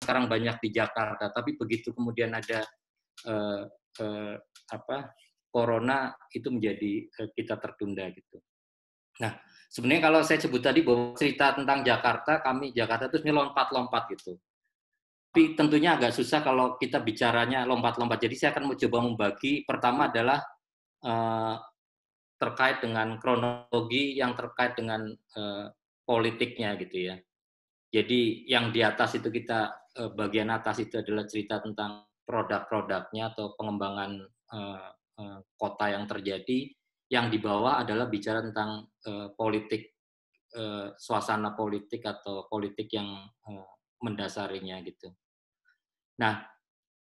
sekarang banyak di Jakarta, tapi begitu kemudian ada eh, eh, apa corona itu menjadi eh, kita tertunda gitu. Nah, sebenarnya kalau saya sebut tadi bahwa cerita tentang Jakarta, kami Jakarta itu melompat-lompat gitu. Tapi tentunya agak susah kalau kita bicaranya lompat-lompat. Jadi saya akan mencoba membagi. Pertama adalah eh, terkait dengan kronologi yang terkait dengan eh, politiknya gitu ya. Jadi yang di atas itu kita Eh, bagian atas itu adalah cerita tentang produk-produknya atau pengembangan eh, eh, kota yang terjadi. Yang di bawah adalah bicara tentang politik, suasana politik atau politik yang mendasarinya gitu. Nah,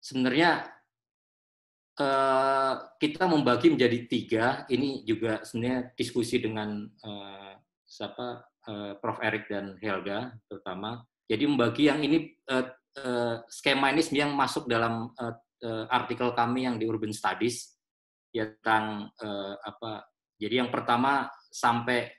sebenarnya kita membagi menjadi tiga. Ini juga sebenarnya diskusi dengan siapa Prof Erik dan Helga terutama. Jadi membagi yang ini uh, skema ini yang masuk dalam uh, uh, artikel kami yang di Urban Studies ya tentang uh, apa jadi yang pertama sampai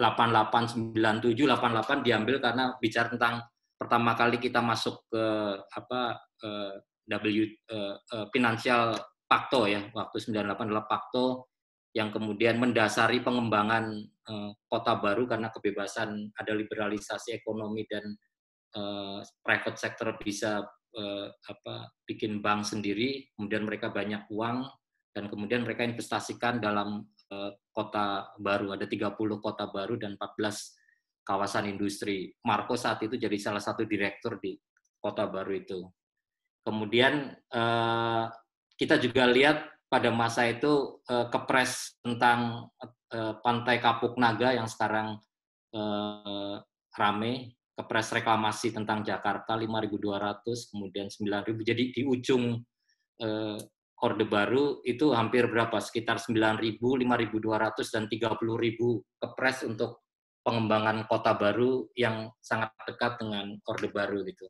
8897 88 diambil karena bicara tentang pertama kali kita masuk ke apa uh, W uh, uh, financial pacto ya waktu 98 adalah pacto yang kemudian mendasari pengembangan uh, kota baru karena kebebasan ada liberalisasi ekonomi dan uh, private sector bisa uh, apa bikin bank sendiri, kemudian mereka banyak uang dan kemudian mereka investasikan dalam uh, kota baru. Ada 30 kota baru dan 14 kawasan industri. Marco saat itu jadi salah satu direktur di kota baru itu. Kemudian uh, kita juga lihat pada masa itu uh, kepres tentang uh, Pantai Kapuk Naga yang sekarang uh, rame kepres reklamasi tentang Jakarta 5.200 kemudian 9.000 jadi di ujung eh, Orde Baru itu hampir berapa sekitar 9.000 5.200 dan 30.000 kepres untuk pengembangan kota baru yang sangat dekat dengan Orde Baru gitu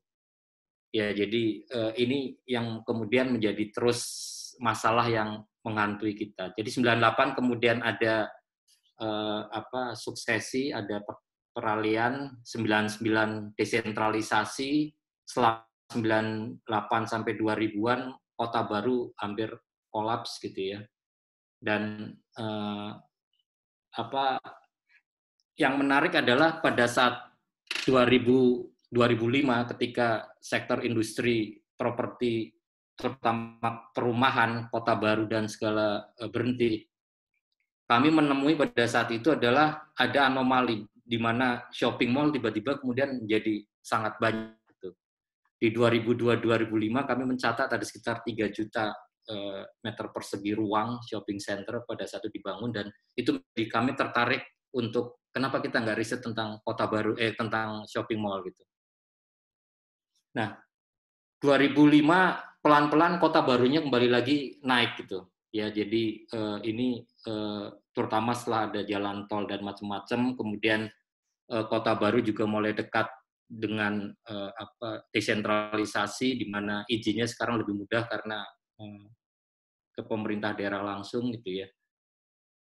ya jadi eh, ini yang kemudian menjadi terus masalah yang menghantui kita jadi 98 kemudian ada eh, apa suksesi ada peralihan 99 desentralisasi selama 98 sampai 2000-an kota baru hampir kolaps gitu ya. Dan eh, apa yang menarik adalah pada saat 2000 2005 ketika sektor industri properti terutama perumahan kota baru dan segala eh, berhenti kami menemui pada saat itu adalah ada anomali di mana shopping mall tiba-tiba kemudian menjadi sangat banyak itu. Di 2002-2005 kami mencatat ada sekitar 3 juta eh, meter persegi ruang shopping center pada satu dibangun dan itu di kami tertarik untuk kenapa kita nggak riset tentang kota baru eh tentang shopping mall gitu. Nah, 2005 pelan-pelan kota barunya kembali lagi naik gitu. Ya, jadi eh, ini eh, terutama setelah ada jalan tol dan macam-macam, kemudian Eh, kota baru juga mulai dekat dengan uh, apa desentralisasi di mana izinnya sekarang lebih mudah karena uh, ke pemerintah daerah langsung gitu ya.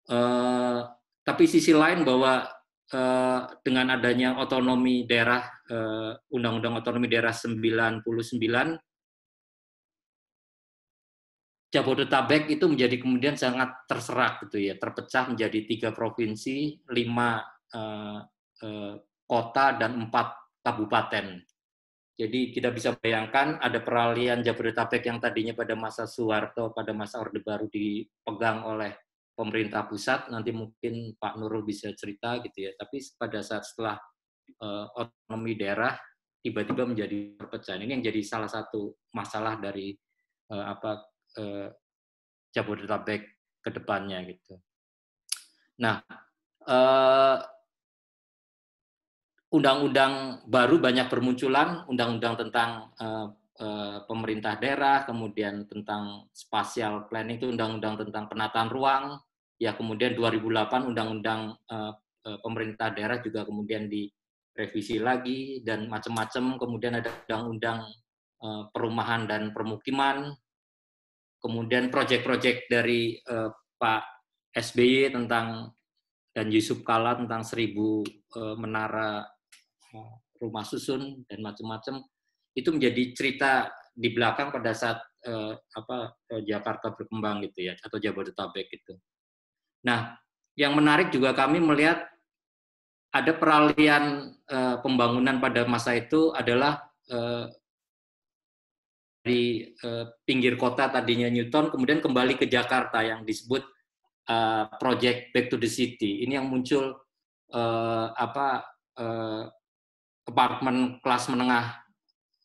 Uh, tapi sisi lain bahwa uh, dengan adanya otonomi daerah uh, Undang-Undang Otonomi Daerah 99 Jabodetabek itu menjadi kemudian sangat terserak gitu ya, terpecah menjadi tiga provinsi, lima uh, Eh, kota dan empat kabupaten. Jadi kita bisa bayangkan ada peralihan Jabodetabek yang tadinya pada masa Soeharto, pada masa Orde Baru dipegang oleh pemerintah pusat, nanti mungkin Pak Nurul bisa cerita gitu ya. Tapi pada saat setelah uh, otonomi daerah tiba-tiba menjadi perpecahan. Ini yang jadi salah satu masalah dari uh, apa uh, Jabodetabek ke depannya gitu. Nah, uh, undang-undang baru banyak bermunculan, undang-undang tentang uh, uh, pemerintah daerah, kemudian tentang spasial planning itu undang-undang tentang penataan ruang, ya kemudian 2008 undang-undang uh, uh, pemerintah daerah juga kemudian direvisi lagi dan macam-macam, kemudian ada undang-undang uh, perumahan dan permukiman, kemudian proyek-proyek dari uh, Pak SBY tentang dan Yusuf Kala tentang seribu menara Eh, rumah susun dan macam-macam itu menjadi cerita di belakang pada saat eh, apa eh, Jakarta berkembang gitu ya atau Jabodetabek gitu. Nah, yang menarik juga kami melihat ada peralihan eh, pembangunan pada masa itu adalah eh, di eh, pinggir kota tadinya Newton kemudian kembali ke Jakarta yang disebut eh, project back to the city. Ini yang muncul eh, apa eh, Apartemen kelas menengah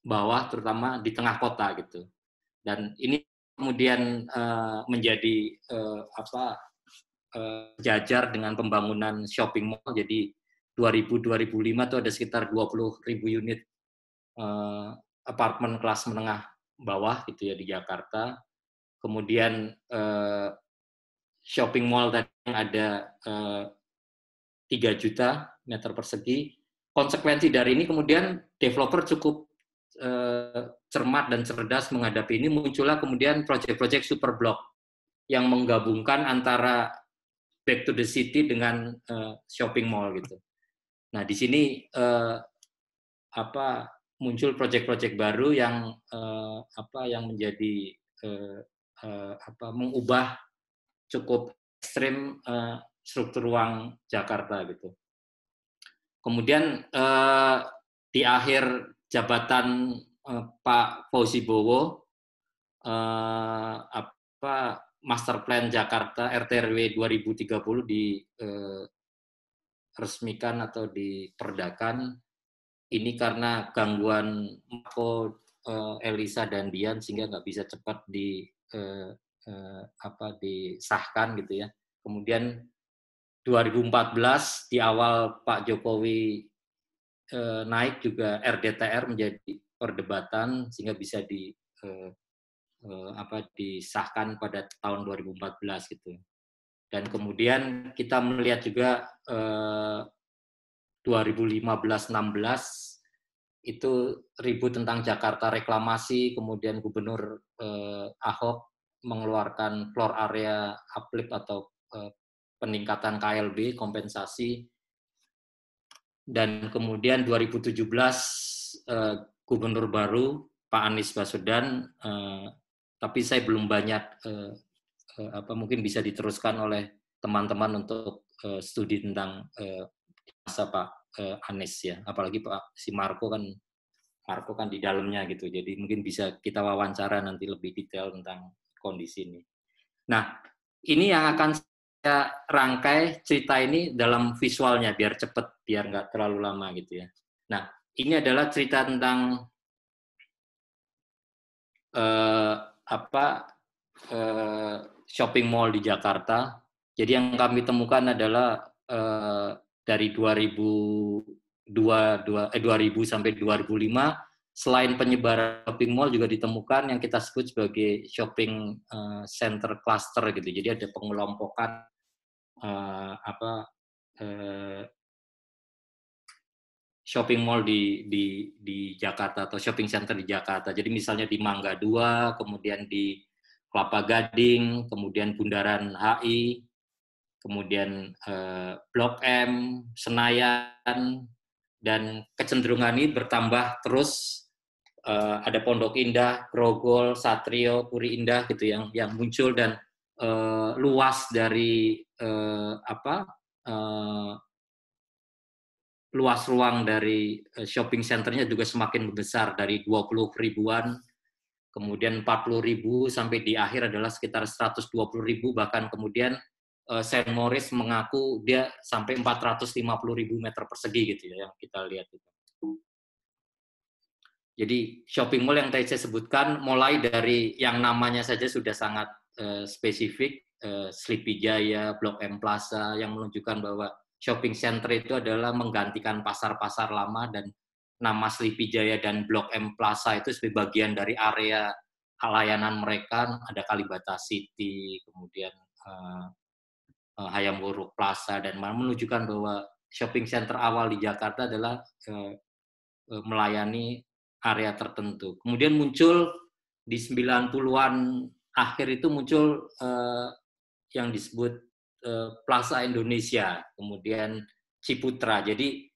bawah terutama di tengah kota gitu dan ini kemudian uh, menjadi uh, apa uh, jajar dengan pembangunan shopping mall jadi 2000 2005 itu ada sekitar 20 ribu unit uh, apartemen kelas menengah bawah gitu ya di Jakarta kemudian uh, shopping mall tadi ada tiga uh, 3 juta meter persegi konsekuensi dari ini kemudian developer cukup eh, cermat dan cerdas menghadapi ini muncullah kemudian proyek-proyek superblock yang menggabungkan antara back to the city dengan eh, shopping mall gitu. Nah di sini eh, apa muncul proyek-proyek baru yang eh, apa yang menjadi eh, eh, apa mengubah cukup ekstrim eh, struktur ruang Jakarta gitu. Kemudian eh, di akhir jabatan eh, Pak Fauzi Bowo eh, apa Master Plan Jakarta RTRW 2030 di eh, resmikan atau diperdakan ini karena gangguan Mako eh, Elisa dan Dian sehingga nggak bisa cepat di eh, eh, apa disahkan gitu ya. Kemudian 2014 di awal Pak Jokowi eh, naik juga RDTR menjadi perdebatan sehingga bisa di eh, eh, apa disahkan pada tahun 2014 gitu. Dan kemudian kita melihat juga eh, 2015-16 itu ribut tentang Jakarta reklamasi, kemudian Gubernur eh, Ahok mengeluarkan floor area uplift atau eh, peningkatan KLB kompensasi dan kemudian 2017 eh, gubernur baru Pak Anies Baswedan eh, tapi saya belum banyak eh, eh, apa mungkin bisa diteruskan oleh teman-teman untuk eh, studi tentang eh, masa Pak eh, Anies ya apalagi Pak si Marco kan Marco kan di dalamnya gitu jadi mungkin bisa kita wawancara nanti lebih detail tentang kondisi ini. Nah ini yang akan kita rangkai cerita ini dalam visualnya biar cepet, biar nggak terlalu lama gitu ya. Nah, ini adalah cerita tentang uh, apa uh, shopping mall di Jakarta. Jadi yang kami temukan adalah uh, dari 2002 eh, 2000 sampai 2005 selain penyebaran shopping mall juga ditemukan yang kita sebut sebagai shopping center cluster gitu. Jadi ada pengelompokan uh, apa uh, shopping mall di di di Jakarta atau shopping center di Jakarta. Jadi misalnya di Mangga Dua, kemudian di Kelapa Gading, kemudian Bundaran HI, kemudian uh, Blok M, Senayan, dan kecenderungan ini bertambah terus. uh, ada Pondok Indah, Grogol, Satrio, Puri Indah gitu yang yang muncul dan uh, luas dari uh, apa uh, luas ruang dari shopping centernya juga semakin besar dari 20 ribuan kemudian 40 ribu sampai di akhir adalah sekitar 120 ribu bahkan kemudian Saint Morris mengaku dia sampai 450 ribu meter persegi gitu ya yang kita lihat itu. Jadi shopping mall yang tadi saya sebutkan mulai dari yang namanya saja sudah sangat Eh, spesifik eh, Sleepy Jaya, Blok M Plaza yang menunjukkan bahwa shopping center itu adalah menggantikan pasar-pasar lama dan nama Sleepy Jaya dan Blok M Plaza itu sebagai bagian dari area layanan mereka ada Kalibata City, kemudian uh, Hayam Wuruk Plaza dan menunjukkan bahwa shopping center awal di Jakarta adalah melayani area tertentu. Kemudian muncul di 90-an akhir itu muncul uh, yang disebut uh, Plaza Indonesia, kemudian Ciputra. Jadi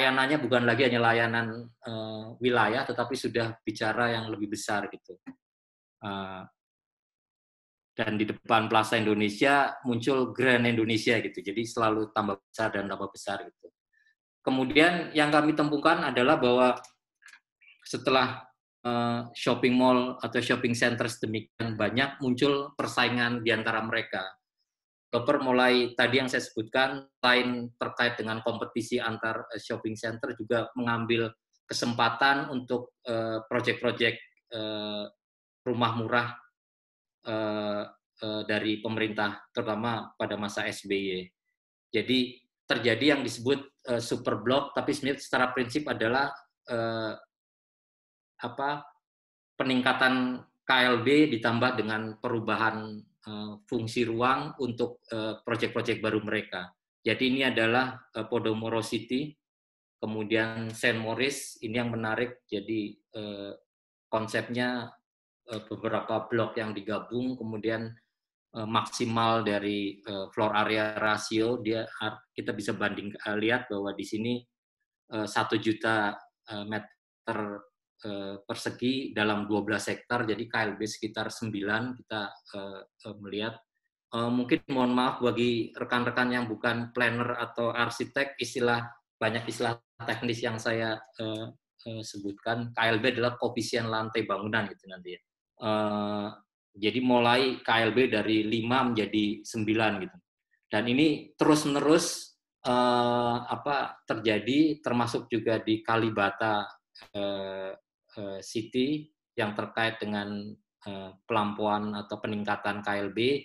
layanannya bukan lagi hanya layanan uh, wilayah, tetapi sudah bicara yang lebih besar gitu. Uh, dan di depan Plaza Indonesia muncul Grand Indonesia gitu. Jadi selalu tambah besar dan tambah besar gitu. Kemudian yang kami temukan adalah bahwa setelah Eh, shopping mall atau shopping center sedemikian banyak muncul persaingan di antara mereka. Developer mulai tadi yang saya sebutkan, lain terkait dengan kompetisi antar eh, shopping center juga mengambil kesempatan untuk eh, proyek-proyek rumah murah dari pemerintah, terutama pada masa SBY. Jadi terjadi yang disebut superblock, tapi sebenarnya secara prinsip adalah apa peningkatan KLB ditambah dengan perubahan eh, fungsi ruang untuk eh, proyek-proyek baru mereka. Jadi ini adalah uh, Podomoro City, kemudian Saint Morris, ini yang menarik. Jadi konsepnya beberapa blok yang digabung, kemudian maksimal dari floor area rasio, dia kita bisa banding uh, lihat bahwa di sini satu juta meter Eh, persegi dalam 12 hektar jadi KLB sekitar 9 kita eh, eh, melihat mungkin mohon maaf bagi rekan-rekan yang bukan planner atau arsitek istilah banyak istilah teknis yang saya sebutkan KLB adalah koefisien lantai bangunan gitu nanti ya. jadi mulai KLB dari 5 menjadi 9 gitu. Dan ini terus-menerus apa terjadi termasuk juga di Kalibata Eh, City yang terkait dengan eh, pelampuan atau peningkatan KLB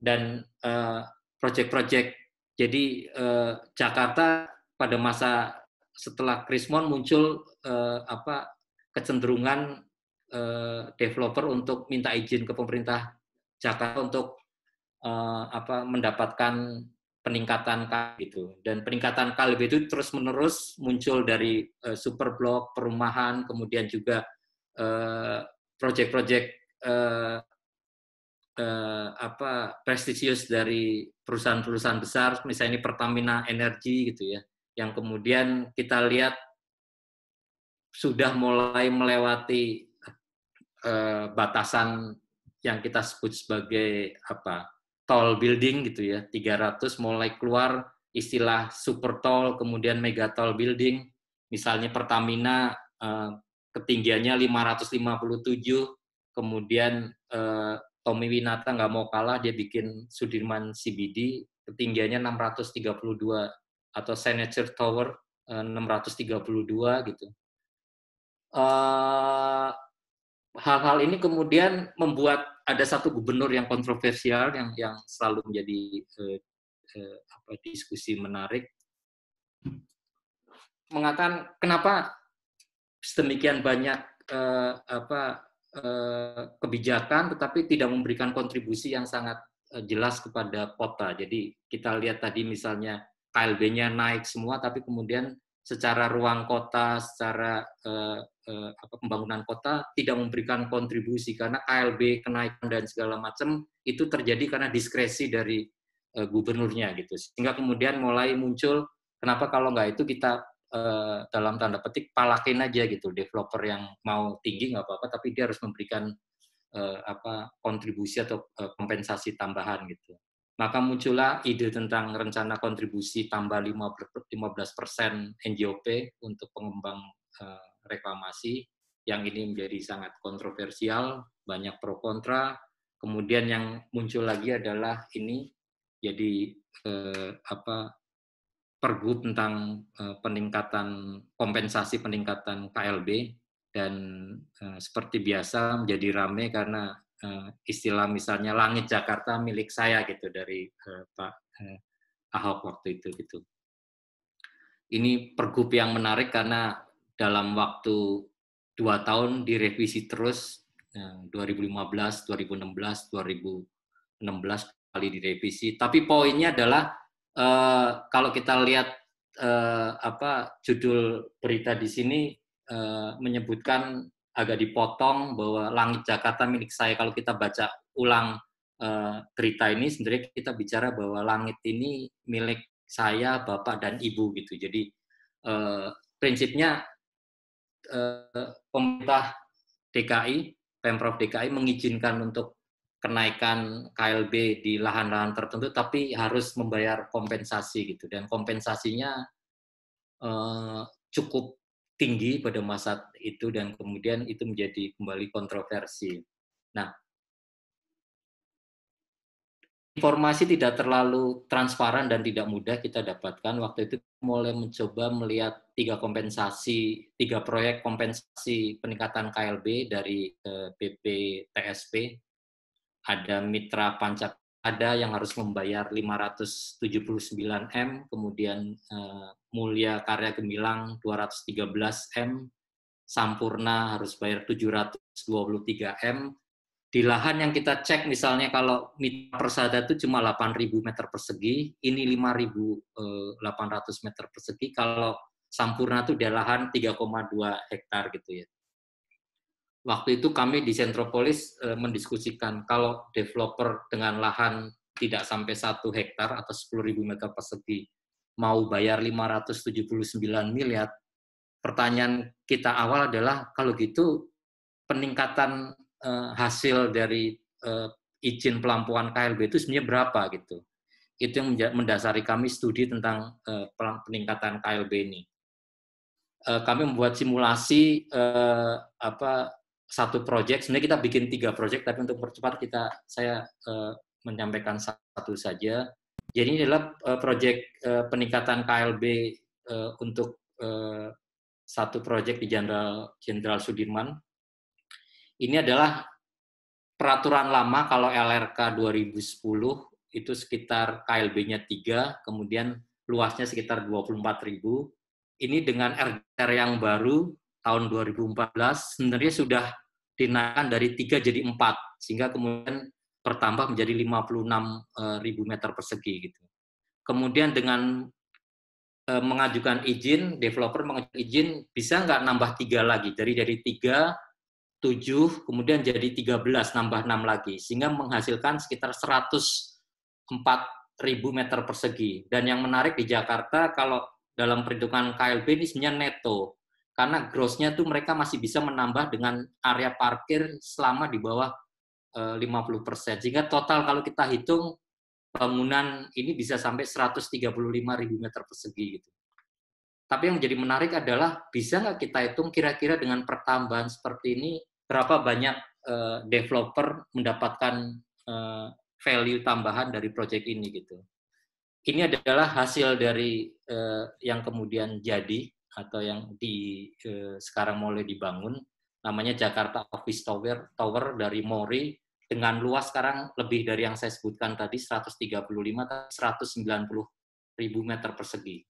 dan eh, proyek-proyek. Jadi Jakarta pada masa setelah Krismon muncul apa kecenderungan developer untuk minta izin ke pemerintah Jakarta untuk apa mendapatkan peningkatan k itu. Dan peningkatan lebih itu terus-menerus muncul dari uh, super blok, perumahan, kemudian juga uh, eh, proyek-proyek uh, eh, uh, apa prestisius dari perusahaan-perusahaan besar, misalnya ini Pertamina Energi gitu ya, yang kemudian kita lihat sudah mulai melewati uh, batasan yang kita sebut sebagai apa tall building gitu ya, 300 mulai keluar istilah super tall, kemudian mega tall building. Misalnya Pertamina eh, ketinggiannya 557, kemudian eh, Tommy Winata nggak mau kalah, dia bikin Sudirman CBD ketinggiannya 632 atau Signature Tower 632 eh, gitu. Hal-hal ini kemudian membuat ada satu gubernur yang kontroversial yang yang selalu menjadi eh, eh, apa diskusi menarik mengatakan kenapa sedemikian banyak eh, apa eh, kebijakan tetapi tidak memberikan kontribusi yang sangat eh, jelas kepada kota. Jadi kita lihat tadi misalnya KLB-nya naik semua tapi kemudian secara ruang kota, secara uh, uh, pembangunan kota tidak memberikan kontribusi karena KLB kenaikan dan segala macam itu terjadi karena diskresi dari uh, gubernurnya gitu. Sehingga kemudian mulai muncul kenapa kalau nggak itu kita uh, dalam tanda petik palakin aja gitu developer yang mau tinggi nggak apa-apa tapi dia harus memberikan uh, apa kontribusi atau uh, kompensasi tambahan gitu maka muncullah ide tentang rencana kontribusi tambah 15% ngop untuk pengembang eh, reklamasi yang ini menjadi sangat kontroversial, banyak pro kontra. Kemudian yang muncul lagi adalah ini jadi eh, apa pergub tentang eh, peningkatan kompensasi peningkatan KLB dan eh, seperti biasa menjadi ramai karena uh, istilah misalnya langit Jakarta milik saya gitu dari uh, Pak uh, Ahok waktu itu gitu. Ini pergub yang menarik karena dalam waktu dua tahun direvisi terus uh, 2015, 2016, 2016 kali direvisi. Tapi poinnya adalah uh, kalau kita lihat uh, apa judul berita di sini menyebutkan agak dipotong bahwa langit Jakarta milik saya kalau kita baca ulang cerita eh, ini sendiri kita bicara bahwa langit ini milik saya bapak dan ibu gitu jadi eh, prinsipnya eh, pemerintah DKI pemprov DKI mengizinkan untuk kenaikan KLB di lahan-lahan tertentu tapi harus membayar kompensasi gitu dan kompensasinya cukup tinggi pada masa itu dan kemudian itu menjadi kembali kontroversi. Nah, informasi tidak terlalu transparan dan tidak mudah kita dapatkan. Waktu itu mulai mencoba melihat tiga kompensasi, tiga proyek kompensasi peningkatan KLB dari PP eh, TSP. Ada mitra pancak ada yang harus membayar 579M, kemudian uh, Mulia Karya Gemilang 213M, Sampurna harus bayar 723M. Di lahan yang kita cek misalnya kalau mitra persada itu cuma 8.000 meter persegi, ini 5.800 eh, meter persegi, kalau Sampurna itu dia lahan 3,2 hektar gitu ya. Waktu itu kami di Sentropolis eh, mendiskusikan kalau developer dengan lahan tidak sampai 1 hektar atau 10.000 meter persegi mau bayar 579 miliar, pertanyaan kita awal adalah kalau gitu peningkatan uh, hasil dari uh, izin pelampuan KLB itu sebenarnya berapa gitu. Itu yang mendasari kami studi tentang uh, peningkatan KLB ini. Uh, kami membuat simulasi uh, apa satu proyek. Sebenarnya kita bikin tiga proyek, tapi untuk percepat kita saya uh, menyampaikan satu saja. Jadi ini adalah proyek peningkatan KLB untuk satu proyek di Jenderal Jenderal Sudirman. Ini adalah peraturan lama kalau LRK 2010 itu sekitar KLB-nya 3, kemudian luasnya sekitar 24.000. Ini dengan RTR yang baru tahun 2014 sebenarnya sudah dinaikkan dari 3 jadi 4 sehingga kemudian bertambah menjadi 56.000 eh, meter persegi gitu. Kemudian dengan Eh, mengajukan izin, developer mengajukan izin, bisa nggak nambah tiga lagi? Dari dari tiga, tujuh, kemudian jadi tiga belas, nambah enam lagi. Sehingga menghasilkan sekitar seratus empat ribu meter persegi. Dan yang menarik di Jakarta, kalau dalam perhitungan KLB ini sebenarnya neto. Karena grossnya tuh mereka masih bisa menambah dengan area parkir selama di bawah 50 eh, persen. Sehingga total kalau kita hitung bangunan ini bisa sampai 135 ribu meter persegi gitu. Tapi yang menjadi menarik adalah bisa nggak kita hitung kira-kira dengan pertambahan seperti ini berapa banyak uh, developer mendapatkan uh, value tambahan dari proyek ini gitu. Ini adalah hasil dari uh, yang kemudian jadi atau yang di uh, sekarang mulai dibangun namanya Jakarta Office Tower Tower dari Mori dengan luas sekarang lebih dari yang saya sebutkan tadi 135 190 ribu meter persegi.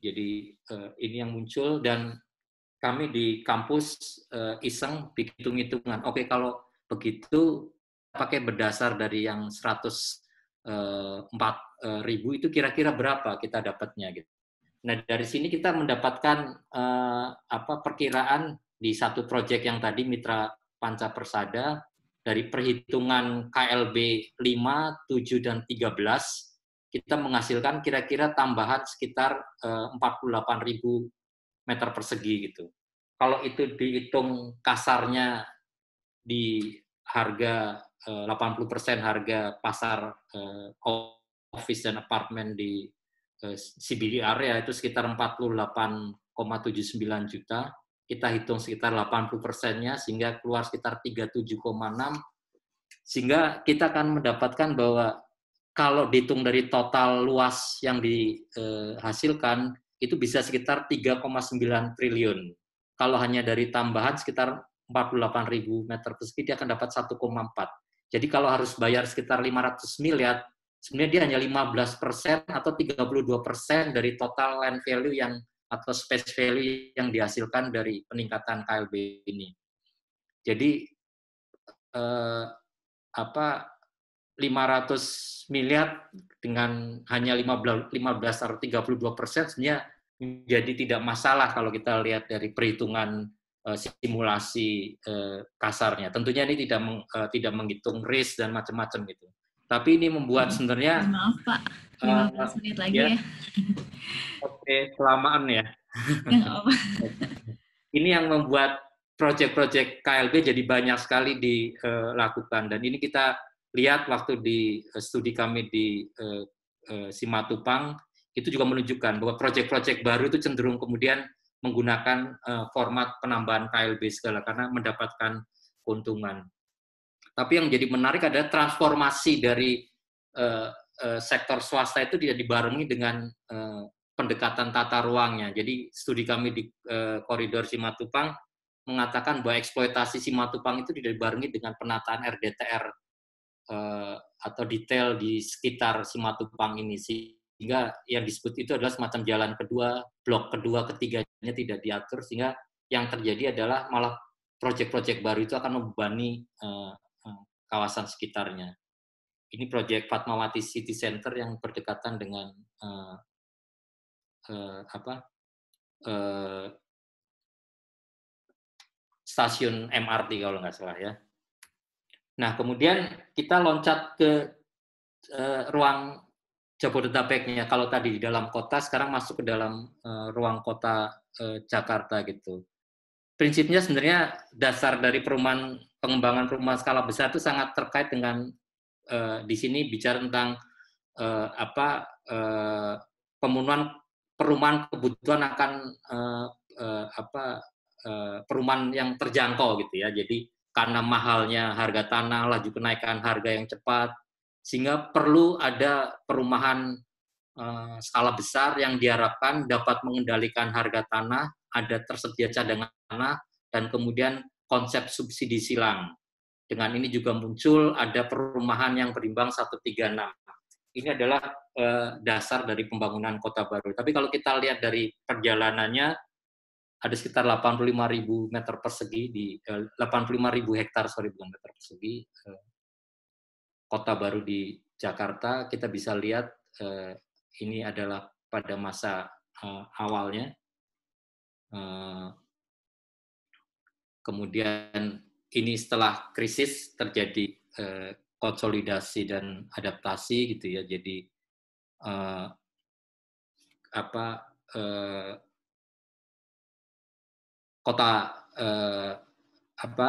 Jadi eh, ini yang muncul dan kami di kampus eh, iseng hitung hitungan. Oke kalau begitu pakai berdasar dari yang 104 eh, ribu itu kira-kira berapa kita dapatnya gitu. Nah dari sini kita mendapatkan apa perkiraan di satu proyek yang tadi mitra panca persada dari perhitungan KLB 5, 7, dan 13, kita menghasilkan kira-kira tambahan sekitar 48.000 eh, meter persegi gitu. Kalau itu dihitung kasarnya di harga 80% eh, harga pasar eh, office dan apartemen di CBD area itu sekitar 48,79 juta kita hitung sekitar 80 persennya, sehingga keluar sekitar 37,6, sehingga kita akan mendapatkan bahwa kalau dihitung dari total luas yang dihasilkan, itu bisa sekitar 3,9 triliun. Kalau hanya dari tambahan sekitar 48 ribu meter persegi, dia akan dapat 1,4. Jadi kalau harus bayar sekitar 500 miliar, sebenarnya dia hanya 15 persen atau 32 persen dari total land value yang atau space value yang dihasilkan dari peningkatan KLB ini. Jadi eh, apa 500 miliar dengan hanya 15 15 atau 32 persen sebenarnya menjadi tidak masalah kalau kita lihat dari perhitungan eh, simulasi eh, kasarnya. Tentunya ini tidak eh, tidak menghitung risk dan macam-macam gitu. Tapi ini membuat hmm. sebenarnya 15 iya, uh, eh, menit lagi ya. ya. Oke, kelamaan ya. ini yang membuat proyek-proyek KLB jadi banyak sekali dilakukan dan ini kita lihat waktu di eh, studi kami di eh, Simatupang itu juga menunjukkan bahwa proyek-proyek baru itu cenderung kemudian menggunakan format penambahan KLB segala karena mendapatkan keuntungan. Tapi yang jadi menarik adalah transformasi dari Eh, sektor swasta itu tidak dibarengi dengan eh, pendekatan tata ruangnya. Jadi studi kami di eh, koridor Simatupang mengatakan bahwa eksploitasi Simatupang itu tidak dibarengi dengan penataan RDTR atau detail di sekitar Simatupang ini sehingga yang disebut itu adalah semacam jalan kedua, blok kedua, ketiganya tidak diatur sehingga yang terjadi adalah malah proyek-proyek baru itu akan membebani kawasan sekitarnya ini proyek Fatmawati City Center yang berdekatan dengan uh, uh, apa uh, stasiun MRT kalau nggak salah ya. Nah kemudian kita loncat ke uh, ruang Jabodetabeknya. Kalau tadi di dalam kota, sekarang masuk ke dalam uh, ruang kota uh, Jakarta gitu. Prinsipnya sebenarnya dasar dari perumahan pengembangan perumahan skala besar itu sangat terkait dengan uh, di sini bicara tentang uh, apa uh, pemenuhan perumahan kebutuhan akan uh, uh, apa uh, perumahan yang terjangkau gitu ya. Jadi karena mahalnya harga tanah, laju kenaikan harga yang cepat, sehingga perlu ada perumahan uh, skala besar yang diharapkan dapat mengendalikan harga tanah, ada tersedia cadangan tanah, dan kemudian konsep subsidi silang. Dengan ini juga muncul ada perumahan yang berimbang 136. Ini adalah eh, dasar dari pembangunan kota baru. Tapi kalau kita lihat dari perjalanannya, ada sekitar 85.000 meter persegi di eh, 85.000 hektar sorry bukan meter persegi eh, kota baru di Jakarta kita bisa lihat eh, ini adalah pada masa awalnya kemudian ini setelah krisis terjadi eh, konsolidasi dan adaptasi gitu ya. Jadi eh, apa eh, kota apa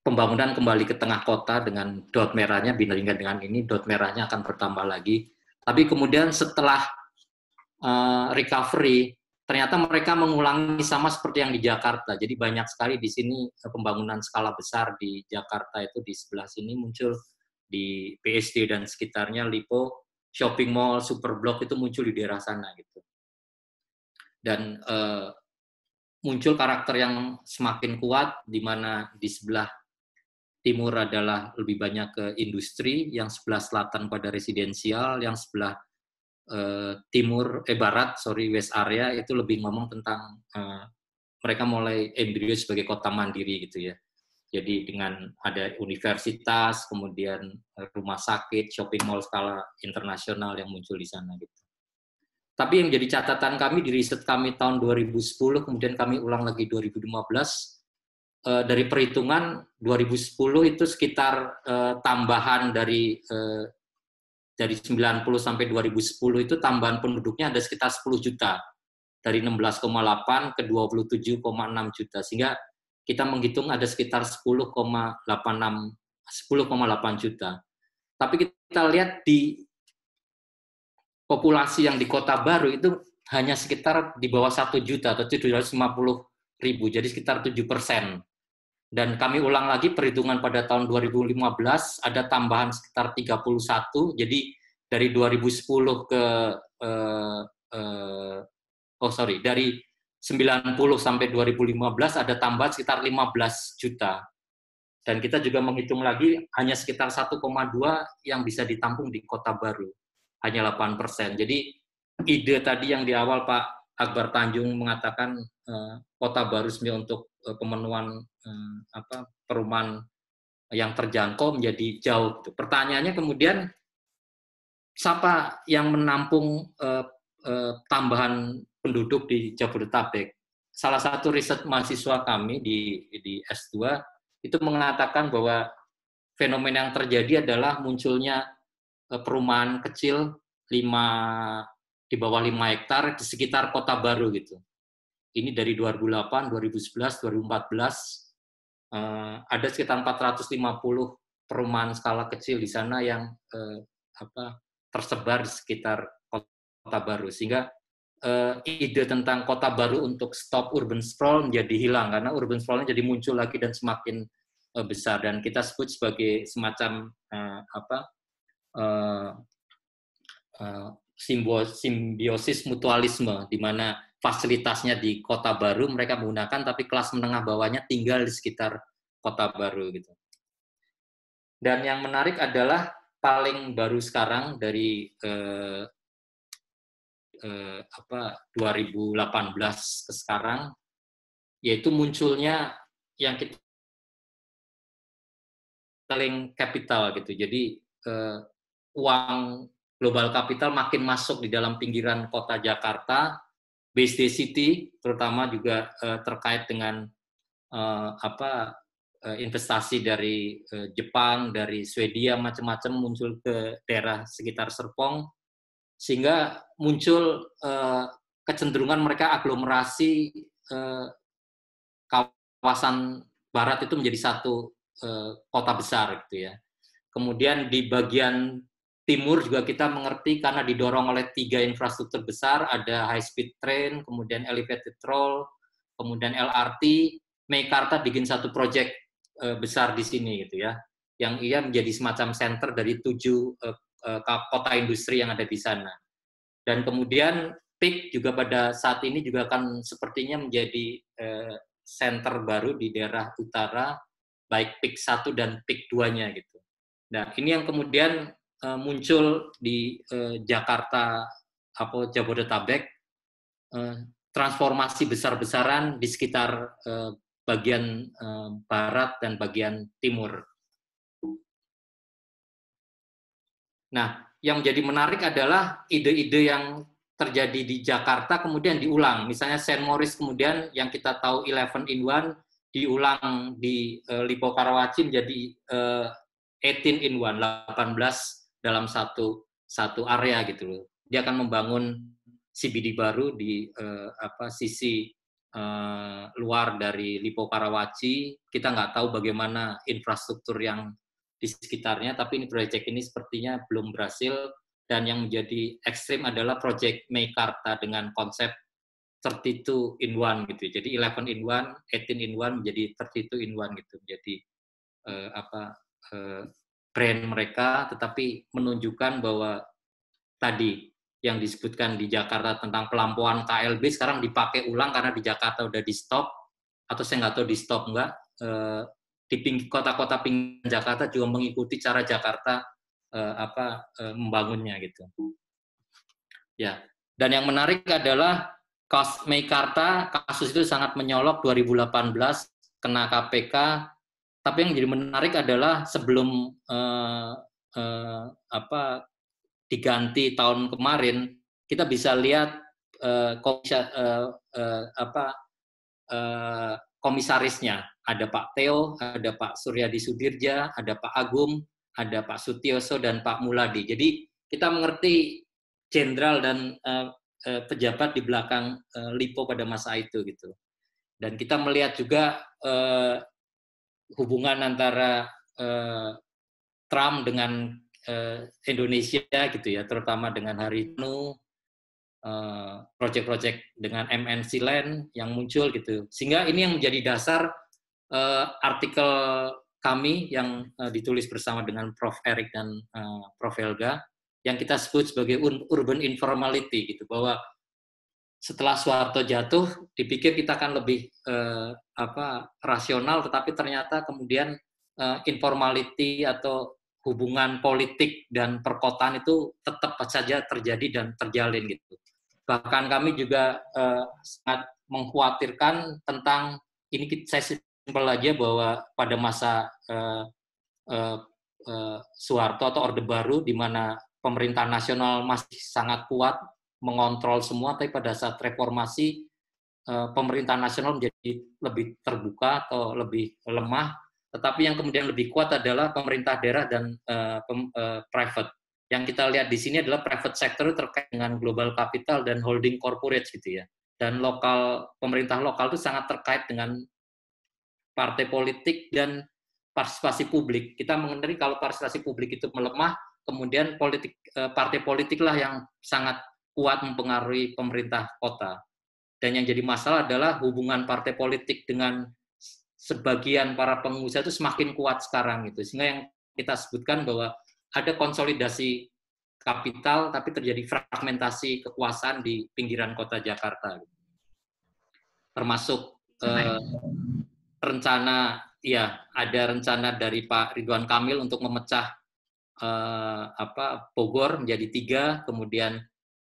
pembangunan kembali ke tengah kota dengan dot merahnya binaringan dengan ini dot merahnya akan bertambah lagi. Tapi kemudian setelah recovery ternyata mereka mengulangi sama seperti yang di Jakarta. Jadi banyak sekali di sini eh, pembangunan skala besar di Jakarta itu di sebelah sini muncul di PSD dan sekitarnya Lipo shopping mall, superblock itu muncul di daerah sana gitu. Dan uh, muncul karakter yang semakin kuat di mana di sebelah timur adalah lebih banyak ke industri, yang sebelah selatan pada residensial, yang sebelah Eh, timur eh barat sorry West area itu lebih ngomong tentang uh, mereka mulai embryo sebagai kota mandiri gitu ya. Jadi dengan ada universitas, kemudian rumah sakit, shopping mall skala internasional yang muncul di sana gitu. Tapi yang jadi catatan kami di riset kami tahun 2010, kemudian kami ulang lagi 2015, eh, dari perhitungan 2010 itu sekitar tambahan dari dari 90 sampai 2010 itu tambahan penduduknya ada sekitar 10 juta dari 16,8 ke 27,6 juta sehingga kita menghitung ada sekitar 10,86 10,8 juta. Tapi kita lihat di populasi yang di kota baru itu hanya sekitar di bawah 1 juta atau 750 ribu, jadi sekitar 7 persen dan kami ulang lagi perhitungan pada tahun 2015 ada tambahan sekitar 31. Jadi dari 2010 ke eh, eh, oh sorry dari 90 sampai 2015 ada tambahan sekitar 15 juta. Dan kita juga menghitung lagi hanya sekitar 1,2 yang bisa ditampung di kota baru. Hanya 8 persen. Jadi ide tadi yang di awal Pak Akbar Tanjung mengatakan eh, kota baru sebenarnya untuk Eh, pemenuhan eh, apa perumahan yang terjangkau menjadi jauh. Gitu. Pertanyaannya kemudian siapa yang menampung eh, tambahan penduduk di Jabodetabek? Salah satu riset mahasiswa kami di di S2 itu mengatakan bahwa fenomena yang terjadi adalah munculnya perumahan kecil 5 di bawah lima hektar di sekitar kota baru gitu ini dari 2008, 2011, 2014 eh, ada sekitar 450 perumahan skala kecil di sana yang eh, apa tersebar di sekitar kota baru sehingga eh, ide tentang kota baru untuk stop urban sprawl menjadi hilang karena urban sprawl jadi muncul lagi dan semakin eh, besar dan kita sebut sebagai semacam eh, apa eh, eh, simbiosis mutualisme di mana fasilitasnya di kota baru mereka menggunakan tapi kelas menengah bawahnya tinggal di sekitar kota baru gitu. Dan yang menarik adalah paling baru sekarang dari eh, eh, apa 2018 ke sekarang yaitu munculnya yang kita teling capital gitu. Jadi eh, uang global kapital makin masuk di dalam pinggiran kota Jakarta base city terutama juga uh, terkait dengan uh, apa uh, investasi dari uh, Jepang, dari Swedia macam-macam muncul ke daerah sekitar Serpong sehingga muncul uh, kecenderungan mereka aglomerasi uh, kawasan barat itu menjadi satu uh, kota besar gitu ya. Kemudian di bagian timur juga kita mengerti karena didorong oleh tiga infrastruktur besar, ada high speed train, kemudian elevated roll, kemudian LRT, Meikarta bikin satu proyek eh, besar di sini gitu ya, yang ia menjadi semacam center dari tujuh eh, eh, kota industri yang ada di sana. Dan kemudian PIK juga pada saat ini juga akan sepertinya menjadi center baru di daerah utara, baik PIK 1 dan PIK 2-nya gitu. Nah, ini yang kemudian Eh, muncul di uh, Jakarta atau Jabodetabek uh, transformasi besar-besaran di sekitar uh, bagian uh, barat dan bagian timur. Nah, yang jadi menarik adalah ide-ide yang terjadi di Jakarta kemudian diulang. Misalnya Saint Morris kemudian yang kita tahu Eleven in One diulang di uh, Lipo Karawaci menjadi uh, 18 in One, 18 dalam satu satu area gitu loh. Dia akan membangun CBD baru di uh, apa sisi uh, luar dari Lipo Karawaci. Kita nggak tahu bagaimana infrastruktur yang di sekitarnya, tapi ini proyek ini sepertinya belum berhasil. Dan yang menjadi ekstrim adalah proyek Meikarta dengan konsep 32 in one gitu. Jadi 11 in one, 18 in one menjadi 32 in one gitu. jadi uh, eh, apa uh, brand mereka, tetapi menunjukkan bahwa tadi yang disebutkan di Jakarta tentang pelampuan KLB sekarang dipakai ulang karena di Jakarta udah di stop atau saya nggak tahu di stop nggak eh, di kota-kota pinggir Jakarta juga mengikuti cara Jakarta eh, apa eh, membangunnya gitu ya dan yang menarik adalah Meikarta kasus itu sangat menyolok 2018 kena KPK tapi yang jadi menarik adalah sebelum uh, uh, apa diganti tahun kemarin, kita bisa lihat uh, eh, komis, uh, uh, apa uh, komisarisnya. Ada Pak Teo, ada Pak Suryadi Sudirja, ada Pak Agung, ada Pak Sutioso dan Pak Muladi. Jadi kita mengerti jenderal dan uh, pejabat di belakang Lipo pada masa itu gitu. Dan kita melihat juga hubungan antara uh, Trump dengan uh, Indonesia gitu ya, terutama dengan ini eh, proyek-proyek dengan MNC Land yang muncul gitu. Sehingga ini yang menjadi dasar uh, artikel kami yang uh, ditulis bersama dengan Prof. Erik dan uh, Prof. Helga yang kita sebut sebagai urban informality gitu bahwa setelah Soeharto jatuh dipikir kita akan lebih eh, apa rasional tetapi ternyata kemudian eh, informality atau hubungan politik dan perkotaan itu tetap saja terjadi dan terjalin gitu bahkan kami juga eh, sangat mengkhawatirkan tentang ini saya simpel aja bahwa pada masa eh, eh, eh, Soeharto atau Orde Baru di mana pemerintah nasional masih sangat kuat mengontrol semua, tapi pada saat reformasi eh, pemerintah nasional menjadi lebih terbuka atau lebih lemah, tetapi yang kemudian lebih kuat adalah pemerintah daerah dan eh, eh, private. Yang kita lihat di sini adalah private sector terkait dengan global capital dan holding corporate gitu ya. Dan lokal pemerintah lokal itu sangat terkait dengan partai politik dan partisipasi publik. Kita mengendari kalau partisipasi publik itu melemah, kemudian politik uh, partai politiklah yang sangat kuat mempengaruhi pemerintah kota. Dan yang jadi masalah adalah hubungan partai politik dengan sebagian para pengusaha itu semakin kuat sekarang gitu. Sehingga yang kita sebutkan bahwa ada konsolidasi kapital tapi terjadi fragmentasi kekuasaan di pinggiran kota Jakarta. Termasuk eh, rencana ya ada rencana dari Pak Ridwan Kamil untuk memecah eh, apa Bogor menjadi tiga, kemudian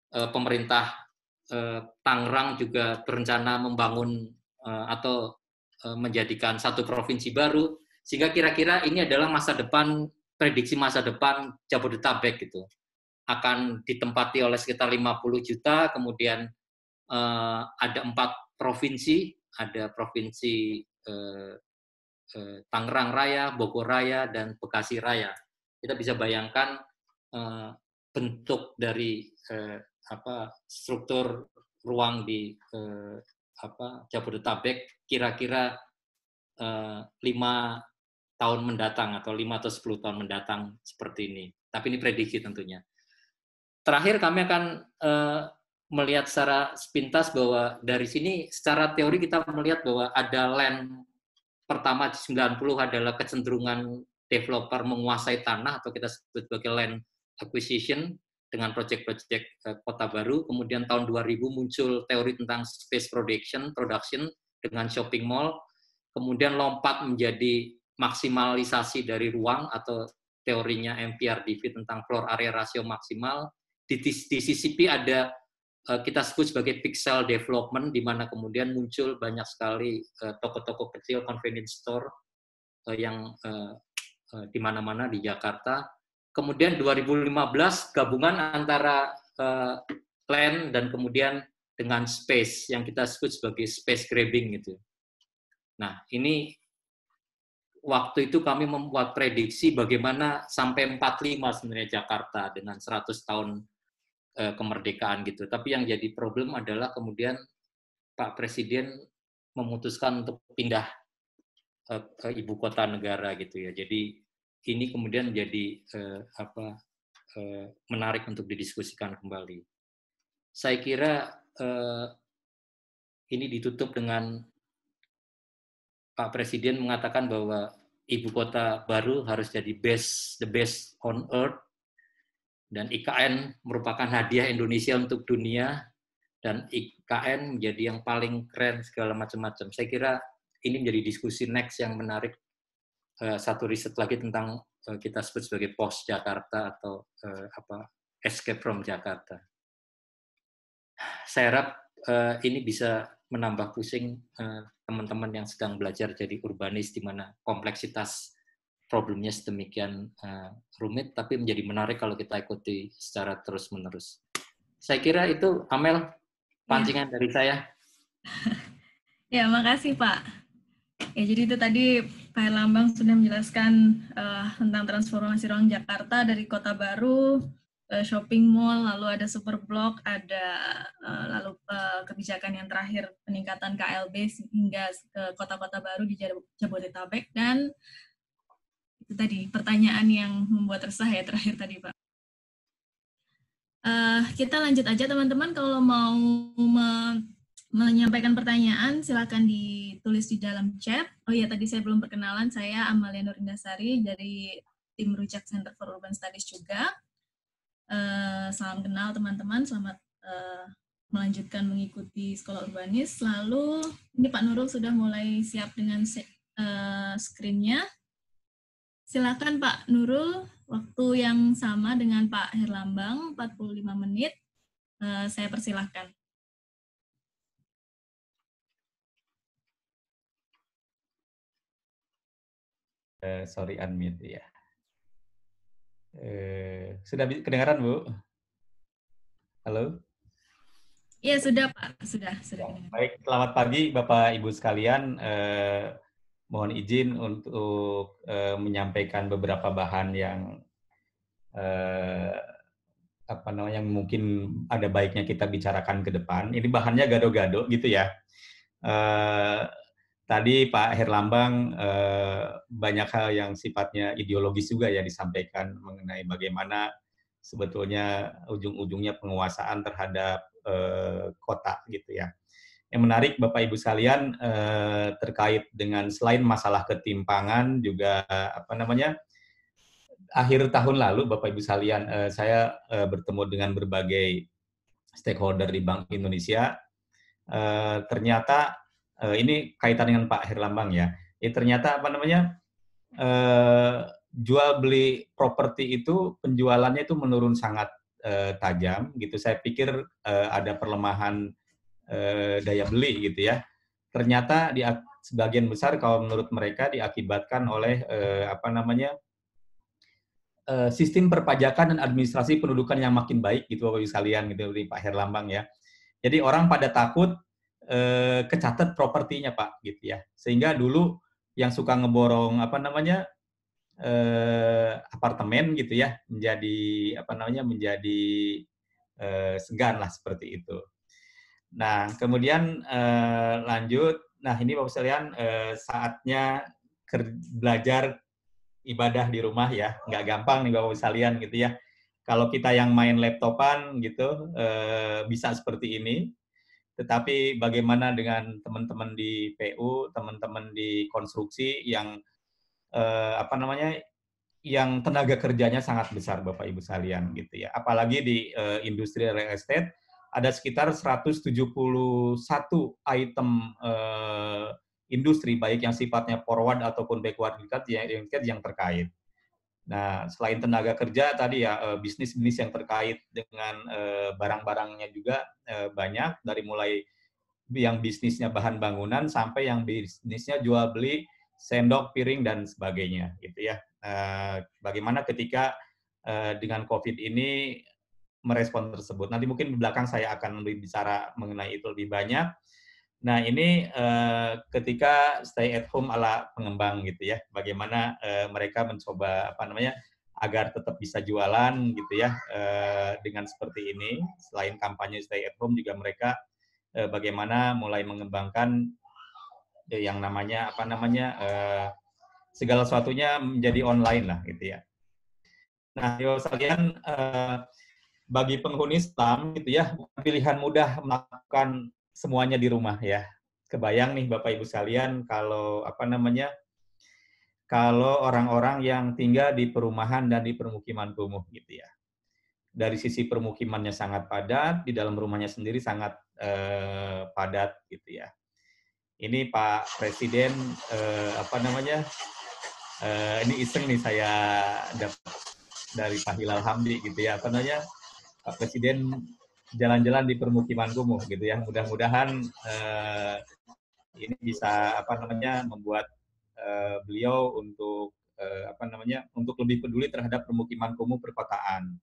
Eh, pemerintah eh, Tangerang juga berencana membangun eh, atau menjadikan satu provinsi baru sehingga kira-kira ini adalah masa depan prediksi masa depan Jabodetabek gitu akan ditempati oleh sekitar 50 juta kemudian ada empat provinsi ada provinsi Tangerang Raya Bogor Raya dan Bekasi Raya kita bisa bayangkan bentuk dari apa struktur ruang di eh, apa Jabodetabek kira-kira eh, lima tahun mendatang atau lima atau sepuluh tahun mendatang seperti ini. Tapi ini prediksi tentunya. Terakhir kami akan eh, melihat secara sepintas bahwa dari sini secara teori kita melihat bahwa ada land pertama di 90 adalah kecenderungan developer menguasai tanah atau kita sebut sebagai land acquisition dengan proyek-proyek eh, kota baru. Kemudian tahun 2000 muncul teori tentang space production, production dengan shopping mall. Kemudian lompat menjadi maksimalisasi dari ruang atau teorinya MPRDV tentang floor area rasio maksimal. Di, di, di CCP ada eh, kita sebut sebagai pixel development, di mana kemudian muncul banyak sekali eh, toko-toko kecil, convenience store yang di mana-mana di Jakarta kemudian 2015 gabungan antara uh, eh, land dan kemudian dengan space yang kita sebut sebagai space grabbing gitu. Nah, ini waktu itu kami membuat prediksi bagaimana sampai 45 sebenarnya Jakarta dengan 100 tahun uh, kemerdekaan gitu. Tapi yang jadi problem adalah kemudian Pak Presiden memutuskan untuk pindah eh, ke ibu kota negara gitu ya. Jadi ini kemudian menjadi eh, apa eh, menarik untuk didiskusikan kembali. Saya kira eh, ini ditutup dengan Pak Presiden mengatakan bahwa ibu kota baru harus jadi best the best on earth dan IKN merupakan hadiah Indonesia untuk dunia dan IKN menjadi yang paling keren segala macam-macam. Saya kira ini menjadi diskusi next yang menarik Eh, satu riset lagi tentang eh, kita sebut sebagai pos Jakarta atau eh, apa escape from Jakarta. Saya harap ini bisa menambah pusing teman-teman yang sedang belajar jadi urbanis di mana kompleksitas problemnya sedemikian rumit tapi menjadi menarik kalau kita ikuti secara terus-menerus. Saya kira itu Amel ya. pancingan ya. dari saya. Ya, makasih Pak. Ya, jadi itu tadi Pak Lambang sudah menjelaskan uh, tentang transformasi ruang Jakarta dari kota baru, uh, shopping mall, lalu ada super blok, ada uh, lalu uh, kebijakan yang terakhir peningkatan KLB hingga ke kota-kota baru di Jabodetabek dan itu tadi pertanyaan yang membuat resah ya terakhir tadi Pak. Uh, kita lanjut aja teman-teman kalau mau menyampaikan pertanyaan silakan ditulis di dalam chat. Oh iya tadi saya belum perkenalan, saya Amalia Nur Indasari dari tim Rujak Center for Urban Studies juga. Uh, salam kenal teman-teman, selamat uh, melanjutkan mengikuti sekolah urbanis. Lalu ini Pak Nurul sudah mulai siap dengan uh, screen-nya. Silakan Pak Nurul, waktu yang sama dengan Pak Herlambang, 45 menit. Uh, saya persilahkan. Eh, sorry unmute ya. Uh, sudah kedengaran Bu? Halo? Iya sudah Pak, sudah sudah. Ya, baik, selamat pagi Bapak Ibu sekalian. Uh, mohon izin untuk uh, menyampaikan beberapa bahan yang uh, apa namanya yang mungkin ada baiknya kita bicarakan ke depan. Ini bahannya gado-gado gitu ya. Uh, tadi Pak Herlambang eh, banyak hal yang sifatnya ideologis juga ya disampaikan mengenai bagaimana sebetulnya ujung-ujungnya penguasaan terhadap eh, kota gitu ya. Yang menarik Bapak Ibu sekalian eh, terkait dengan selain masalah ketimpangan juga apa namanya akhir tahun lalu Bapak Ibu sekalian saya bertemu dengan berbagai stakeholder di Bank Indonesia. ternyata Eh, ini kaitan dengan Pak Herlambang ya. Eh, ternyata apa namanya uh, jual beli properti itu penjualannya itu menurun sangat uh, tajam gitu. Saya pikir uh, ada perlemahan uh, daya beli gitu ya. Ternyata di sebagian besar kalau menurut mereka diakibatkan oleh uh, apa namanya sistem perpajakan dan administrasi pendudukan yang makin baik gitu Bapak Ibu sekalian gitu Pak Herlambang ya. Jadi orang pada takut eh, kecatat propertinya Pak gitu ya. Sehingga dulu yang suka ngeborong apa namanya eh, apartemen gitu ya menjadi apa namanya menjadi eh, segan lah seperti itu. Nah kemudian eh, lanjut, nah ini bapak sekalian eh, saatnya belajar ibadah di rumah ya, nggak gampang nih bapak sekalian gitu ya. Kalau kita yang main laptopan gitu bisa seperti ini, tetapi bagaimana dengan teman-teman di PU, teman-teman di konstruksi yang eh, apa namanya yang tenaga kerjanya sangat besar Bapak Ibu sekalian gitu ya. Apalagi di eh, industri real estate ada sekitar 171 item eh, industri baik yang sifatnya forward ataupun backward yang terkait. Nah, selain tenaga kerja tadi ya eh, bisnis-bisnis yang terkait dengan eh, barang-barangnya juga eh, banyak dari mulai yang bisnisnya bahan bangunan sampai yang bisnisnya jual beli sendok, piring dan sebagainya gitu ya. Bagaimana ketika dengan COVID ini merespon tersebut. Nanti mungkin di belakang saya akan lebih bicara mengenai itu lebih banyak. Nah, ini eh, ketika stay at home ala pengembang gitu ya, bagaimana eh, mereka mencoba apa namanya agar tetap bisa jualan gitu ya eh, dengan seperti ini. Selain kampanye stay at home juga mereka eh, bagaimana mulai mengembangkan eh, yang namanya apa namanya eh, segala sesuatunya menjadi online lah gitu ya. Nah, yo sekalian eh, bagi penghuni Stam gitu ya, pilihan mudah melakukan semuanya di rumah ya. Kebayang nih Bapak Ibu sekalian kalau apa namanya kalau orang-orang yang tinggal di perumahan dan di permukiman kumuh gitu ya. Dari sisi permukimannya sangat padat, di dalam rumahnya sendiri sangat eh, padat gitu ya. Ini Pak Presiden eh, apa namanya? Eh, ini iseng nih saya dapat dari Pak Hilal Hamdi gitu ya. Apa namanya? Pak Presiden jalan-jalan di permukiman kumuh gitu ya. Mudah-mudahan eh, ini bisa apa namanya membuat eh, beliau untuk eh, apa namanya untuk lebih peduli terhadap permukiman kumuh perkotaan.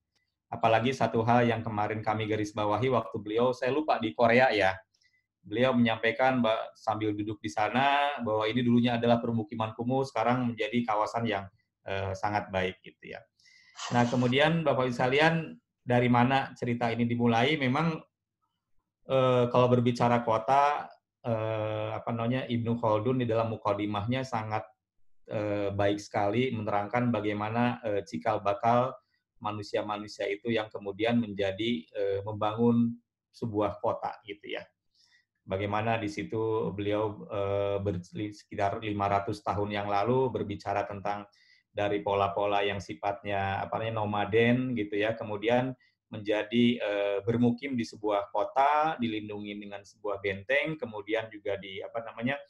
Apalagi satu hal yang kemarin kami garis bawahi waktu beliau saya lupa di Korea ya. Beliau menyampaikan bah, sambil duduk di sana bahwa ini dulunya adalah permukiman kumuh, sekarang menjadi kawasan yang eh, sangat baik gitu ya. Nah, kemudian Bapak Ibu sekalian dari mana cerita ini dimulai memang e, kalau berbicara kota e, apa namanya Ibnu Khaldun di dalam mukadimahnya sangat e, baik sekali menerangkan bagaimana e, cikal bakal manusia-manusia itu yang kemudian menjadi e, membangun sebuah kota gitu ya. Bagaimana di situ beliau e, ber, sekitar 500 tahun yang lalu berbicara tentang dari pola-pola yang sifatnya apa namanya nomaden gitu ya kemudian menjadi e, bermukim di sebuah kota dilindungi dengan sebuah benteng kemudian juga di apa namanya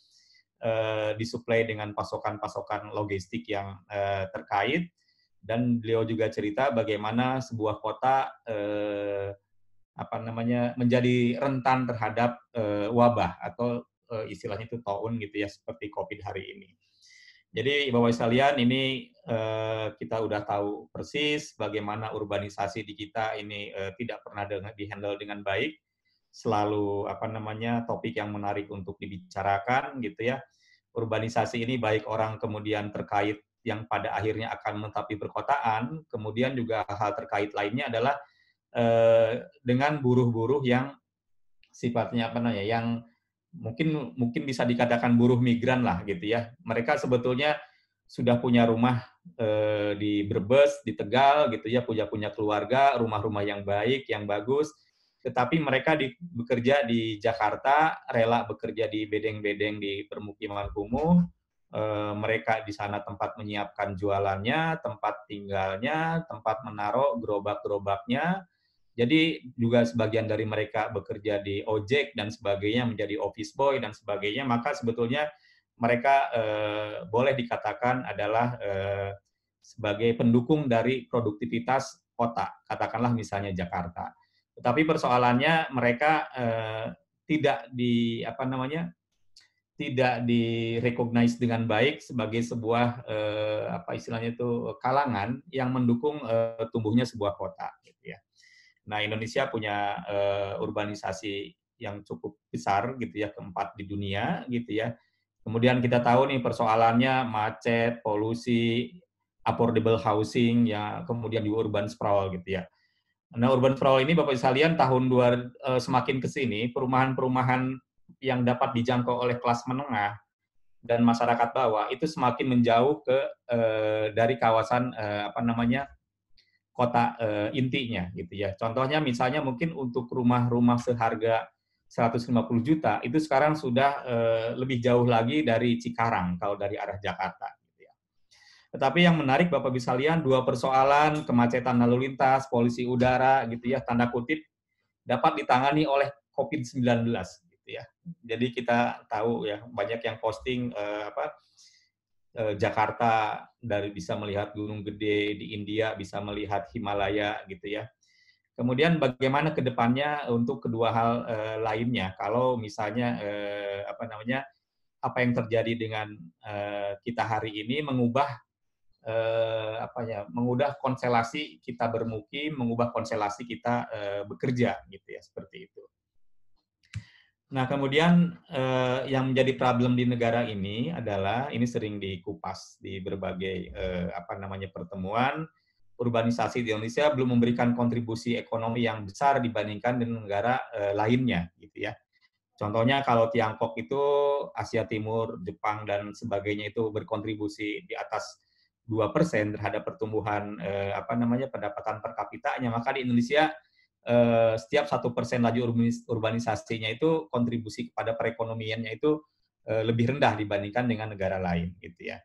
e, disuplai dengan pasokan-pasokan logistik yang e, terkait dan beliau juga cerita bagaimana sebuah kota e, apa namanya menjadi rentan terhadap e, wabah atau e, istilahnya itu tahun gitu ya seperti covid hari ini jadi Bapak sekalian ini eh, kita udah tahu persis bagaimana urbanisasi di kita ini eh, tidak pernah dengan, dihandle dengan baik. Selalu apa namanya topik yang menarik untuk dibicarakan gitu ya. Urbanisasi ini baik orang kemudian terkait yang pada akhirnya akan menetapi perkotaan, kemudian juga hal terkait lainnya adalah eh, dengan buruh-buruh yang sifatnya apa namanya yang mungkin mungkin bisa dikatakan buruh migran lah gitu ya. Mereka sebetulnya sudah punya rumah eh, di Brebes, di Tegal gitu ya, punya punya keluarga, rumah-rumah yang baik, yang bagus. Tetapi mereka di, bekerja di Jakarta, rela bekerja di bedeng-bedeng di permukiman kumuh. E, mereka di sana tempat menyiapkan jualannya, tempat tinggalnya, tempat menaruh gerobak-gerobaknya jadi juga sebagian dari mereka bekerja di ojek dan sebagainya menjadi office boy dan sebagainya, maka sebetulnya mereka eh, boleh dikatakan adalah eh, sebagai pendukung dari produktivitas kota, katakanlah misalnya Jakarta. Tetapi persoalannya mereka eh, tidak di apa namanya tidak recognize dengan baik sebagai sebuah eh, apa istilahnya itu kalangan yang mendukung eh, tumbuhnya sebuah kota gitu ya. Nah, Indonesia punya uh, urbanisasi yang cukup besar gitu ya, keempat di dunia gitu ya. Kemudian kita tahu nih persoalannya macet, polusi, affordable housing ya, kemudian di urban sprawl gitu ya. Nah, urban sprawl ini Bapak sekalian tahun dua uh, semakin ke sini perumahan-perumahan yang dapat dijangkau oleh kelas menengah dan masyarakat bawah itu semakin menjauh ke uh, dari kawasan uh, apa namanya kota e, intinya gitu ya. Contohnya misalnya mungkin untuk rumah-rumah seharga 150 juta itu sekarang sudah e, lebih jauh lagi dari Cikarang kalau dari arah Jakarta gitu ya. Tetapi yang menarik Bapak bisa lihat dua persoalan kemacetan lalu lintas, polusi udara gitu ya tanda kutip dapat ditangani oleh COVID-19 gitu ya. Jadi kita tahu ya banyak yang posting e, apa Eh, Jakarta dari bisa melihat Gunung Gede di India, bisa melihat Himalaya gitu ya. Kemudian bagaimana kedepannya untuk kedua hal e, lainnya? Kalau misalnya e, apa namanya apa yang terjadi dengan e, kita hari ini mengubah e, apa ya, mengubah konstelasi kita bermukim, mengubah konstelasi kita e, bekerja gitu ya, seperti itu. Nah, kemudian eh, yang menjadi problem di negara ini adalah ini sering dikupas di berbagai eh, apa namanya pertemuan urbanisasi di Indonesia belum memberikan kontribusi ekonomi yang besar dibandingkan dengan negara eh, lainnya gitu ya. Contohnya kalau Tiongkok itu Asia Timur, Jepang dan sebagainya itu berkontribusi di atas dua persen terhadap pertumbuhan eh, apa namanya pendapatan per kapitanya, maka di Indonesia Eh, setiap satu persen laju urbanisasinya itu kontribusi kepada perekonomiannya itu eh, lebih rendah dibandingkan dengan negara lain gitu ya.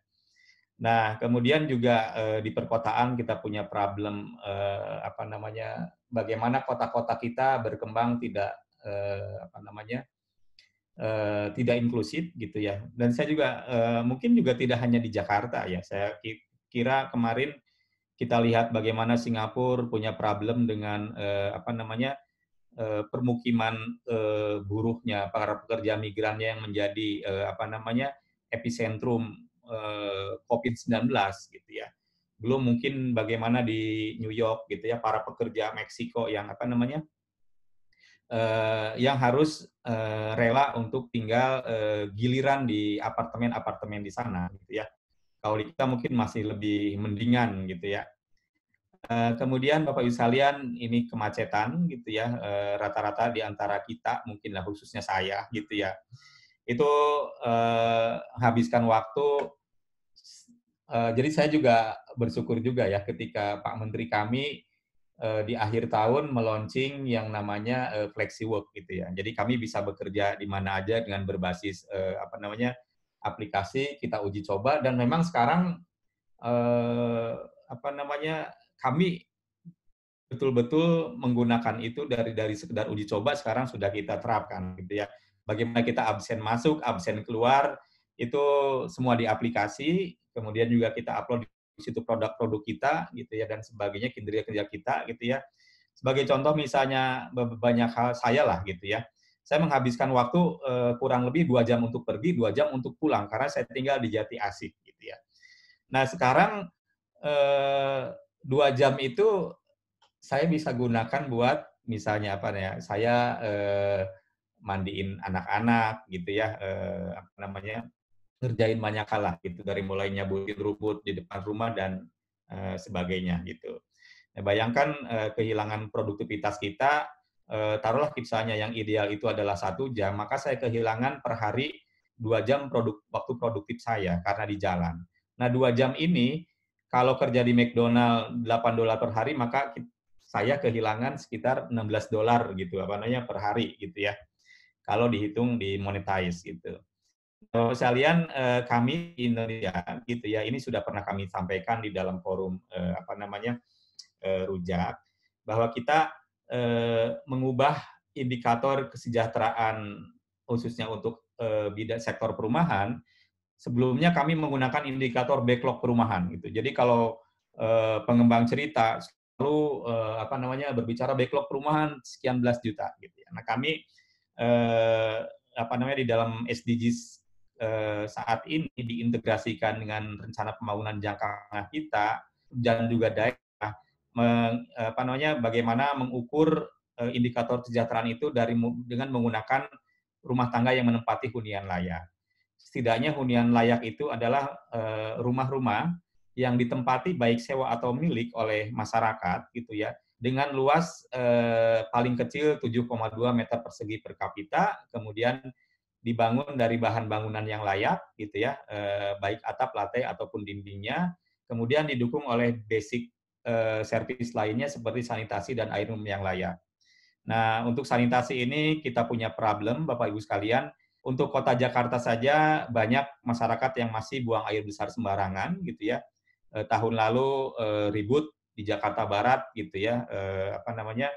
Nah, kemudian juga eh, di perkotaan kita punya problem apa namanya bagaimana kota-kota kita berkembang tidak apa namanya tidak inklusif gitu ya. Dan saya juga mungkin juga tidak hanya di Jakarta ya. Saya kira kemarin kita lihat bagaimana Singapura punya problem dengan eh, apa namanya eh, permukiman eh, buruhnya para pekerja migrannya yang menjadi eh, apa namanya epicentrum eh, COVID-19 gitu ya. Belum mungkin bagaimana di New York gitu ya para pekerja Meksiko yang apa namanya eh, yang harus eh, rela untuk tinggal eh, giliran di apartemen-apartemen di sana gitu ya kalau kita mungkin masih lebih mendingan gitu ya. Eh, kemudian Bapak Ibu sekalian ini kemacetan gitu ya eh, rata-rata di antara kita mungkin lah khususnya saya gitu ya itu eh, habiskan waktu eh, jadi saya juga bersyukur juga ya ketika Pak Menteri kami di akhir tahun meluncing yang namanya flexi work gitu ya jadi kami bisa bekerja di mana aja dengan berbasis apa namanya aplikasi, kita uji coba dan memang sekarang eh, apa namanya kami betul-betul menggunakan itu dari dari sekedar uji coba sekarang sudah kita terapkan gitu ya. Bagaimana kita absen masuk, absen keluar itu semua di aplikasi, kemudian juga kita upload di situ produk-produk kita gitu ya dan sebagainya kinerja kerja kita gitu ya. Sebagai contoh misalnya banyak hal saya lah gitu ya saya menghabiskan waktu uh, kurang lebih dua jam untuk pergi, dua jam untuk pulang karena saya tinggal di Jati Asih gitu ya. Nah sekarang uh, dua jam itu saya bisa gunakan buat misalnya apa ya saya uh, mandiin anak-anak gitu ya uh, apa namanya ngerjain banyak kalah gitu dari mulai nyabutin rumput di depan rumah dan uh, sebagainya gitu nah, bayangkan uh, kehilangan produktivitas kita Eh, taruhlah pizzanya yang ideal itu adalah satu jam, maka saya kehilangan per hari dua jam produk, waktu produktif saya karena di jalan. Nah, dua jam ini kalau kerja di McDonald 8 dolar per hari, maka saya kehilangan sekitar 16 dolar gitu, apa namanya per hari gitu ya. Kalau dihitung di monetize gitu. Kalau sekalian eh, kami di Indonesia gitu ya, ini sudah pernah kami sampaikan di dalam forum eh, apa namanya eh, rujak bahwa kita Eh, mengubah indikator kesejahteraan khususnya untuk eh, bidang sektor perumahan. Sebelumnya kami menggunakan indikator backlog perumahan gitu. Jadi kalau eh, pengembang cerita selalu apa namanya berbicara backlog perumahan sekian belas juta gitu. ya Nah kami apa namanya di dalam SDGs saat ini diintegrasikan dengan rencana pembangunan jangka kita dan juga daerah meng, eh, namanya bagaimana mengukur eh, indikator kesejahteraan itu dari dengan menggunakan rumah tangga yang menempati hunian layak. Setidaknya hunian layak itu adalah eh, rumah-rumah yang ditempati baik sewa atau milik oleh masyarakat gitu ya dengan luas eh, paling kecil 7,2 meter persegi per kapita kemudian dibangun dari bahan bangunan yang layak gitu ya eh, baik atap lantai ataupun dindingnya kemudian didukung oleh basic Eh, servis lainnya seperti sanitasi dan air minum yang layak. Nah, untuk sanitasi ini kita punya problem, Bapak Ibu sekalian. Untuk kota Jakarta saja banyak masyarakat yang masih buang air besar sembarangan, gitu ya. Eh, tahun lalu eh, ribut di Jakarta Barat, gitu ya. apa namanya?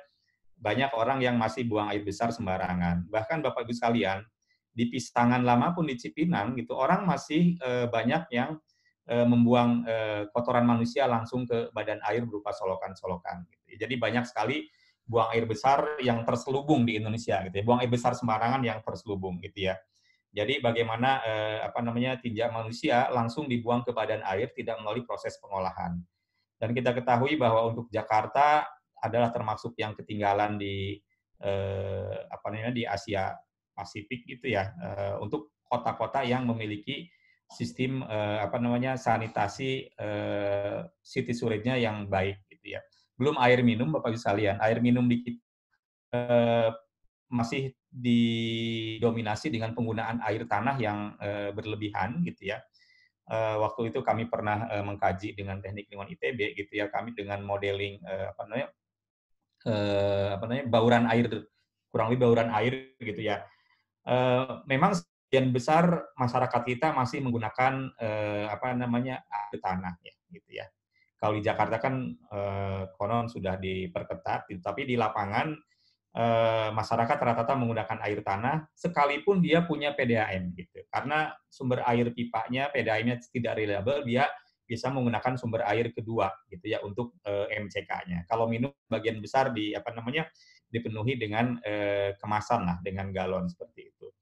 Banyak orang yang masih buang air besar sembarangan. Bahkan Bapak Ibu sekalian, di Pisangan lama pun di Cipinang, gitu, orang masih banyak yang Eh, membuang eh, kotoran manusia langsung ke badan air berupa solokan-solokan. Gitu. Jadi banyak sekali buang air besar yang terselubung di Indonesia, gitu ya. buang air besar sembarangan yang terselubung, gitu ya. Jadi bagaimana eh, apa namanya tinja manusia langsung dibuang ke badan air tidak melalui proses pengolahan. Dan kita ketahui bahwa untuk Jakarta adalah termasuk yang ketinggalan di apa namanya di Asia Pasifik gitu ya untuk kota-kota yang memiliki sistem eh, apa namanya sanitasi eh, city sewage nya yang baik gitu ya. Belum air minum Bapak Ibu sekalian, air minum di eh, masih didominasi dengan penggunaan air tanah yang eh, berlebihan gitu ya. Eh, waktu itu kami pernah eh, mengkaji dengan teknik lingkungan ITB gitu ya, kami dengan modeling eh, apa namanya eh, apa namanya bauran air kurang lebih bauran air gitu ya. Uh, memang sebagian besar masyarakat kita masih menggunakan eh, apa namanya air tanah ya gitu ya. Kalau di Jakarta kan eh, konon sudah diperketat, gitu, tapi di lapangan eh, masyarakat rata-rata menggunakan air tanah sekalipun dia punya PDAM gitu. Karena sumber air pipanya PDAM-nya tidak reliable, dia bisa menggunakan sumber air kedua gitu ya untuk eh, MCK-nya. Kalau minum bagian besar di apa namanya dipenuhi dengan eh, kemasan lah dengan galon seperti itu.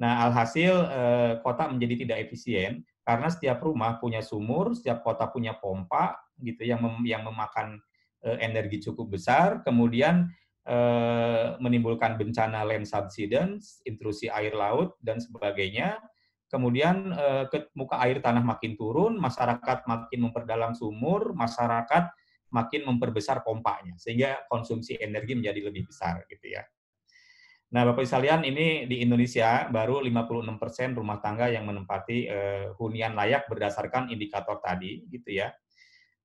Nah, alhasil eh, kota menjadi tidak efisien karena setiap rumah punya sumur, setiap kota punya pompa gitu yang mem yang memakan eh, energi cukup besar, kemudian eh, menimbulkan bencana land subsidence, intrusi air laut dan sebagainya. Kemudian ke muka air tanah makin turun, masyarakat makin memperdalam sumur, masyarakat makin memperbesar pompanya sehingga konsumsi energi menjadi lebih besar gitu ya. Nah, Bapak sekalian, ini di Indonesia baru 56% rumah tangga yang menempati eh, hunian layak berdasarkan indikator tadi, gitu ya.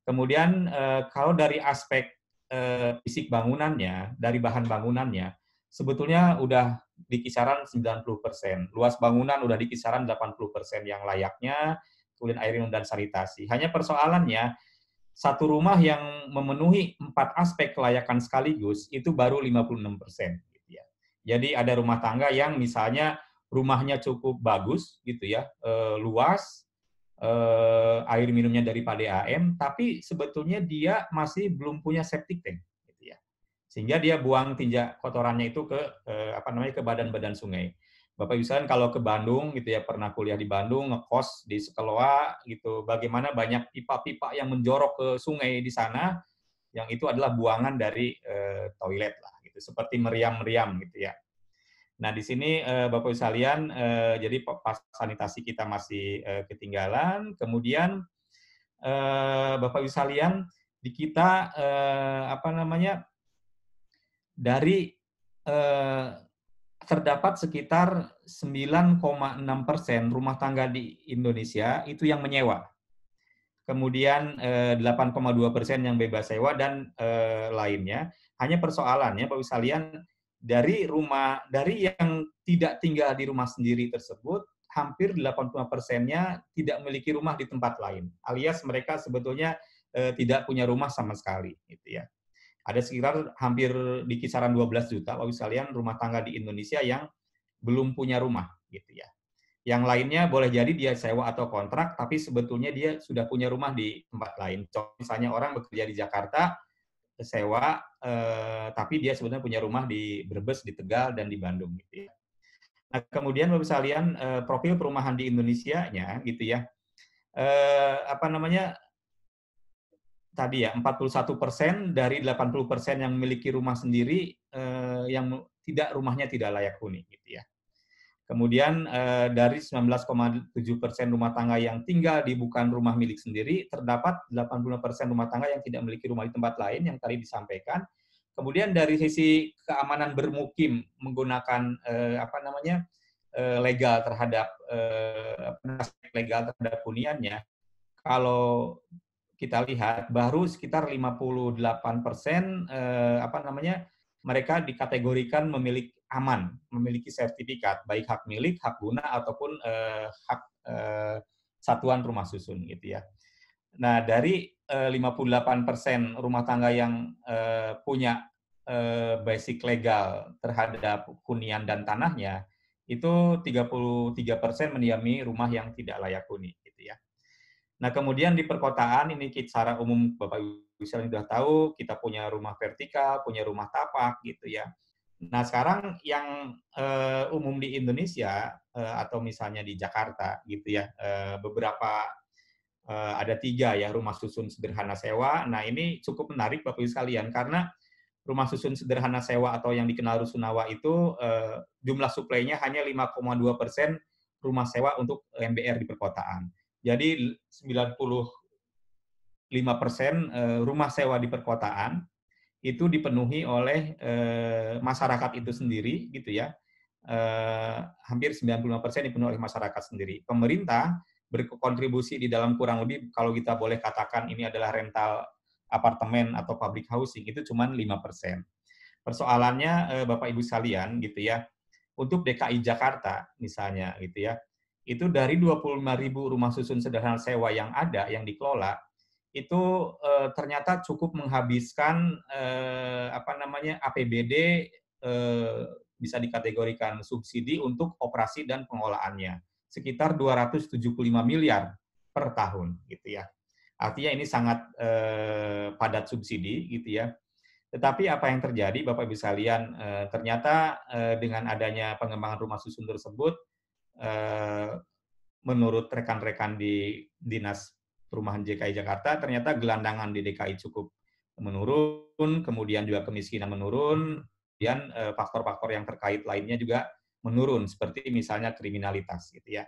Kemudian eh, kalau dari aspek eh, fisik bangunannya, dari bahan bangunannya, sebetulnya udah di kisaran 90%. Luas bangunan udah di kisaran 80% yang layaknya, kemudian air minum dan sanitasi. Hanya persoalannya satu rumah yang memenuhi empat aspek kelayakan sekaligus itu baru 56 persen jadi ada rumah tangga yang misalnya rumahnya cukup bagus gitu ya, e, luas, e, air minumnya dari AM, tapi sebetulnya dia masih belum punya septic tank gitu ya. Sehingga dia buang tinja kotorannya itu ke e, apa namanya ke badan-badan sungai. Bapak Ibu kalau ke Bandung gitu ya pernah kuliah di Bandung ngekos di Sekeloa gitu bagaimana banyak pipa-pipa yang menjorok ke sungai di sana yang itu adalah buangan dari e, toilet lah gitu seperti meriam-meriam gitu ya. Nah di sini eh, Bapak Ibu sekalian eh, jadi pas sanitasi kita masih eh, ketinggalan, kemudian eh, Bapak Ibu sekalian di kita eh, apa namanya dari eh, terdapat sekitar 9,6 persen rumah tangga di Indonesia itu yang menyewa. Kemudian eh, koma 8,2 persen yang bebas sewa dan eh, lainnya. Hanya persoalannya Pak Wisalian dari rumah dari yang tidak tinggal di rumah sendiri tersebut hampir 85 persennya tidak memiliki rumah di tempat lain, alias mereka sebetulnya e, tidak punya rumah sama sekali, gitu ya. Ada sekitar hampir di kisaran 12 juta, Pak Wisalian, rumah tangga di Indonesia yang belum punya rumah, gitu ya. Yang lainnya boleh jadi dia sewa atau kontrak, tapi sebetulnya dia sudah punya rumah di tempat lain. Contoh misalnya orang bekerja di Jakarta, sewa eh, tapi dia sebenarnya punya rumah di Brebes, di Tegal dan di Bandung gitu ya. Nah, kemudian Bapak sekalian uh, profil perumahan di Indonesia-nya gitu ya. Eh, apa namanya? Tadi ya 41% dari 80% yang memiliki rumah sendiri eh, yang tidak rumahnya tidak layak huni gitu ya. Kemudian eh, dari 19,7 persen rumah tangga yang tinggal di bukan rumah milik sendiri, terdapat 85 persen rumah tangga yang tidak memiliki rumah di tempat lain yang tadi disampaikan. Kemudian dari sisi keamanan bermukim menggunakan eh, apa namanya eh, legal terhadap legal terhadap huniannya, kalau kita lihat baru sekitar 58 persen apa namanya mereka dikategorikan memiliki aman, memiliki sertifikat baik hak milik, hak guna ataupun eh, hak eh, satuan rumah susun gitu ya. Nah, dari eh, 58% rumah tangga yang eh, punya eh, basic legal terhadap hunian dan tanahnya itu 33% mendiami rumah yang tidak layak huni gitu ya. Nah, kemudian di perkotaan ini secara umum Bapak Ibu misalnya sudah tahu kita punya rumah vertikal, punya rumah tapak gitu ya. Nah sekarang yang uh, umum di Indonesia uh, atau misalnya di Jakarta gitu ya, uh, beberapa uh, ada tiga ya rumah susun sederhana sewa. Nah ini cukup menarik Bapak Ibu sekalian karena rumah susun sederhana sewa atau yang dikenal rusunawa itu uh, jumlah suplainya hanya 5,2 persen rumah sewa untuk MBR di perkotaan. Jadi 90 5% eh, rumah sewa di perkotaan itu dipenuhi oleh eh, masyarakat itu sendiri gitu ya. Eh, hampir 95% dipenuhi oleh masyarakat sendiri. Pemerintah berkontribusi di dalam kurang lebih kalau kita boleh katakan ini adalah rental apartemen atau public housing itu cuma 5%. Persoalannya Bapak Ibu sekalian gitu ya. Untuk DKI Jakarta misalnya gitu ya. Itu dari 25.000 rumah susun sederhana sewa yang ada yang dikelola itu e, ternyata cukup menghabiskan e, apa namanya APBD e, eh, bisa dikategorikan subsidi untuk operasi dan pengolahannya sekitar 275 miliar per tahun gitu ya. Artinya ini sangat e, padat subsidi gitu ya. Tetapi apa yang terjadi Bapak bisa lihat e, ternyata e, dengan adanya pengembangan rumah susun tersebut e, menurut rekan-rekan di Dinas perumahan DKI Jakarta, ternyata gelandangan di DKI cukup menurun, kemudian juga kemiskinan menurun, kemudian eh, faktor-faktor yang terkait lainnya juga menurun, seperti misalnya kriminalitas gitu ya.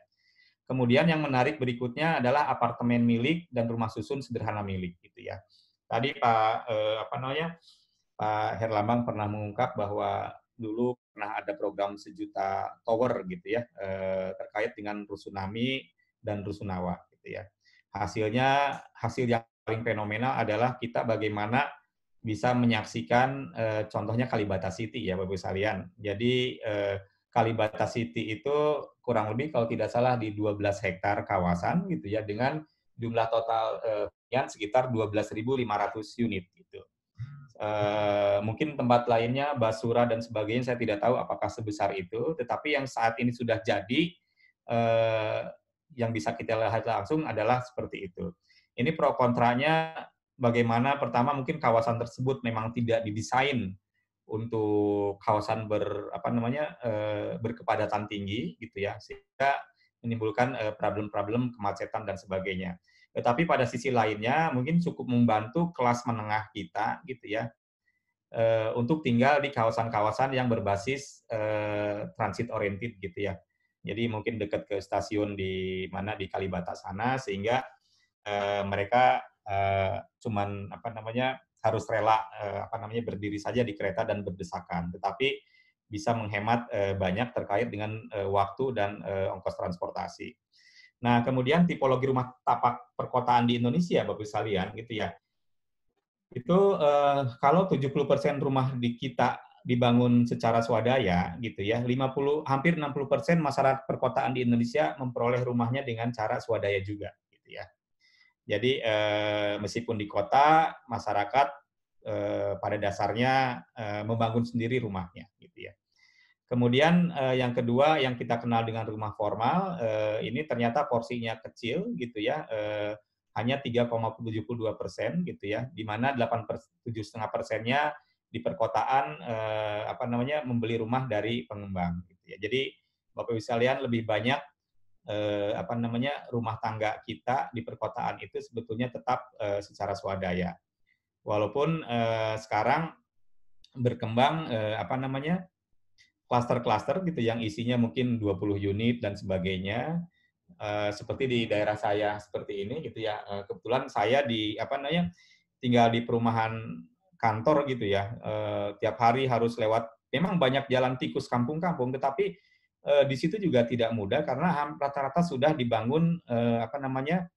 Kemudian yang menarik berikutnya adalah apartemen milik dan rumah susun sederhana milik gitu ya. Tadi Pak eh, apa namanya Pak Herlambang pernah mengungkap bahwa dulu pernah ada program sejuta tower gitu ya eh, terkait dengan rusunami dan rusunawa gitu ya hasilnya hasil yang paling fenomenal adalah kita bagaimana bisa menyaksikan eh, contohnya Kalibata City ya Bapak Ibu sekalian. Jadi eh, Kalibata City itu kurang lebih kalau tidak salah di 12 hektar kawasan gitu ya dengan jumlah total hunian eh, yang sekitar 12.500 unit gitu. Eh, mungkin tempat lainnya Basura dan sebagainya saya tidak tahu apakah sebesar itu, tetapi yang saat ini sudah jadi eh, yang bisa kita lihat langsung adalah seperti itu. Ini pro kontranya bagaimana pertama mungkin kawasan tersebut memang tidak didesain untuk kawasan ber apa namanya eh, berkepadatan tinggi gitu ya sehingga menimbulkan eh, problem-problem kemacetan dan sebagainya. Tetapi pada sisi lainnya mungkin cukup membantu kelas menengah kita gitu ya eh, untuk tinggal di kawasan-kawasan yang berbasis transit oriented gitu ya jadi mungkin dekat ke stasiun di mana di Kalibata sana sehingga eh, mereka eh, cuman apa namanya harus rela eh, apa namanya berdiri saja di kereta dan berdesakan. Tetapi bisa menghemat eh, banyak terkait dengan eh, waktu dan eh, ongkos transportasi. Nah, kemudian tipologi rumah tapak perkotaan di Indonesia Bapak sekalian gitu ya. Itu eh, kalau 70% rumah di kita dibangun secara swadaya gitu ya. 50 hampir 60% masyarakat perkotaan di Indonesia memperoleh rumahnya dengan cara swadaya juga gitu ya. Jadi eh, meskipun di kota masyarakat eh, pada dasarnya eh, membangun sendiri rumahnya gitu ya. Kemudian eh, yang kedua yang kita kenal dengan rumah formal eh, ini ternyata porsinya kecil gitu ya. Eh, hanya 3,72 persen gitu ya, di mana setengah persennya di perkotaan eh, apa namanya membeli rumah dari pengembang gitu ya. Jadi Bapak Ibu sekalian lebih banyak eh, apa namanya rumah tangga kita di perkotaan itu sebetulnya tetap eh, secara swadaya. Walaupun eh, sekarang berkembang eh, apa namanya klaster-klaster gitu yang isinya mungkin 20 unit dan sebagainya. Eh, seperti di daerah saya seperti ini gitu ya. Eh, kebetulan saya di apa namanya tinggal di perumahan kantor gitu ya, eh, tiap hari harus lewat. Memang banyak jalan tikus kampung-kampung, tetapi eh, di situ juga tidak mudah karena rata-rata sudah dibangun eh, apa namanya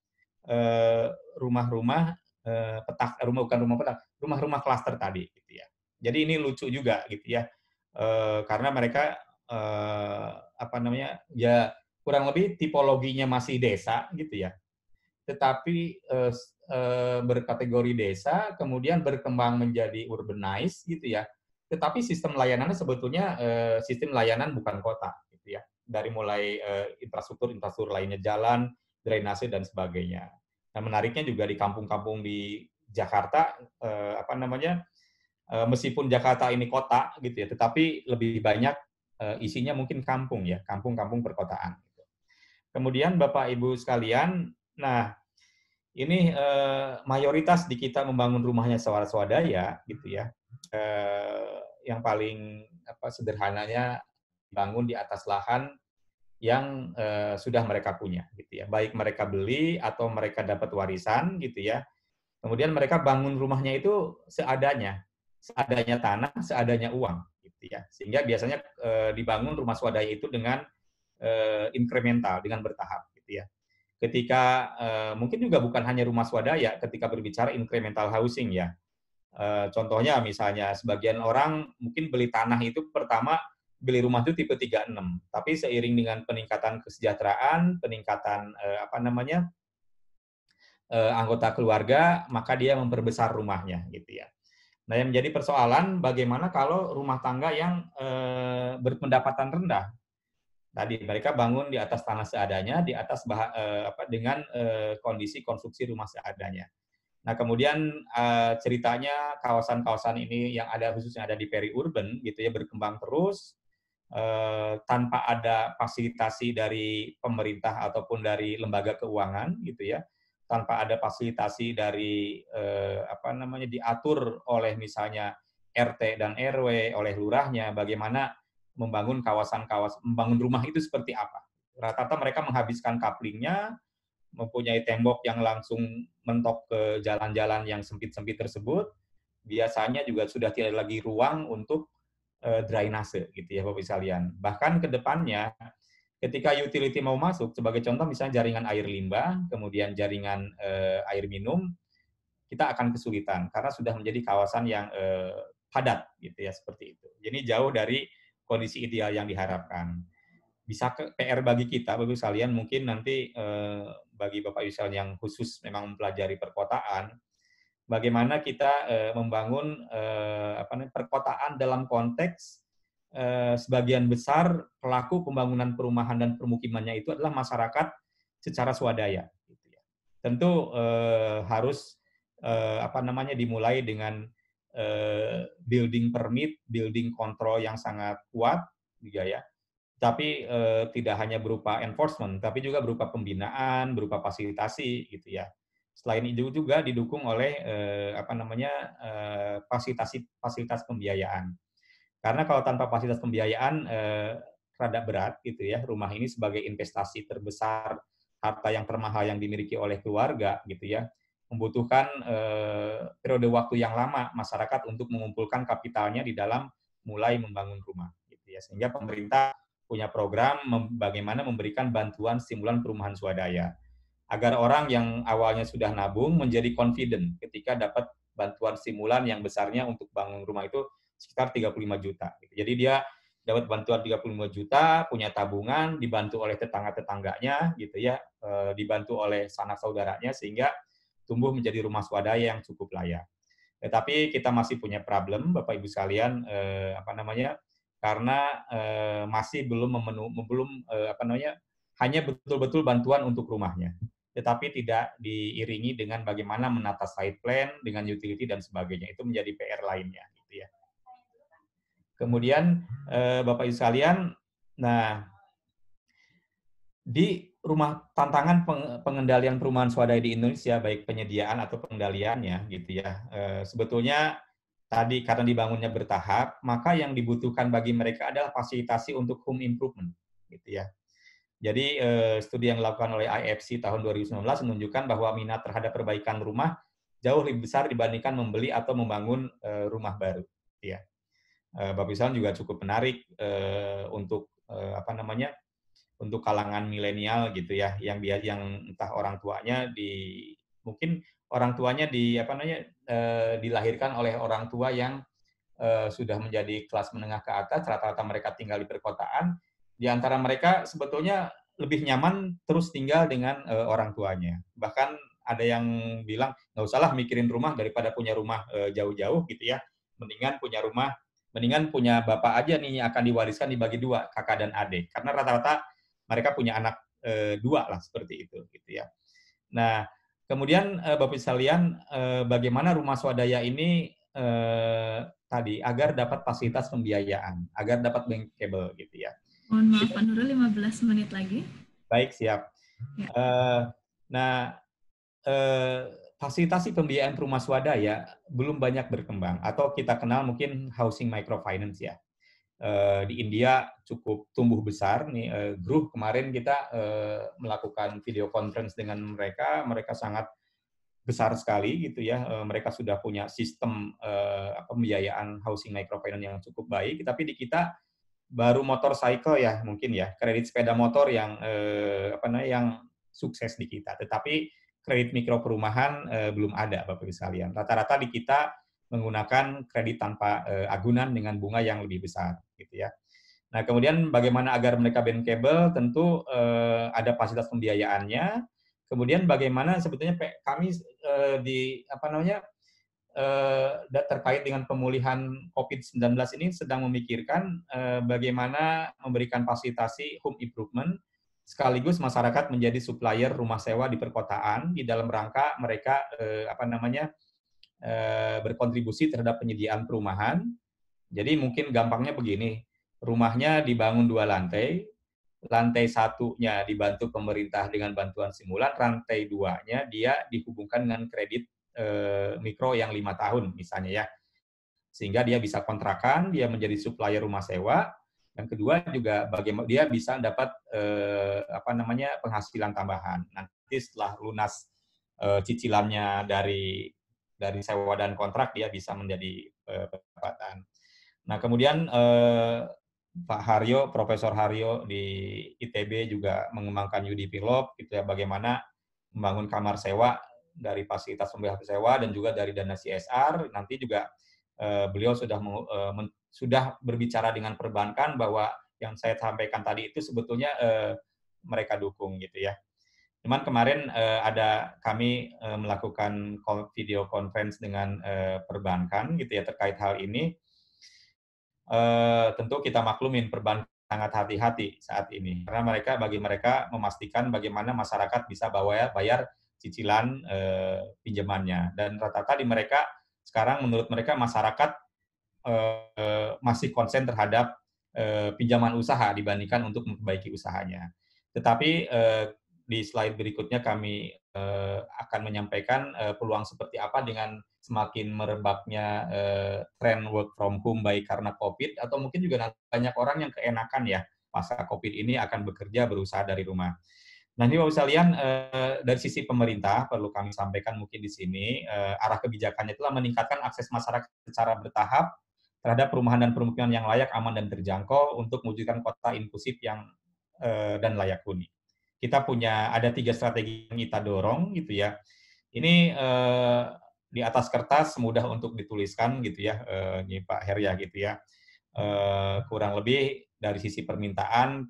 rumah-rumah petak, rumah bukan rumah petak, rumah-rumah klaster tadi gitu ya. Jadi ini lucu juga gitu ya, karena mereka apa namanya ya kurang lebih tipologinya masih desa gitu ya tetapi uh, uh, berkategori desa, kemudian berkembang menjadi urbanized gitu ya. Tetapi sistem layanannya sebetulnya uh, sistem layanan bukan kota gitu ya. Dari mulai infrastruktur-infrastruktur lainnya jalan, drainase dan sebagainya. Nah, menariknya juga di kampung-kampung di Jakarta apa namanya? meskipun Jakarta ini kota gitu ya, tetapi lebih banyak isinya mungkin kampung ya, kampung-kampung perkotaan. Gitu. Kemudian Bapak Ibu sekalian, nah ini eh, mayoritas di kita membangun rumahnya secara swadaya gitu ya eh, yang paling apa sederhananya bangun di atas lahan yang eh, sudah mereka punya gitu ya baik mereka beli atau mereka dapat warisan gitu ya kemudian mereka bangun rumahnya itu seadanya seadanya tanah seadanya uang gitu ya sehingga biasanya eh, dibangun rumah swadaya itu dengan eh, inkremental dengan bertahap ketika uh, mungkin juga bukan hanya rumah swadaya ketika berbicara incremental housing ya. Uh, contohnya misalnya sebagian orang mungkin beli tanah itu pertama beli rumah itu tipe 36, tapi seiring dengan peningkatan kesejahteraan, peningkatan uh, apa namanya? Uh, anggota keluarga, maka dia memperbesar rumahnya gitu ya. Nah, yang menjadi persoalan bagaimana kalau rumah tangga yang berpendapatan rendah Tadi mereka bangun di atas tanah seadanya, di atas bah, eh, apa dengan eh, kondisi konstruksi rumah seadanya. Nah, kemudian eh, ceritanya kawasan-kawasan ini yang ada khususnya ada di peri-urban gitu ya berkembang terus eh, tanpa ada fasilitasi dari pemerintah ataupun dari lembaga keuangan gitu ya tanpa ada fasilitasi dari eh, apa namanya diatur oleh misalnya RT dan RW oleh lurahnya bagaimana membangun kawasan-kawasan, membangun rumah itu seperti apa. Rata-rata mereka menghabiskan kaplingnya, mempunyai tembok yang langsung mentok ke jalan-jalan yang sempit-sempit tersebut. Biasanya juga sudah tidak lagi ruang untuk uh, drainase gitu ya Bapak sekalian. Bahkan ke depannya ketika utility mau masuk sebagai contoh misalnya jaringan air limbah, kemudian jaringan uh, air minum, kita akan kesulitan karena sudah menjadi kawasan yang uh, padat gitu ya seperti itu. Jadi jauh dari kondisi ideal yang diharapkan. Bisa ke PR bagi kita, bagi kalian mungkin nanti eh, bagi Bapak Yusel yang khusus memang mempelajari perkotaan, bagaimana kita eh, membangun eh, apa namanya perkotaan dalam konteks eh, sebagian besar pelaku pembangunan perumahan dan permukimannya itu adalah masyarakat secara swadaya. Gitu ya. Tentu eh, harus eh, apa namanya dimulai dengan Eh, building permit, building control yang sangat kuat, juga iya ya. Tapi eh, tidak hanya berupa enforcement, tapi juga berupa pembinaan, berupa fasilitasi, gitu ya. Selain itu juga didukung oleh eh, apa namanya eh, fasilitasi fasilitas pembiayaan. Karena kalau tanpa fasilitas pembiayaan eh, rada berat gitu ya. Rumah ini sebagai investasi terbesar, harta yang termahal yang dimiliki oleh keluarga gitu ya membutuhkan eh, periode waktu yang lama masyarakat untuk mengumpulkan kapitalnya di dalam mulai membangun rumah gitu ya. sehingga pemerintah punya program bagaimana memberikan bantuan stimulan perumahan swadaya agar orang yang awalnya sudah nabung menjadi confident ketika dapat bantuan stimulan yang besarnya untuk bangun rumah itu sekitar 35 juta. Gitu. Jadi dia dapat bantuan 35 juta, punya tabungan, dibantu oleh tetangga-tetangganya gitu ya, eh, dibantu oleh sanak saudaranya sehingga tumbuh menjadi rumah swadaya yang cukup layak. Tetapi kita masih punya problem, Bapak Ibu sekalian, eh, apa namanya? Karena eh, masih belum memenuh, belum eh, apa namanya? Hanya betul-betul bantuan untuk rumahnya, tetapi tidak diiringi dengan bagaimana menata site plan dengan utility dan sebagainya. Itu menjadi PR lainnya, gitu ya. Kemudian eh, Bapak Ibu sekalian, nah di rumah tantangan pengendalian perumahan swadaya di Indonesia baik penyediaan atau pengendaliannya gitu ya eh, sebetulnya tadi karena dibangunnya bertahap maka yang dibutuhkan bagi mereka adalah fasilitasi untuk home improvement gitu ya jadi eh, studi yang dilakukan oleh IFC tahun 2019 menunjukkan bahwa minat terhadap perbaikan rumah jauh lebih besar dibandingkan membeli atau membangun eh, rumah baru gitu ya e, Bapak Isan juga cukup menarik untuk apa namanya untuk kalangan milenial gitu ya yang biasa yang entah orang tuanya di mungkin orang tuanya di apa namanya e, dilahirkan oleh orang tua yang e, sudah menjadi kelas menengah ke atas rata-rata mereka tinggal di perkotaan di antara mereka sebetulnya lebih nyaman terus tinggal dengan e, orang tuanya bahkan ada yang bilang nggak usahlah mikirin rumah daripada punya rumah jauh-jauh gitu ya mendingan punya rumah mendingan punya bapak aja nih akan diwariskan dibagi dua kakak dan adik karena rata-rata mereka punya anak e, dua lah seperti itu gitu ya. Nah, kemudian e, Bapak sekalian e, bagaimana rumah swadaya ini e, tadi agar dapat fasilitas pembiayaan, agar dapat bankable gitu ya. Mohon maaf Pak Nurul 15 menit lagi. Baik, siap. Ya. E, nah, e, fasilitasi pembiayaan rumah swadaya belum banyak berkembang atau kita kenal mungkin housing microfinance ya. Eh, di India cukup tumbuh besar nih uh, eh, grup kemarin kita eh, melakukan video conference dengan mereka mereka sangat besar sekali gitu ya mereka sudah punya sistem pembiayaan housing microfinance yang cukup baik tapi di kita baru motorcycle ya mungkin ya kredit sepeda motor yang eh, apa namanya yang sukses di kita tetapi kredit mikro perumahan eh, belum ada Bapak Ibu sekalian rata-rata di kita menggunakan kredit tanpa eh, agunan dengan bunga yang lebih besar gitu ya. Nah, kemudian bagaimana agar mereka bankable? Tentu eh, ada fasilitas pembiayaannya. Kemudian bagaimana sebetulnya kami eh, di apa namanya eh, terkait dengan pemulihan COVID-19 ini sedang memikirkan eh, bagaimana memberikan fasilitasi home improvement sekaligus masyarakat menjadi supplier rumah sewa di perkotaan di dalam rangka mereka eh, apa namanya eh, berkontribusi terhadap penyediaan perumahan jadi mungkin gampangnya begini, rumahnya dibangun dua lantai, lantai satunya dibantu pemerintah dengan bantuan simulan, lantai duanya dia dihubungkan dengan kredit e, mikro yang lima tahun misalnya ya. Sehingga dia bisa kontrakan, dia menjadi supplier rumah sewa, yang kedua juga bagaimana dia bisa dapat eh, apa namanya penghasilan tambahan. Nanti setelah lunas eh, cicilannya dari dari sewa dan kontrak dia bisa menjadi eh, pendapatan. Nah, kemudian eh, Pak Haryo, Profesor Haryo di ITB juga mengembangkan UDP Lob, gitu ya, bagaimana membangun kamar sewa dari fasilitas pembelian sewa dan juga dari dana CSR. Nanti juga eh, beliau sudah eh, men, sudah berbicara dengan perbankan bahwa yang saya sampaikan tadi itu sebetulnya eh, mereka dukung gitu ya. Cuman kemarin eh, ada kami eh, melakukan video conference dengan eh, perbankan gitu ya terkait hal ini Eh, tentu kita maklumin perbankan sangat hati-hati saat ini karena mereka bagi mereka memastikan bagaimana masyarakat bisa bayar bayar cicilan e, pinjamannya dan rata-rata di mereka sekarang menurut mereka masyarakat e, masih konsen terhadap e, pinjaman usaha dibandingkan untuk memperbaiki usahanya. Tetapi e, di slide berikutnya kami Eh, akan menyampaikan uh, peluang seperti apa dengan semakin merebaknya uh, tren work from home baik karena COVID atau mungkin juga banyak orang yang keenakan ya masa COVID ini akan bekerja berusaha dari rumah. Nah ini Bapak sekalian uh, dari sisi pemerintah perlu kami sampaikan mungkin di sini uh, arah kebijakannya telah meningkatkan akses masyarakat secara bertahap terhadap perumahan dan permukiman yang layak, aman dan terjangkau untuk mewujudkan kota inklusif yang uh, dan layak huni kita punya ada tiga strategi yang kita dorong gitu ya. Ini eh, di atas kertas mudah untuk dituliskan gitu ya, eh, Pak Herya gitu ya. Eh, kurang lebih dari sisi permintaan,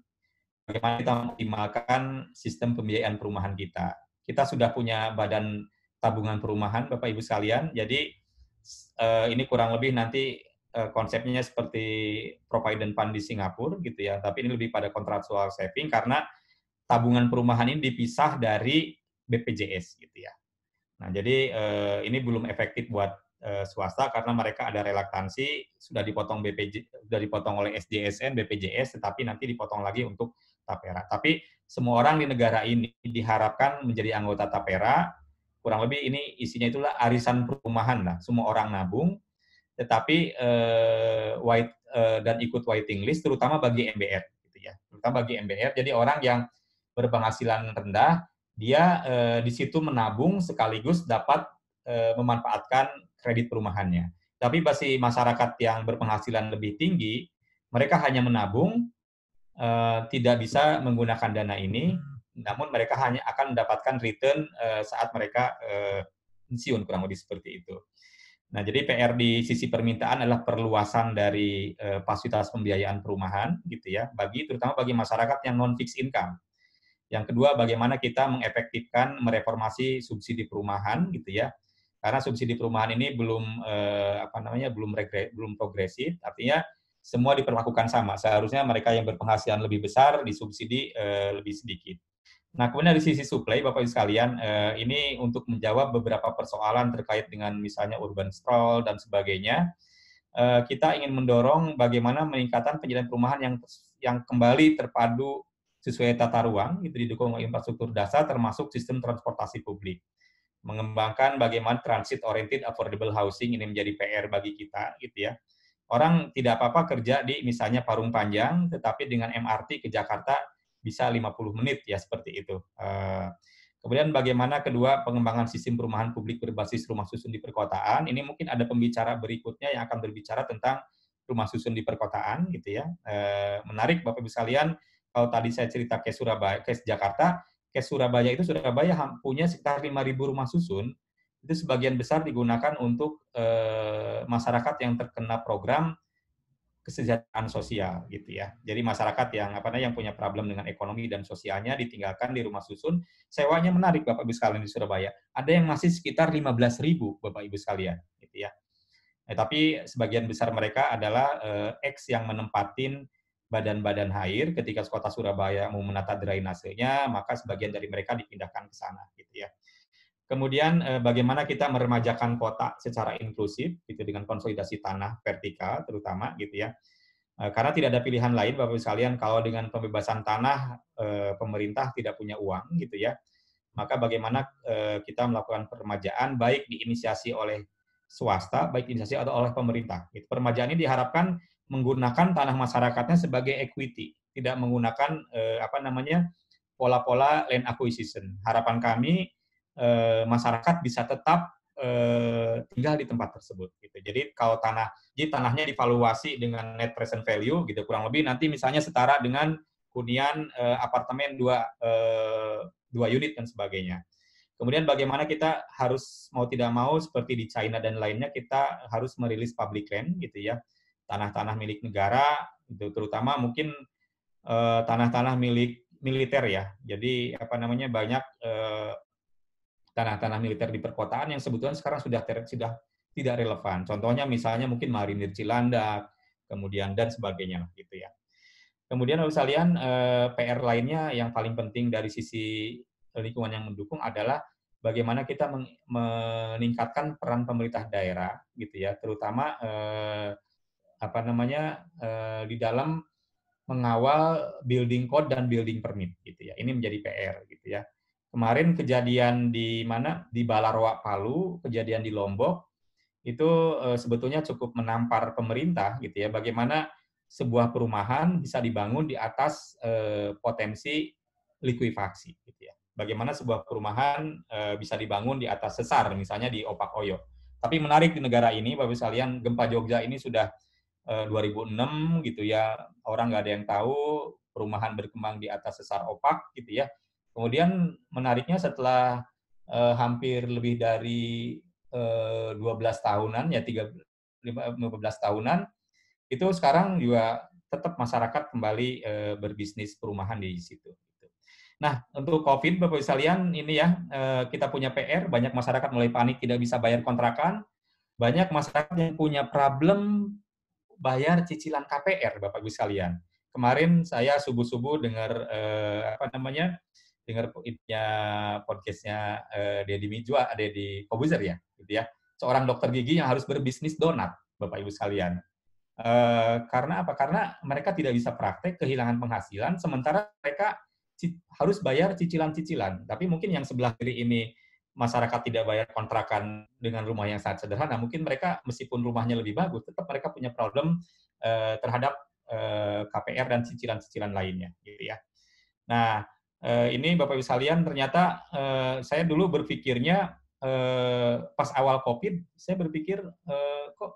bagaimana kita mengoptimalkan sistem pembiayaan perumahan kita. Kita sudah punya badan tabungan perumahan, Bapak Ibu sekalian. Jadi eh, ini kurang lebih nanti eh, konsepnya seperti provident fund di Singapura gitu ya, tapi ini lebih pada kontraktual saving karena tabungan perumahan ini dipisah dari BPJS gitu ya. Nah, jadi eh, ini belum efektif buat eh, swasta karena mereka ada relaktansi sudah dipotong BPJ sudah dipotong oleh SJSN, BPJS tetapi nanti dipotong lagi untuk Tapera. Tapi semua orang di negara ini diharapkan menjadi anggota Tapera. Kurang lebih ini isinya itulah arisan perumahan lah. Semua orang nabung tetapi eh, white eh, dan ikut waiting list terutama bagi MBR gitu ya. Terutama bagi MBR. Jadi orang yang berpenghasilan rendah, dia eh, di situ menabung sekaligus dapat eh, memanfaatkan kredit perumahannya. Tapi pasti masyarakat yang berpenghasilan lebih tinggi, mereka hanya menabung, eh, tidak bisa menggunakan dana ini, hmm. namun mereka hanya akan mendapatkan return eh, saat mereka eh, pensiun kurang lebih seperti itu. Nah, jadi PR di sisi permintaan adalah perluasan dari eh, fasilitas pembiayaan perumahan gitu ya, bagi terutama bagi masyarakat yang non fixed income yang kedua, bagaimana kita mengefektifkan mereformasi subsidi perumahan gitu ya. Karena subsidi perumahan ini belum eh, apa namanya belum regre, belum progresif, artinya semua diperlakukan sama. Seharusnya mereka yang berpenghasilan lebih besar disubsidi eh, lebih sedikit. Nah, kemudian dari sisi supply, Bapak Ibu sekalian, eh, ini untuk menjawab beberapa persoalan terkait dengan misalnya urban sprawl dan sebagainya. Eh, kita ingin mendorong bagaimana meningkatkan penyediaan perumahan yang yang kembali terpadu sesuai tata ruang, itu didukung oleh infrastruktur dasar termasuk sistem transportasi publik. Mengembangkan bagaimana transit oriented affordable housing ini menjadi PR bagi kita gitu ya. Orang tidak apa-apa kerja di misalnya Parung Panjang, tetapi dengan MRT ke Jakarta bisa 50 menit ya seperti itu. Eh, kemudian bagaimana kedua pengembangan sistem perumahan publik berbasis rumah susun di perkotaan. Ini mungkin ada pembicara berikutnya yang akan berbicara tentang rumah susun di perkotaan gitu ya. Eh, menarik Bapak Ibu sekalian kalau tadi saya cerita ke Surabaya, ke Jakarta, ke Surabaya itu Surabaya punya sekitar 5.000 rumah susun, itu sebagian besar digunakan untuk e, masyarakat yang terkena program kesejahteraan sosial gitu ya. Jadi masyarakat yang apa namanya yang punya problem dengan ekonomi dan sosialnya ditinggalkan di rumah susun, sewanya menarik Bapak Ibu sekalian di Surabaya. Ada yang masih sekitar ribu, Bapak Ibu sekalian gitu ya. Nah, tapi sebagian besar mereka adalah eh, ex yang menempatin badan-badan air ketika kota Surabaya mau menata drainasenya, maka sebagian dari mereka dipindahkan ke sana gitu ya. Kemudian eh, bagaimana kita meremajakan kota secara inklusif gitu dengan konsolidasi tanah vertikal terutama gitu ya. Eh, karena tidak ada pilihan lain Bapak Ibu sekalian kalau dengan pembebasan tanah eh, pemerintah tidak punya uang gitu ya. Maka bagaimana kita melakukan peremajaan baik diinisiasi oleh swasta, baik inisiasi atau oleh pemerintah. Gitu. Permajaan ini diharapkan menggunakan tanah masyarakatnya sebagai equity, tidak menggunakan eh, apa namanya pola-pola land acquisition. Harapan kami eh, masyarakat bisa tetap eh, tinggal di tempat tersebut. Gitu. Jadi kalau tanah, jadi tanahnya divaluasi dengan net present value, gitu kurang lebih nanti misalnya setara dengan hunian eh, apartemen dua eh, dua unit dan sebagainya. Kemudian bagaimana kita harus mau tidak mau seperti di China dan lainnya kita harus merilis public land gitu ya tanah-tanah milik negara itu terutama mungkin eh, tanah-tanah milik militer ya. Jadi apa namanya banyak eh, tanah-tanah militer di perkotaan yang sebetulnya sekarang sudah ter, sudah tidak relevan. Contohnya misalnya mungkin Marinir Cilandak, kemudian dan sebagainya gitu ya. Kemudian kalian salian eh, PR lainnya yang paling penting dari sisi lingkungan yang mendukung adalah bagaimana kita meningkatkan peran pemerintah daerah gitu ya, terutama apa namanya eh, di dalam mengawal building code dan building permit gitu ya. Ini menjadi PR gitu ya. Kemarin kejadian di mana di Balaroa Palu, kejadian di Lombok itu eh, sebetulnya cukup menampar pemerintah gitu ya. Bagaimana sebuah perumahan bisa dibangun di atas eh, potensi likuifaksi gitu ya. Bagaimana sebuah perumahan eh, bisa dibangun di atas sesar misalnya di Opak Oyo. Tapi menarik di negara ini Bapak sekalian gempa Jogja ini sudah 2006 eh, gitu ya orang nggak ada yang tahu perumahan berkembang di atas sesar opak gitu ya kemudian menariknya setelah eh, hampir lebih dari eh, 12 tahunan ya 3 15 tahunan itu sekarang juga tetap masyarakat kembali eh, berbisnis perumahan di situ gitu. Nah, untuk COVID, Bapak Ibu sekalian, ini ya, eh, kita punya PR, banyak masyarakat mulai panik tidak bisa bayar kontrakan, banyak masyarakat yang punya problem bayar cicilan KPR, Bapak Ibu sekalian. Kemarin saya subuh-subuh dengar eh, apa namanya? dengar nya podcastnya eh, Deddy ada eh, Deddy Kobuzer ya, gitu ya. Seorang dokter gigi yang harus berbisnis donat, Bapak Ibu sekalian. Eh, karena apa? Karena mereka tidak bisa praktek, kehilangan penghasilan, sementara mereka harus bayar cicilan-cicilan. Tapi mungkin yang sebelah kiri ini masyarakat tidak bayar kontrakan dengan rumah yang sangat sederhana, mungkin mereka meskipun rumahnya lebih bagus, tetap mereka punya problem eh, terhadap eh, KPR dan cicilan-cicilan lainnya, gitu ya. Nah, eh, ini Bapak Ibu sekalian, ternyata eh, saya dulu berpikirnya eh, pas awal COVID, saya berpikir eh, kok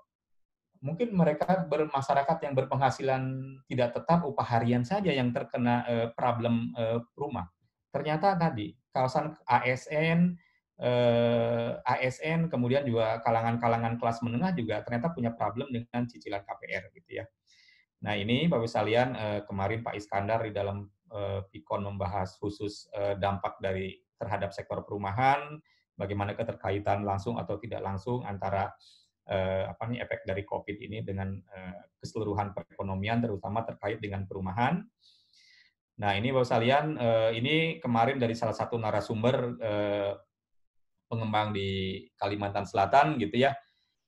mungkin mereka bermasyarakat yang berpenghasilan tidak tetap upah harian saja yang terkena eh, problem eh, rumah. Ternyata tadi kawasan ASN eh, ASN, kemudian juga kalangan-kalangan kelas menengah juga ternyata punya problem dengan cicilan KPR gitu ya. Nah ini Bapak sekalian eh, kemarin Pak Iskandar di dalam eh, PIKON membahas khusus eh, dampak dari terhadap sektor perumahan, bagaimana keterkaitan langsung atau tidak langsung antara eh, apa nih efek dari COVID ini dengan eh, keseluruhan perekonomian terutama terkait dengan perumahan. Nah ini Bapak sekalian eh, ini kemarin dari salah satu narasumber eh, pengembang di Kalimantan Selatan gitu ya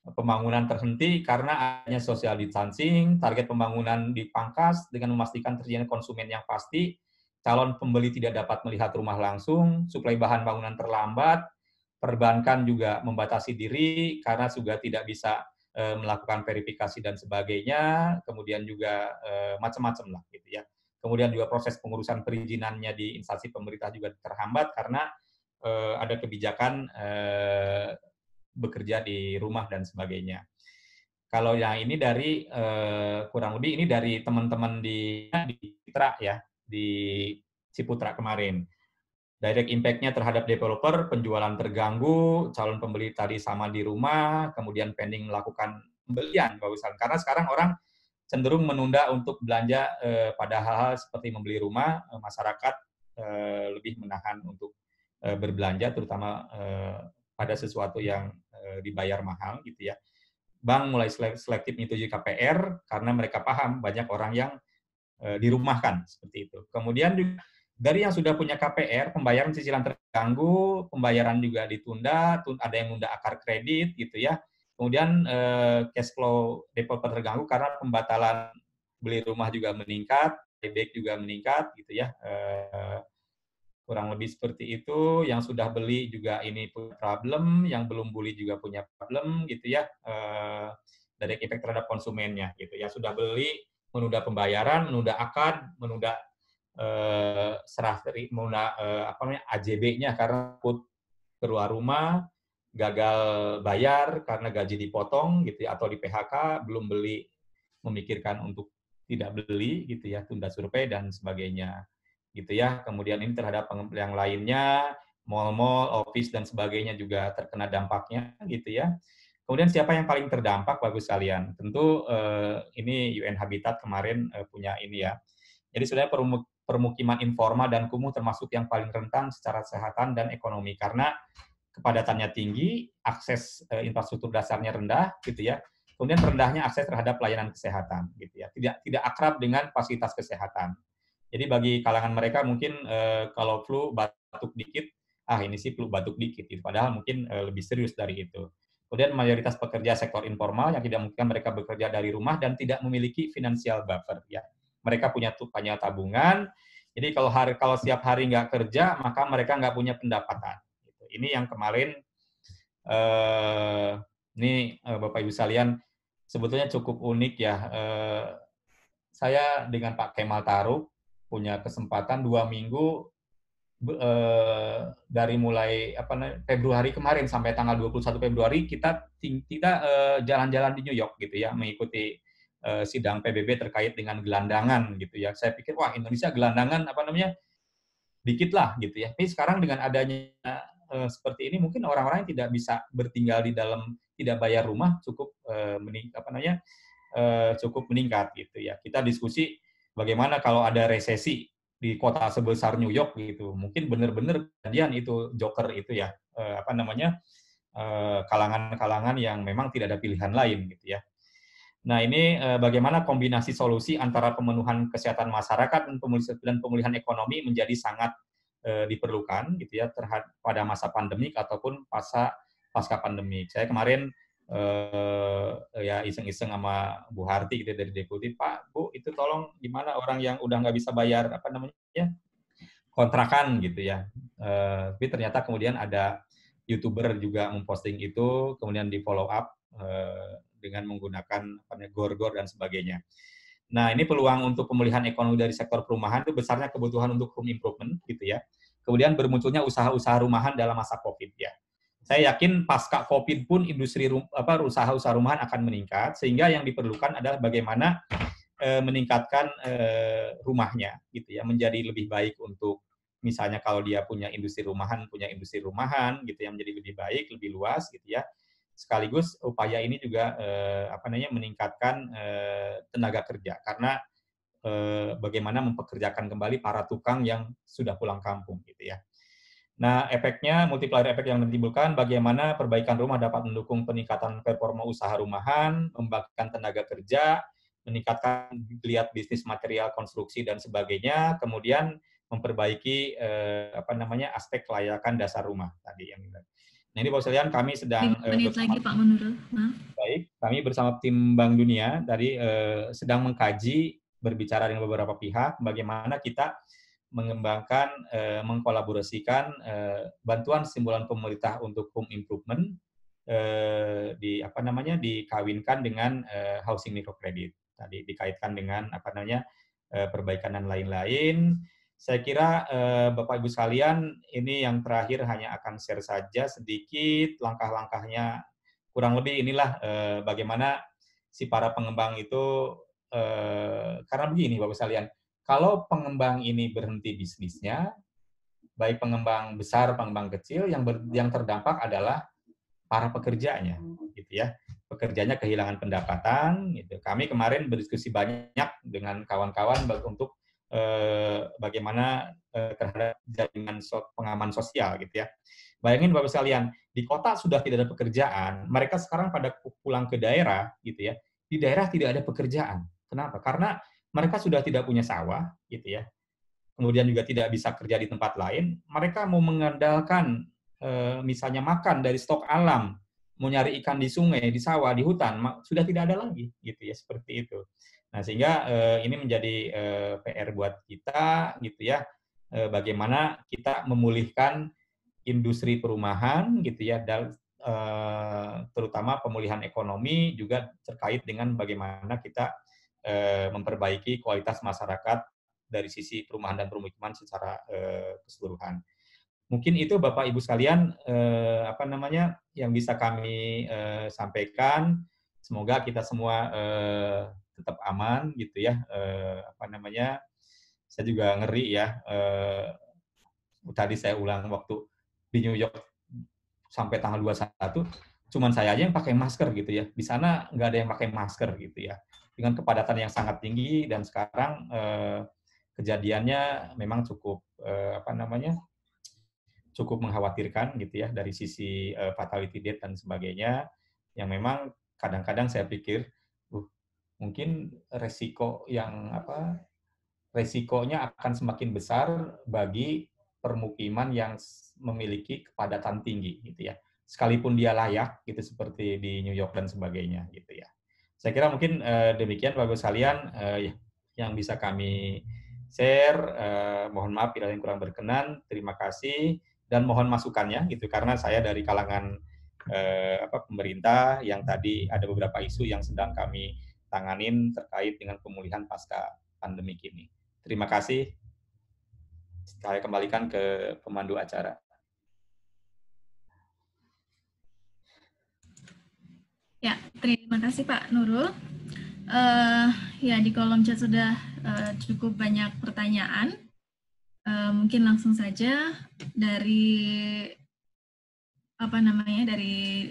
pembangunan terhenti karena adanya social distancing, target pembangunan dipangkas dengan memastikan terjadinya konsumen yang pasti, calon pembeli tidak dapat melihat rumah langsung, suplai bahan bangunan terlambat, perbankan juga membatasi diri karena juga tidak bisa e, melakukan verifikasi dan sebagainya, kemudian juga e, macam-macam lah gitu ya. Kemudian juga proses pengurusan perizinannya di instansi pemerintah juga terhambat karena uh, ada kebijakan uh, bekerja di rumah dan sebagainya. Kalau yang ini dari uh, kurang lebih ini dari teman-teman di Citra ya di Ciputra kemarin. Direct impact-nya terhadap developer, penjualan terganggu, calon pembeli tadi sama di rumah, kemudian pending melakukan pembelian, bagusan. Karena sekarang orang cenderung menunda untuk belanja eh, pada hal-hal seperti membeli rumah, masyarakat eh, lebih menahan untuk Eh, berbelanja terutama eh, pada sesuatu yang eh, dibayar mahal gitu ya. Bank mulai selektif menyetujui KPR karena mereka paham banyak orang yang dirumahkan seperti itu. Kemudian juga dari yang sudah punya KPR, pembayaran cicilan terganggu, pembayaran juga ditunda, ada yang nunda akar kredit gitu ya. Kemudian cash flow developer terganggu karena pembatalan beli rumah juga meningkat, payback juga meningkat gitu ya kurang lebih seperti itu. Yang sudah beli juga ini punya problem, yang belum beli juga punya problem gitu ya. e, dari efek terhadap konsumennya gitu. ya sudah beli menunda pembayaran, menunda akad, menunda eh, serah teri, menunda eh, apa namanya AJB-nya karena put keluar rumah, gagal bayar karena gaji dipotong gitu ya, atau di PHK, belum beli memikirkan untuk tidak beli gitu ya, tunda survei dan sebagainya gitu ya. Kemudian ini terhadap yang lainnya, mall-mall, office dan sebagainya juga terkena dampaknya gitu ya. Kemudian siapa yang paling terdampak bagus kalian? Tentu eh, ini UN Habitat kemarin eh, punya ini ya. Jadi sudah permukiman informal dan kumuh termasuk yang paling rentan secara kesehatan dan ekonomi karena kepadatannya tinggi, akses eh, infrastruktur dasarnya rendah gitu ya. Kemudian rendahnya akses terhadap pelayanan kesehatan gitu ya. Tidak tidak akrab dengan fasilitas kesehatan jadi bagi kalangan mereka mungkin eh, kalau flu batuk dikit, ah ini sih flu batuk dikit, gitu. padahal mungkin eh, lebih serius dari itu. Kemudian mayoritas pekerja sektor informal yang tidak mungkin mereka bekerja dari rumah dan tidak memiliki financial buffer. Ya, mereka punya punya tabungan. Jadi kalau hari kalau setiap hari nggak kerja maka mereka nggak punya pendapatan. Gitu. Ini yang kemarin eh, ini eh, Bapak Ibu sekalian sebetulnya cukup unik ya. Eh, saya dengan Pak Kemal Taruk punya kesempatan dua minggu eh, dari mulai apa Februari kemarin sampai tanggal 21 Februari kita kita eh, jalan-jalan di New York gitu ya mengikuti eh, sidang PBB terkait dengan gelandangan gitu ya. Saya pikir wah Indonesia gelandangan apa namanya dikit lah gitu ya. Tapi sekarang dengan adanya seperti ini mungkin orang-orang yang tidak bisa bertinggal di dalam tidak bayar rumah cukup eh, mening apa namanya cukup meningkat gitu ya. Kita diskusi bagaimana kalau ada resesi di kota sebesar New York gitu. Mungkin benar-benar kejadian itu joker itu ya e, apa namanya eh, kalangan-kalangan e, yang memang tidak ada pilihan lain gitu ya. Nah ini e, bagaimana kombinasi solusi antara pemenuhan kesehatan masyarakat dan pemulihan, dan pemulihan ekonomi menjadi sangat diperlukan gitu ya terhadap pada masa pandemik ataupun pasca pasca pandemik. Saya kemarin uh, ya iseng-iseng sama Bu Harti gitu ya, dari Deputi, Pak, Bu itu tolong gimana orang yang udah nggak bisa bayar apa namanya kontrakan gitu ya. uh, tapi ternyata kemudian ada youtuber juga memposting itu, kemudian di follow up uh, dengan menggunakan apa gor-gor dan sebagainya. Nah, ini peluang untuk pemulihan ekonomi dari sektor perumahan itu besarnya kebutuhan untuk home improvement gitu ya. Kemudian bermunculnya usaha-usaha rumahan dalam masa Covid ya saya yakin pasca COVID pun industri apa usaha-usaha rumahan akan meningkat sehingga yang diperlukan adalah bagaimana e, meningkatkan e, rumahnya gitu ya menjadi lebih baik untuk misalnya kalau dia punya industri rumahan punya industri rumahan gitu yang menjadi lebih baik lebih luas gitu ya sekaligus upaya ini juga e, apa namanya meningkatkan e, tenaga kerja karena e, bagaimana mempekerjakan kembali para tukang yang sudah pulang kampung gitu ya Nah, efeknya multiplier efek yang ditimbulkan bagaimana perbaikan rumah dapat mendukung peningkatan performa usaha rumahan, membangkitkan tenaga kerja, meningkatkan geliat bisnis material konstruksi dan sebagainya, kemudian memperbaiki eh, apa namanya aspek kelayakan dasar rumah tadi yang Nah, ini Bapak kami sedang eh, menit bersama, lagi Pak Menurut. Baik, kami bersama tim Bank Dunia dari eh, sedang mengkaji berbicara dengan beberapa pihak bagaimana kita mengembangkan, eh, mengkolaborasikan eh, bantuan stimulan pemerintah untuk home improvement eh, di apa namanya dikawinkan dengan eh, housing microcredit tadi dikaitkan dengan apa namanya eh, perbaikan dan lain-lain. Saya kira eh, Bapak Ibu sekalian ini yang terakhir hanya akan share saja sedikit langkah-langkahnya kurang lebih inilah eh, bagaimana si para pengembang itu eh, karena begini Bapak Ibu sekalian kalau pengembang ini berhenti bisnisnya, baik pengembang besar, pengembang kecil, yang ber, yang terdampak adalah para pekerjanya, gitu ya. Pekerjanya kehilangan pendapatan. Gitu. Kami kemarin berdiskusi banyak dengan kawan-kawan untuk eh, bagaimana eh, terhadap jaringan so, pengaman sosial, gitu ya. Bayangin bapak sekalian, di kota sudah tidak ada pekerjaan, mereka sekarang pada pulang ke daerah, gitu ya. Di daerah tidak ada pekerjaan. Kenapa? Karena mereka sudah tidak punya sawah, gitu ya. Kemudian juga tidak bisa kerja di tempat lain. Mereka mau mengandalkan eh, misalnya makan dari stok alam, mau nyari ikan di sungai, di sawah, di hutan, sudah tidak ada lagi, gitu ya, seperti itu. Nah, sehingga eh, ini menjadi eh, PR buat kita, gitu ya, bagaimana kita memulihkan industri perumahan, gitu ya, dan terutama pemulihan ekonomi juga terkait dengan bagaimana kita Eh, memperbaiki kualitas masyarakat dari sisi perumahan dan permukiman secara eh, keseluruhan. Mungkin itu Bapak Ibu sekalian eh, apa namanya yang bisa kami sampaikan. Semoga kita semua tetap aman gitu ya. apa namanya? Saya juga ngeri ya. tadi saya ulang waktu di New York sampai tanggal 21 cuman saya aja yang pakai masker gitu ya. Di sana nggak ada yang pakai masker gitu ya dengan kepadatan yang sangat tinggi dan sekarang eh, kejadiannya memang cukup eh, apa namanya cukup mengkhawatirkan gitu ya dari sisi eh, fatality rate dan sebagainya yang memang kadang-kadang saya pikir uh, mungkin resiko yang apa resikonya akan semakin besar bagi permukiman yang memiliki kepadatan tinggi gitu ya sekalipun dia layak gitu seperti di New York dan sebagainya gitu ya saya kira mungkin eh, demikian pak sekalian eh, ya, yang bisa kami share. Eh, mohon maaf bila yang kurang berkenan. Terima kasih dan mohon masukannya gitu karena saya dari kalangan eh, apa pemerintah yang tadi ada beberapa isu yang sedang kami tanganin terkait dengan pemulihan pasca pandemi ini. Terima kasih. Saya kembalikan ke pemandu acara. Ya, terima kasih Pak Nurul. Uh, ya, di kolom chat sudah uh, cukup banyak pertanyaan. Uh, mungkin langsung saja dari apa namanya dari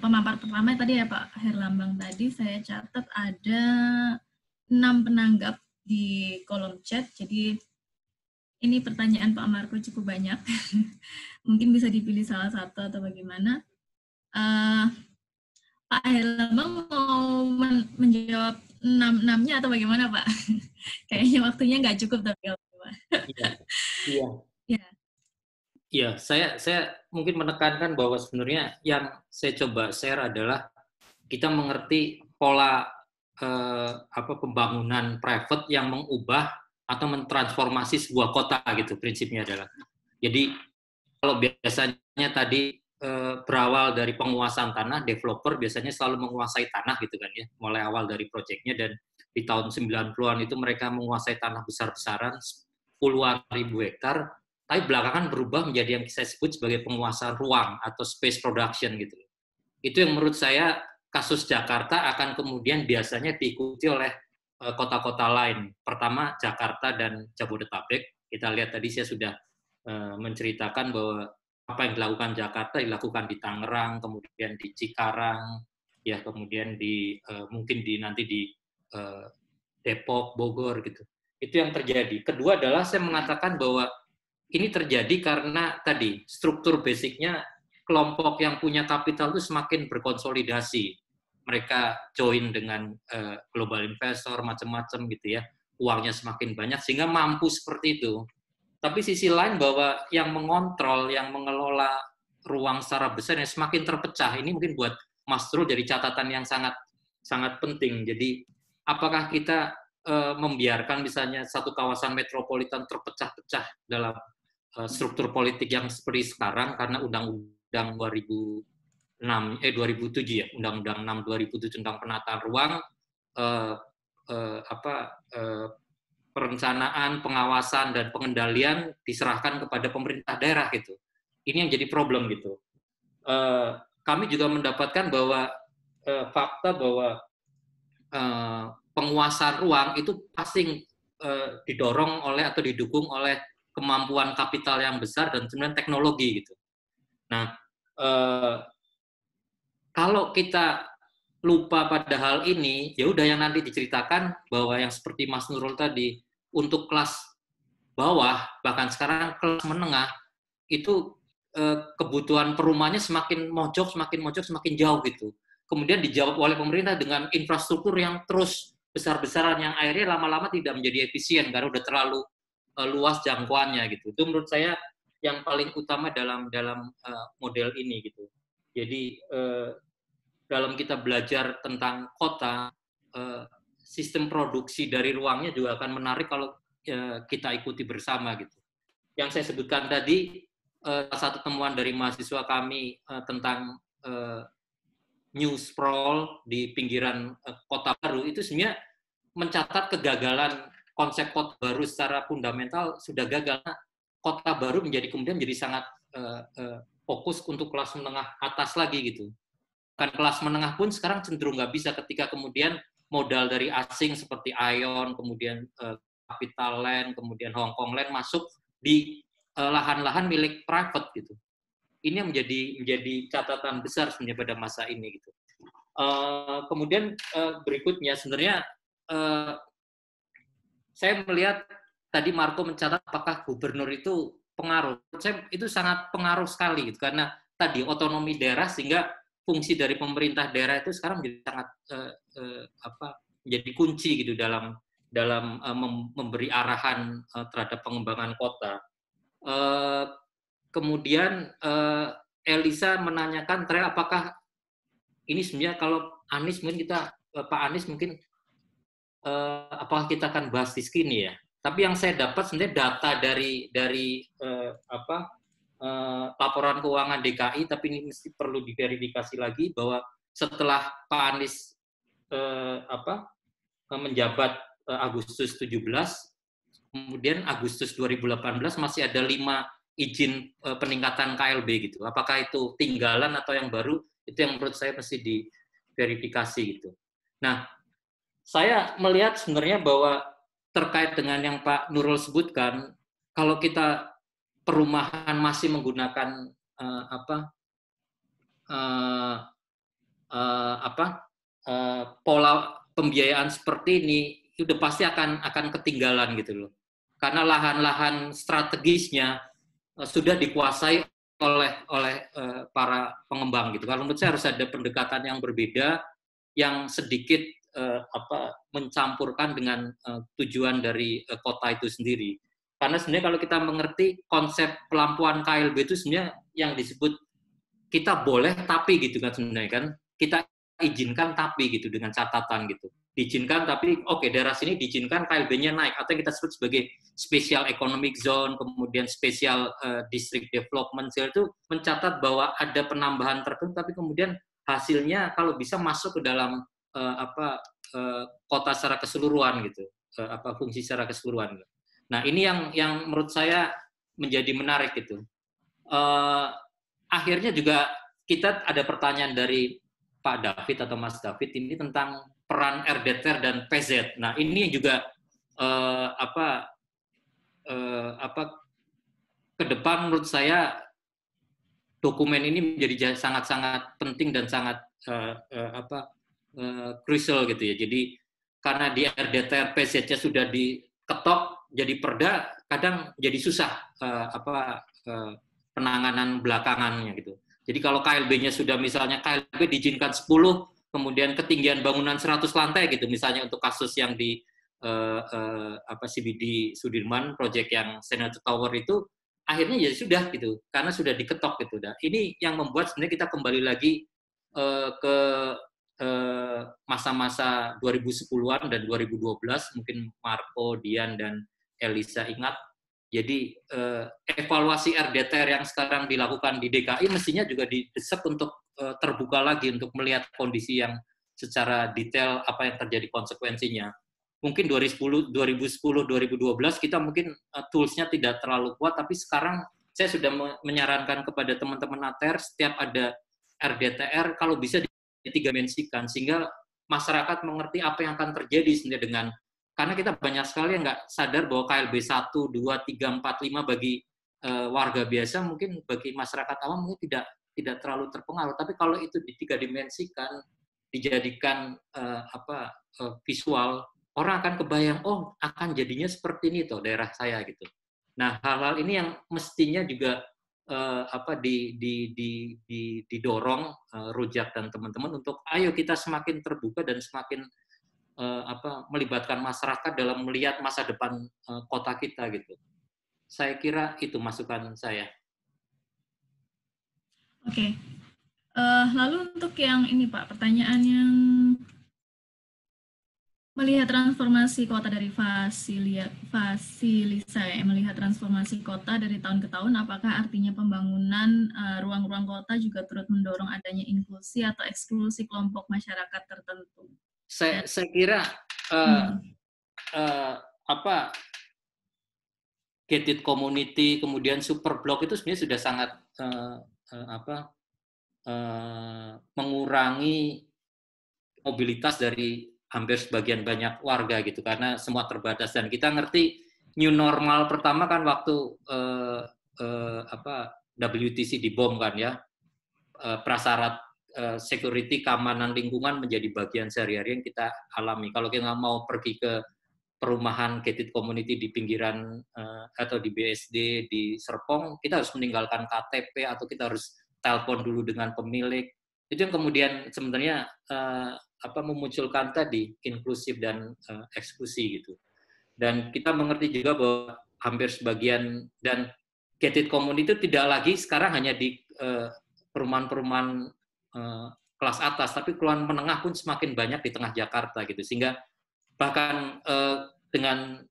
pemampar pertama tadi ya Pak Herlambang tadi saya catat ada enam penanggap di kolom chat. Jadi ini pertanyaan Pak Marco cukup banyak. Mungkin bisa dipilih salah satu atau bagaimana. Uh, akhirnya bang mau men menjawab enam enamnya atau bagaimana pak? Kayaknya waktunya nggak cukup tapi Iya. Iya. Iya. Iya. saya saya mungkin menekankan bahwa sebenarnya yang saya coba share adalah kita mengerti pola eh, apa pembangunan private yang mengubah atau mentransformasi sebuah kota gitu prinsipnya adalah. Jadi kalau biasanya tadi Eh, berawal dari penguasaan tanah, developer biasanya selalu menguasai tanah gitu kan ya, mulai awal dari proyeknya dan di tahun 90-an itu mereka menguasai tanah besar-besaran puluhan ribu hektar, tapi belakangan berubah menjadi yang saya sebut sebagai penguasaan ruang atau space production gitu. Itu yang menurut saya kasus Jakarta akan kemudian biasanya diikuti oleh eh, kota-kota lain. Pertama Jakarta dan Jabodetabek. Kita lihat tadi saya sudah eh, menceritakan bahwa apa yang dilakukan Jakarta dilakukan di Tangerang, kemudian di Cikarang, ya kemudian di uh, mungkin di nanti di uh, Depok, Bogor gitu. Itu yang terjadi. Kedua adalah saya mengatakan bahwa ini terjadi karena tadi struktur basicnya kelompok yang punya kapital itu semakin berkonsolidasi. Mereka join dengan uh, global investor macam-macam gitu ya. Uangnya semakin banyak sehingga mampu seperti itu. Tapi sisi lain bahwa yang mengontrol, yang mengelola ruang secara besar yang semakin terpecah ini mungkin buat Mas Rul jadi catatan yang sangat sangat penting. Jadi apakah kita uh, membiarkan misalnya satu kawasan metropolitan terpecah-pecah dalam uh, struktur politik yang seperti sekarang karena undang-undang 2006 eh 2007 ya, undang-undang 6 2007 tentang penataan ruang uh, uh, apa uh, perencanaan, pengawasan dan pengendalian diserahkan kepada pemerintah daerah gitu. Ini yang jadi problem gitu. Uh, kami juga mendapatkan bahwa uh, fakta bahwa uh, penguasaan ruang itu asing uh, didorong oleh atau didukung oleh kemampuan kapital yang besar dan kemudian teknologi gitu. Nah, uh, kalau kita lupa pada hal ini, ya udah yang nanti diceritakan bahwa yang seperti Mas Nurul tadi untuk kelas bawah bahkan sekarang kelas menengah itu eh, kebutuhan perumahannya semakin mojok, semakin mojok, semakin jauh gitu. Kemudian dijawab oleh pemerintah dengan infrastruktur yang terus besar-besaran yang akhirnya lama-lama tidak menjadi efisien karena udah terlalu eh, luas jangkauannya gitu. Itu menurut saya yang paling utama dalam dalam eh, model ini gitu. Jadi dalam kita belajar tentang kota sistem produksi dari ruangnya juga akan menarik kalau eh, kita ikuti bersama gitu. Yang saya sebutkan tadi eh, salah satu temuan dari mahasiswa kami eh, tentang newsprawl new sprawl di pinggiran kota baru itu sebenarnya mencatat kegagalan konsep kota baru secara fundamental sudah gagal. Nah, kota baru menjadi kemudian menjadi sangat fokus untuk kelas menengah atas lagi gitu. Kan kelas menengah pun sekarang cenderung nggak bisa ketika kemudian modal dari asing seperti Ion, kemudian eh, Capital Land, kemudian Hong Kong Land masuk di eh, lahan-lahan milik private gitu. Ini yang menjadi menjadi catatan besar sebenarnya pada masa ini gitu. Uh, kemudian uh, berikutnya sebenarnya uh, saya melihat tadi Marco mencatat apakah gubernur itu pengaruh. Saya itu sangat pengaruh sekali gitu karena tadi otonomi daerah sehingga fungsi dari pemerintah daerah itu sekarang menjadi sangat uh, uh, apa menjadi kunci gitu dalam dalam uh, memberi arahan uh, terhadap pengembangan kota. Uh, kemudian uh, Elisa menanyakan terakhir apakah ini sebenarnya kalau Anies mungkin kita Pak Anies mungkin uh, apakah kita akan bahas di sini ya. Tapi yang saya dapat sebenarnya data dari dari uh, apa Eh, laporan keuangan DKI, tapi ini mesti perlu diverifikasi lagi bahwa setelah Pak Anies eh, apa eh, menjabat eh, Agustus 17, kemudian Agustus 2018 masih ada lima izin eh, peningkatan KLB gitu. Apakah itu tinggalan atau yang baru? Itu yang menurut saya mesti diverifikasi gitu. Nah, saya melihat sebenarnya bahwa terkait dengan yang Pak Nurul sebutkan, kalau kita perumahan masih menggunakan uh, apa uh, uh, apa uh, pola pembiayaan seperti ini sudah pasti akan akan ketinggalan gitu loh karena lahan-lahan strategisnya uh, sudah dikuasai oleh oleh uh, para pengembang gitu kalau menurut saya harus ada pendekatan yang berbeda yang sedikit apa mencampurkan dengan tujuan dari kota itu sendiri karena sebenarnya kalau kita mengerti konsep pelampuan KLB itu sebenarnya yang disebut kita boleh tapi gitu kan sebenarnya kan. Kita izinkan tapi gitu dengan catatan gitu. Diizinkan tapi oke okay, daerah sini diizinkan KLB-nya naik atau yang kita sebut sebagai special economic zone, kemudian special uh, district development zone itu mencatat bahwa ada penambahan tertentu tapi kemudian hasilnya kalau bisa masuk ke dalam uh, apa uh, kota secara keseluruhan gitu uh, apa fungsi secara keseluruhan gitu. Nah ini yang yang menurut saya menjadi menarik gitu. Uh, akhirnya juga kita ada pertanyaan dari Pak David atau Mas David ini tentang peran RDTR dan PZ. Nah ini juga uh, apa uh, apa ke depan menurut saya dokumen ini menjadi sangat-sangat penting dan sangat uh, uh, apa uh, crucial gitu ya. Jadi karena di RDTR PZ-nya sudah diketok jadi perda kadang jadi susah uh, apa uh, penanganan belakangannya gitu. Jadi kalau KLB-nya sudah misalnya KLB diizinkan 10, kemudian ketinggian bangunan 100 lantai gitu misalnya untuk kasus yang di uh, uh, apa CBD Sudirman project yang Senator Tower itu akhirnya jadi ya sudah gitu karena sudah diketok gitu dah. Ini yang membuat sebenarnya kita kembali lagi uh, ke masa-masa uh, masa -masa 2010-an dan 2012 mungkin Marco, Dian dan Elisa ingat. Jadi eh, evaluasi RDTR yang sekarang dilakukan di DKI mestinya juga didesak untuk eh, terbuka lagi untuk melihat kondisi yang secara detail apa yang terjadi konsekuensinya. Mungkin 2010, 2010, 2012 kita mungkin eh, toolsnya tidak terlalu kuat, tapi sekarang saya sudah menyarankan kepada teman-teman ATR e setiap ada RDTR kalau bisa didimensikan sehingga masyarakat mengerti apa yang akan terjadi sebenarnya dengan karena kita banyak sekali yang nggak sadar bahwa KLB 1, 2, 3, 4, 5 bagi e, warga biasa mungkin bagi masyarakat awam mungkin tidak tidak terlalu terpengaruh. Tapi kalau itu di tiga dimensi kan dijadikan e, apa e, visual, orang akan kebayang oh akan jadinya seperti ini toh daerah saya gitu. Nah hal-hal ini yang mestinya juga uh, apa di, di, di, di, didorong uh, Rujak dan teman-teman untuk ayo kita semakin terbuka dan semakin uh, apa melibatkan masyarakat dalam melihat masa depan uh, kota kita gitu. Saya kira itu masukan saya. Oke. Okay. Uh, eh, lalu untuk yang ini Pak, pertanyaan yang melihat transformasi kota dari fasilia, fasilisa ya, melihat transformasi kota dari tahun ke tahun, apakah artinya pembangunan ruang-ruang uh, ruang -ruang kota juga turut mendorong adanya inklusi atau eksklusi kelompok masyarakat tertentu? Saya, hmm. saya kira uh, uh, apa gated community kemudian super block itu sebenarnya sudah sangat uh, uh, apa uh, mengurangi mobilitas dari hampir sebagian banyak warga gitu karena semua terbatas dan kita ngerti new normal pertama kan waktu uh, uh, apa WTC dibom kan ya uh, prasarat Eh, security keamanan lingkungan menjadi bagian sehari-hari yang kita alami. Kalau kita mau pergi ke perumahan gated community di pinggiran eh, atau di BSD di Serpong, kita harus meninggalkan KTP atau kita harus telepon dulu dengan pemilik. Itu yang kemudian sebenarnya uh, apa memunculkan tadi inklusif dan uh, eksklusi gitu. Dan kita mengerti juga bahwa hampir sebagian dan gated community itu tidak lagi sekarang hanya di perumahan-perumahan Eh, kelas atas, tapi keluhan menengah pun semakin banyak di tengah Jakarta gitu. Sehingga bahkan eh, dengan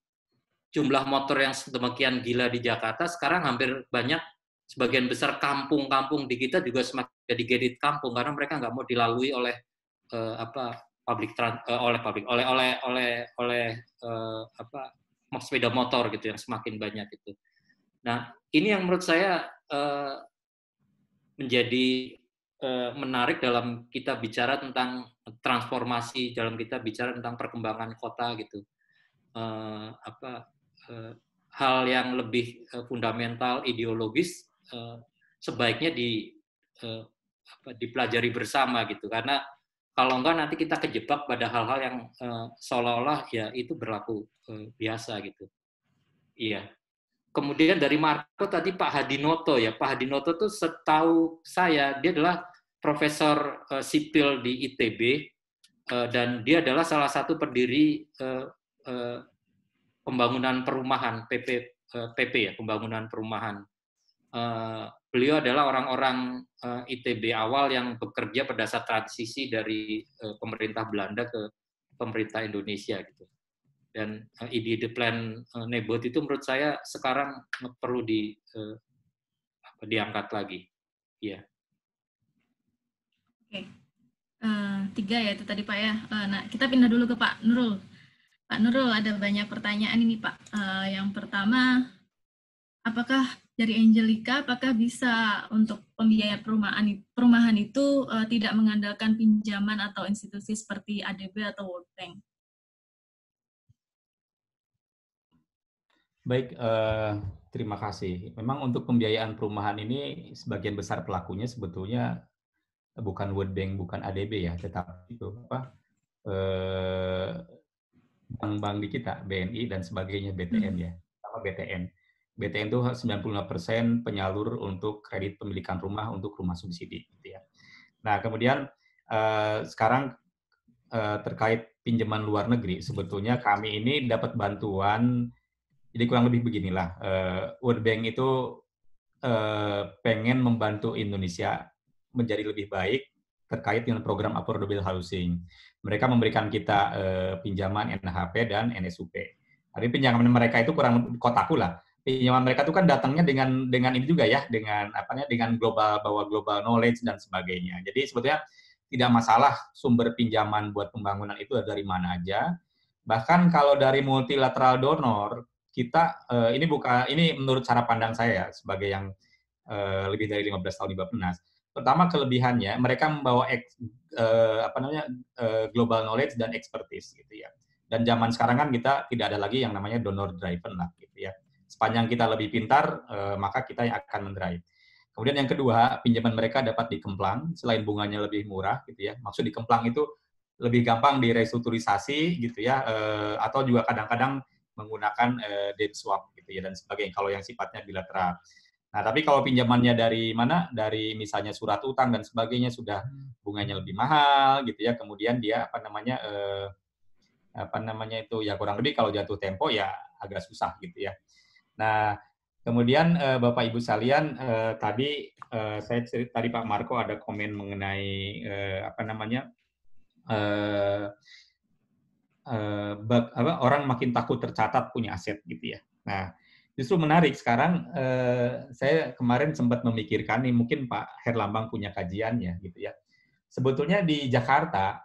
jumlah motor yang sedemikian gila di Jakarta, sekarang hampir banyak sebagian besar kampung-kampung di kita juga semakin jadi gedit kampung karena mereka nggak mau dilalui oleh uh, apa public trans, uh, oleh publik oleh oleh oleh oleh uh, apa sepeda motor gitu yang semakin banyak itu. Nah ini yang menurut saya uh, menjadi Eh, menarik dalam kita bicara tentang transformasi dalam kita bicara tentang perkembangan kota gitu uh, apa uh, hal yang lebih fundamental ideologis uh, sebaiknya di uh, apa, dipelajari bersama gitu karena kalau enggak nanti kita kejebak pada hal-hal yang uh, seolah-olah ya itu berlaku uh, biasa gitu iya kemudian dari Marco tadi Pak Hadinoto ya Pak Hadinoto tuh setahu saya dia adalah profesor uh, sipil di ITB uh, eh, dan dia adalah salah satu pendiri uh, uh, pembangunan perumahan PP uh, PP ya pembangunan perumahan. Uh, beliau adalah orang-orang uh, ITB awal yang bekerja pada saat transisi dari uh, pemerintah Belanda ke pemerintah Indonesia gitu. Dan uh, ide the plan uh, Nebot itu menurut saya sekarang perlu di uh, diangkat lagi. Iya. Yeah. Oke, okay. uh, eh, tiga ya itu tadi Pak ya. Uh, nah kita pindah dulu ke Pak Nurul. Pak Nurul ada banyak pertanyaan ini Pak. Uh, yang pertama, apakah dari Angelika apakah bisa untuk pembiayaan perumahan perumahan itu uh, tidak mengandalkan pinjaman atau institusi seperti ADB atau World Bank? Baik, uh, terima kasih. Memang untuk pembiayaan perumahan ini sebagian besar pelakunya sebetulnya bukan World Bank, bukan ADB ya, tetapi itu apa eh, bank-bank di kita, BNI dan sebagainya, BTN ya, sama BTN. BTN itu 95% penyalur untuk kredit pemilikan rumah untuk rumah subsidi gitu ya. Nah, kemudian eh, sekarang eh, terkait pinjaman luar negeri, sebetulnya kami ini dapat bantuan jadi kurang lebih beginilah, World Bank itu pengen membantu Indonesia menjadi lebih baik terkait dengan program affordable housing. Mereka memberikan kita uh, pinjaman NHP dan NSUP. Tapi pinjaman mereka itu kurang kotaku lah. Pinjaman mereka itu kan datangnya dengan dengan ini juga ya, dengan apanya dengan global bawa global knowledge dan sebagainya. Jadi sebetulnya tidak masalah sumber pinjaman buat pembangunan itu dari mana aja. Bahkan kalau dari multilateral donor, kita eh, ini buka ini menurut cara pandang saya ya, sebagai yang eh, lebih dari 15 tahun di Bapenas pertama kelebihannya mereka membawa ex, eh, apa namanya eh, global knowledge dan expertise gitu ya. Dan zaman sekarang kan kita tidak ada lagi yang namanya donor driven lah gitu ya. Sepanjang kita lebih pintar eh, maka kita yang akan mendrive. Kemudian yang kedua, pinjaman mereka dapat dikemplang selain bunganya lebih murah gitu ya. Maksud dikemplang itu lebih gampang direstrukturisasi gitu ya eh, atau juga kadang-kadang menggunakan eh, debt swap gitu ya dan sebagainya kalau yang sifatnya bilateral. Nah, tapi kalau pinjamannya dari mana? Dari misalnya surat utang dan sebagainya sudah bunganya lebih mahal gitu ya. Kemudian dia apa namanya eh, apa namanya itu ya kurang lebih kalau jatuh tempo ya agak susah gitu ya. Nah, kemudian eh, Bapak Ibu sekalian eh, tadi eh, saya cerita tadi Pak Marco ada komen mengenai eh, apa namanya eh, eh, apa, orang makin takut tercatat punya aset gitu ya. Nah, Justru menarik sekarang eh, saya kemarin sempat memikirkan nih mungkin Pak Herlambang punya kajiannya gitu ya. Sebetulnya di Jakarta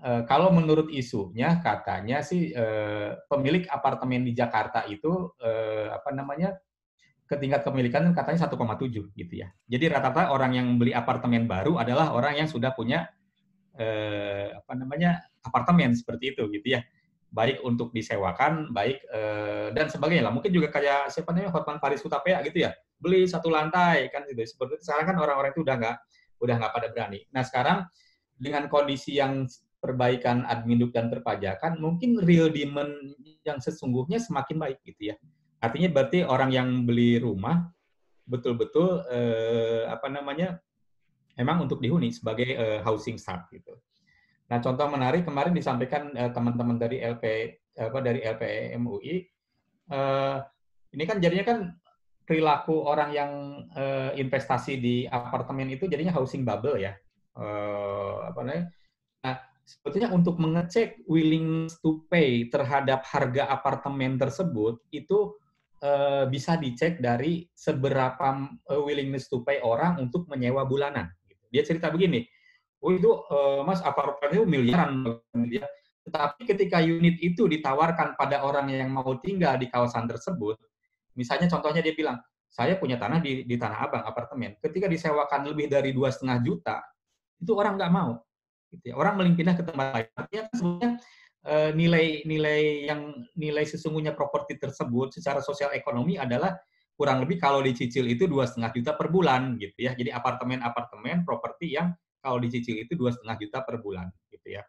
eh, kalau menurut isunya katanya sih eh, pemilik apartemen di Jakarta itu eh, apa namanya ke tingkat kepemilikan katanya 1,7 gitu ya. Jadi rata-rata orang yang beli apartemen baru adalah orang yang sudah punya eh, apa namanya apartemen seperti itu gitu ya baik untuk disewakan, baik eh, dan sebagainya lah. Mungkin juga kayak siapa namanya Hotman Paris Kutapea gitu ya, beli satu lantai kan gitu. Seperti sekarang kan orang-orang itu udah nggak udah nggak pada berani. Nah sekarang dengan kondisi yang perbaikan admin dan perpajakan, mungkin real demand yang sesungguhnya semakin baik gitu ya. Artinya berarti orang yang beli rumah betul-betul eh, apa namanya emang untuk dihuni sebagai eh, housing start gitu. Nah, contoh menarik kemarin disampaikan eh, teman-teman eh, dari LP apa dari LPMUI eh, ini kan jadinya kan perilaku orang yang eh, investasi di apartemen itu jadinya housing bubble ya. Eh, apa namanya? Nah, sebetulnya untuk mengecek willingness to pay terhadap harga apartemen tersebut itu eh, bisa dicek dari seberapa eh, willingness to pay orang untuk menyewa bulanan. Dia cerita begini, oh itu eh, mas apartemennya miliaran miliar. Ya. Tetapi ketika unit itu ditawarkan pada orang yang mau tinggal di kawasan tersebut, misalnya contohnya dia bilang, saya punya tanah di, di Tanah Abang, apartemen. Ketika disewakan lebih dari dua setengah juta, itu orang nggak mau. Gitu ya. Orang meling ke tempat lain. Artinya kan sebenarnya nilai-nilai eh, yang nilai sesungguhnya properti tersebut secara sosial ekonomi adalah kurang lebih kalau dicicil itu dua setengah juta per bulan gitu ya. Jadi apartemen-apartemen properti yang kalau dicicil itu dua setengah juta per bulan gitu ya.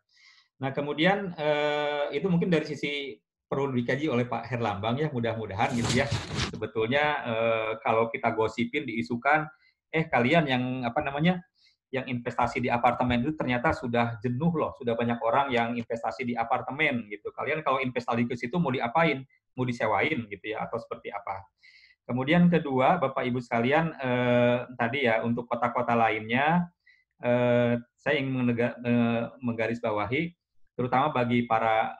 Nah kemudian eh, itu mungkin dari sisi perlu dikaji oleh Pak Herlambang ya mudah-mudahan gitu ya. Sebetulnya eh, kalau kita gosipin diisukan eh kalian yang apa namanya yang investasi di apartemen itu ternyata sudah jenuh loh, sudah banyak orang yang investasi di apartemen gitu. Kalian kalau investasi ke situ mau diapain? Mau disewain gitu ya atau seperti apa? Kemudian kedua, Bapak Ibu sekalian eh, tadi ya untuk kota-kota lainnya eh, saya ingin menega, eh, menggarisbawahi terutama bagi para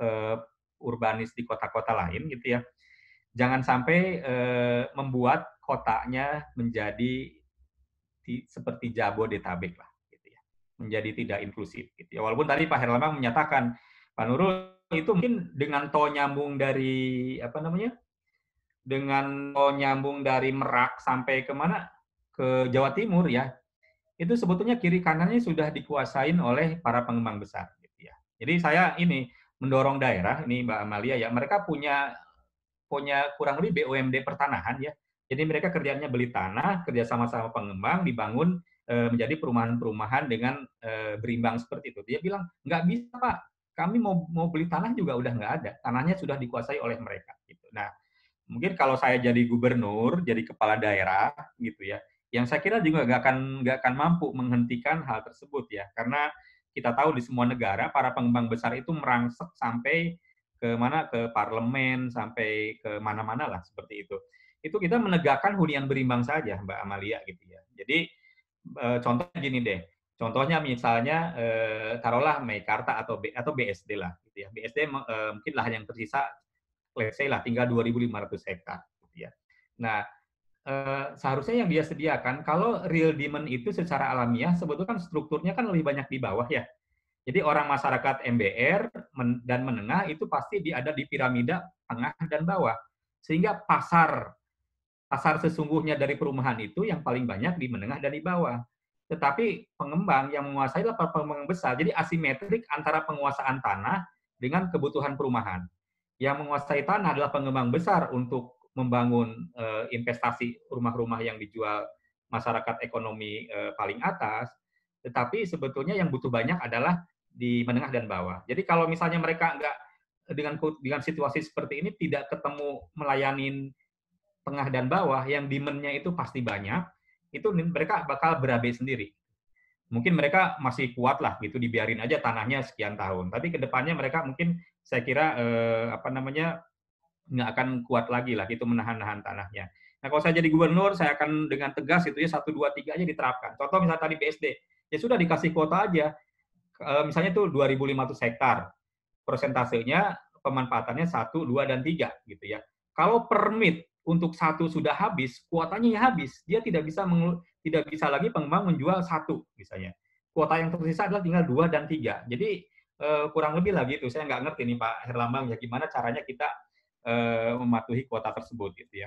eh, urbanis di kota-kota lain gitu ya. Jangan sampai eh, membuat kotanya menjadi di, seperti Jabodetabek lah gitu ya. Menjadi tidak inklusif gitu ya. Walaupun tadi Pak Herlambang menyatakan Pak Nurul itu mungkin dengan to nyambung dari apa namanya? Dengan to nyambung dari Merak sampai kemana? Ke Jawa Timur ya itu sebetulnya kiri kanannya sudah dikuasain oleh para pengembang besar gitu ya. Jadi saya ini mendorong daerah ini Mbak Amalia ya mereka punya punya kurang lebih BUMD pertanahan ya. Jadi mereka kerjanya beli tanah, kerja sama-sama pengembang, dibangun e, menjadi perumahan-perumahan dengan e, berimbang seperti itu. Dia bilang nggak bisa pak, kami mau mau beli tanah juga udah nggak ada, tanahnya sudah dikuasai oleh mereka. Gitu. Nah, mungkin kalau saya jadi gubernur, jadi kepala daerah gitu ya, yang saya kira juga nggak akan nggak akan mampu menghentikan hal tersebut ya karena kita tahu di semua negara para pengembang besar itu merangsek sampai ke mana ke parlemen sampai ke mana-mana lah seperti itu itu kita menegakkan hunian berimbang saja Mbak Amalia gitu ya jadi eh, contoh contohnya gini deh contohnya misalnya eh, taruhlah Meikarta atau atau BSD lah gitu ya BSD eh, mungkin lahan yang tersisa let's lah tinggal 2.500 hektar gitu ya nah Eh, seharusnya yang dia sediakan kalau real demand itu secara alamiah sebetulnya kan strukturnya kan lebih banyak di bawah ya. Jadi orang masyarakat MBR dan menengah itu pasti diada ada di piramida tengah dan bawah. Sehingga pasar pasar sesungguhnya dari perumahan itu yang paling banyak di menengah dan di bawah. Tetapi pengembang yang menguasai adalah pengembang besar. Jadi asimetrik antara penguasaan tanah dengan kebutuhan perumahan. Yang menguasai tanah adalah pengembang besar untuk membangun uh, investasi rumah-rumah yang dijual masyarakat ekonomi uh, paling atas, tetapi sebetulnya yang butuh banyak adalah di menengah dan bawah. Jadi kalau misalnya mereka enggak dengan dengan situasi seperti ini tidak ketemu melayanin tengah dan bawah yang demand-nya itu pasti banyak, itu mereka bakal berabe sendiri. Mungkin mereka masih kuat lah gitu dibiarin aja tanahnya sekian tahun. Tapi kedepannya mereka mungkin saya kira eh, apa namanya nggak akan kuat lagi lah gitu menahan-nahan tanahnya. Nah kalau saya jadi gubernur saya akan dengan tegas itu ya satu dua tiga aja diterapkan. Contoh misalnya tadi BSD ya sudah dikasih kuota aja e, misalnya tuh 2.500 hektar persentasenya pemanfaatannya satu dua dan tiga gitu ya. Kalau permit untuk satu sudah habis kuotanya ya habis dia tidak bisa tidak bisa lagi pengembang menjual satu misalnya kuota yang tersisa adalah tinggal dua dan tiga jadi eh, kurang lebih lah gitu. saya nggak ngerti nih Pak Herlambang ya gimana caranya kita Eh, mematuhi kuota tersebut gitu ya.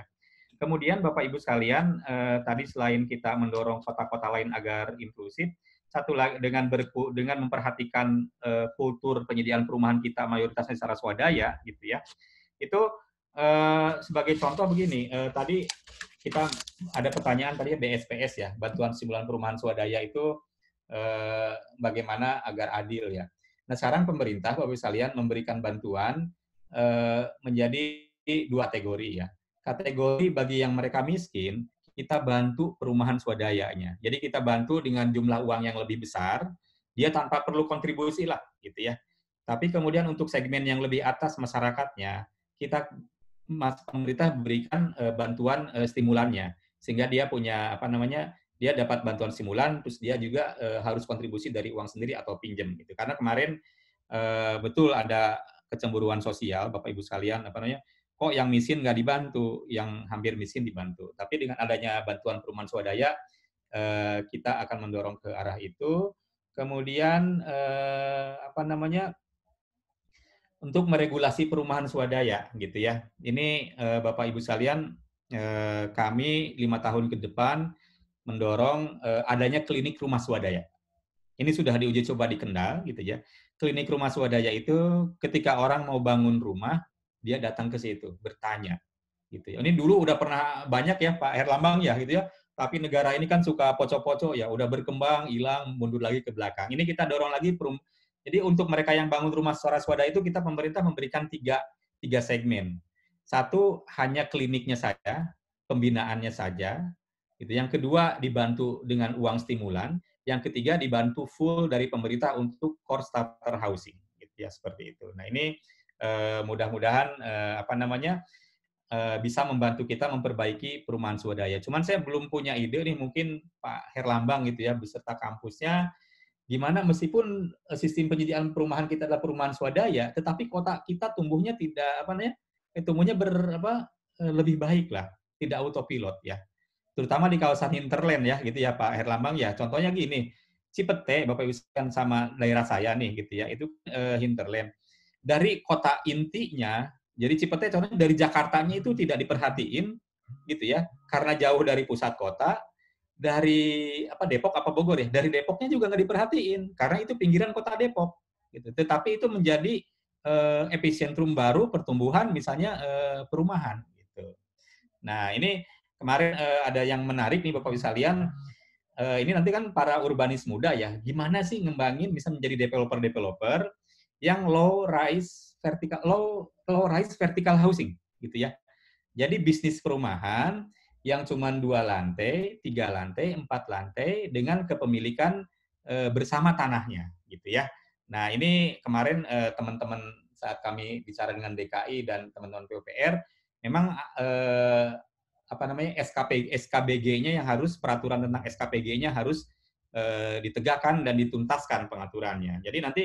Kemudian Bapak Ibu sekalian, eh, tadi selain kita mendorong kota-kota lain agar inklusif, satu lagi dengan berku, dengan memperhatikan eh, kultur penyediaan perumahan kita mayoritasnya secara swadaya gitu ya. Itu eh, sebagai contoh begini, eh, tadi kita ada pertanyaan tadi BSPS ya, bantuan simulan perumahan swadaya itu eh, bagaimana agar adil ya. Nah, sekarang pemerintah Bapak Ibu sekalian memberikan bantuan Eh, menjadi dua kategori ya. Kategori bagi yang mereka miskin, kita bantu perumahan swadayanya. Jadi kita bantu dengan jumlah uang yang lebih besar, dia tanpa perlu kontribusi lah gitu ya. Tapi kemudian untuk segmen yang lebih atas masyarakatnya, kita mas pemerintah berikan e, bantuan e, stimulannya sehingga dia punya apa namanya dia dapat bantuan stimulan terus dia juga e, harus kontribusi dari uang sendiri atau pinjam gitu karena kemarin e, betul ada kecemburuan sosial Bapak Ibu sekalian apa namanya kok yang miskin nggak dibantu yang hampir miskin dibantu tapi dengan adanya bantuan perumahan swadaya eh, kita akan mendorong ke arah itu kemudian eh, apa namanya untuk meregulasi perumahan swadaya gitu ya ini eh, Bapak Ibu sekalian kami lima tahun ke depan mendorong adanya klinik rumah swadaya ini sudah diuji coba di Kendal gitu ya klinik rumah swadaya itu ketika orang mau bangun rumah, dia datang ke situ, bertanya. Gitu ya. Ini dulu udah pernah banyak ya Pak Herlambang ya gitu ya, tapi negara ini kan suka poco-poco ya, udah berkembang, hilang, mundur lagi ke belakang. Ini kita dorong lagi perum. Jadi untuk mereka yang bangun rumah suara swadaya itu kita pemerintah memberikan tiga, tiga segmen. Satu hanya kliniknya saja, pembinaannya saja. Itu yang kedua dibantu dengan uang stimulan yang ketiga dibantu full dari pemerintah untuk core starter housing gitu ya seperti itu. Nah, ini uh, mudah-mudahan uh, apa namanya? Eh, bisa membantu kita memperbaiki perumahan swadaya. Cuman saya belum punya ide nih mungkin Pak Herlambang gitu ya beserta kampusnya gimana meskipun sistem penyediaan perumahan kita adalah perumahan swadaya, tetapi kota kita tumbuhnya tidak apa namanya? tumbuhnya ber apa lebih baik lah, tidak autopilot ya terutama di kawasan hinterland ya gitu ya Pak Herlambang ya. Contohnya gini, Cipete Bapak Ibu kan sama daerah saya nih gitu ya, itu eh, hinterland. Dari kota intinya, jadi Cipete contohnya dari Jakartanya itu tidak diperhatiin gitu ya, karena jauh dari pusat kota, dari apa Depok apa Bogor ya dari Depoknya juga nggak diperhatiin karena itu pinggiran kota Depok gitu tetapi itu menjadi eh, epicentrum baru pertumbuhan misalnya eh, perumahan gitu nah ini Kemarin uh, ada yang menarik nih Bapak Wisalian, uh, ini nanti kan para urbanis muda ya, gimana sih ngembangin bisa menjadi developer-developer yang low rise vertical low low rise vertical housing gitu ya. Jadi bisnis perumahan yang cuma dua lantai, tiga lantai, empat lantai dengan kepemilikan e, bersama tanahnya gitu ya. Nah ini kemarin teman-teman saat kami bicara dengan DKI dan teman-teman PUPR memang e, apa namanya SKP SKBG-nya yang harus peraturan tentang SKPG-nya harus e, ditegakkan dan dituntaskan pengaturannya. Jadi nanti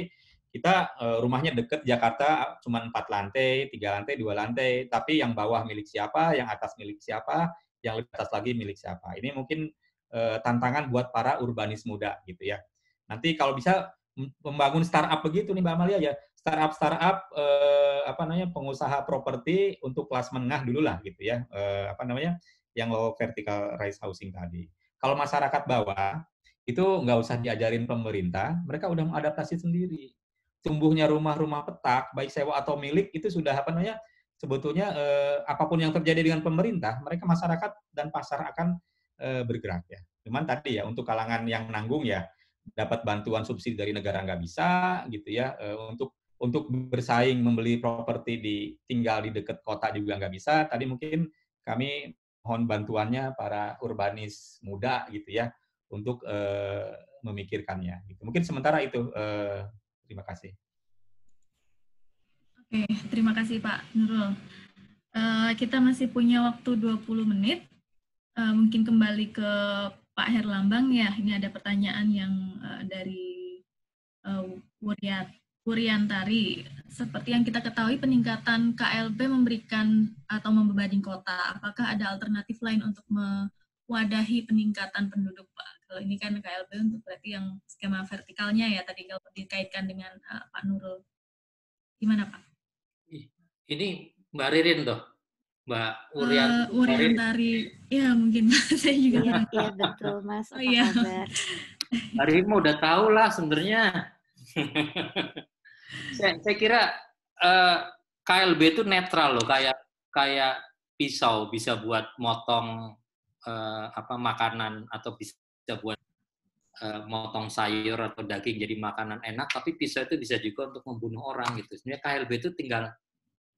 kita e, rumahnya dekat Jakarta cuma empat lantai, tiga lantai, dua lantai, tapi yang bawah milik siapa, yang atas milik siapa, yang lebih atas lagi milik siapa. Ini mungkin e, tantangan buat para urbanis muda gitu ya. Nanti kalau bisa membangun startup begitu nih Mbak Amalia ya, startup startup eh, apa namanya pengusaha properti untuk kelas menengah dulu lah gitu ya eh, apa namanya yang low vertical rise housing tadi. Kalau masyarakat bawah itu nggak usah diajarin pemerintah, mereka udah mengadaptasi sendiri. Tumbuhnya rumah-rumah petak baik sewa atau milik itu sudah apa namanya sebetulnya eh, apapun yang terjadi dengan pemerintah, mereka masyarakat dan pasar akan eh, bergerak ya. Cuman tadi ya untuk kalangan yang menanggung ya dapat bantuan subsidi dari negara nggak bisa gitu ya eh, untuk untuk bersaing membeli properti di tinggal di dekat kota juga nggak bisa. Tadi mungkin kami mohon bantuannya para urbanis muda gitu ya untuk uh, memikirkannya. Gitu. Mungkin sementara itu. Uh, terima kasih. Oke, terima kasih Pak Nurul. Uh, kita masih punya waktu 20 menit. Uh, mungkin kembali ke Pak Herlambang ya. Ini ada pertanyaan yang uh, dari uh, Wuryat. Tari, seperti yang kita ketahui peningkatan KLB memberikan atau membebani kota. Apakah ada alternatif lain untuk mewadahi peningkatan penduduk, Pak? Kalau ini kan KLB untuk berarti yang skema vertikalnya ya tadi kalau dikaitkan dengan uh, Pak Nurul. Gimana, Pak? Ini Mbak Ririn tuh. Mbak Urian, uh, eh, Uriantari. Ya, mungkin saya juga. Iya, ya, betul, Mas. oh, iya. Mbak Ririn udah tahu lah sebenarnya. saya, saya kira uh, eh, KLB itu netral loh, kayak kayak pisau bisa buat motong uh, apa makanan atau bisa buat uh, motong sayur atau daging jadi makanan enak, tapi pisau itu bisa juga untuk membunuh orang gitu. Sebenarnya KLB itu tinggal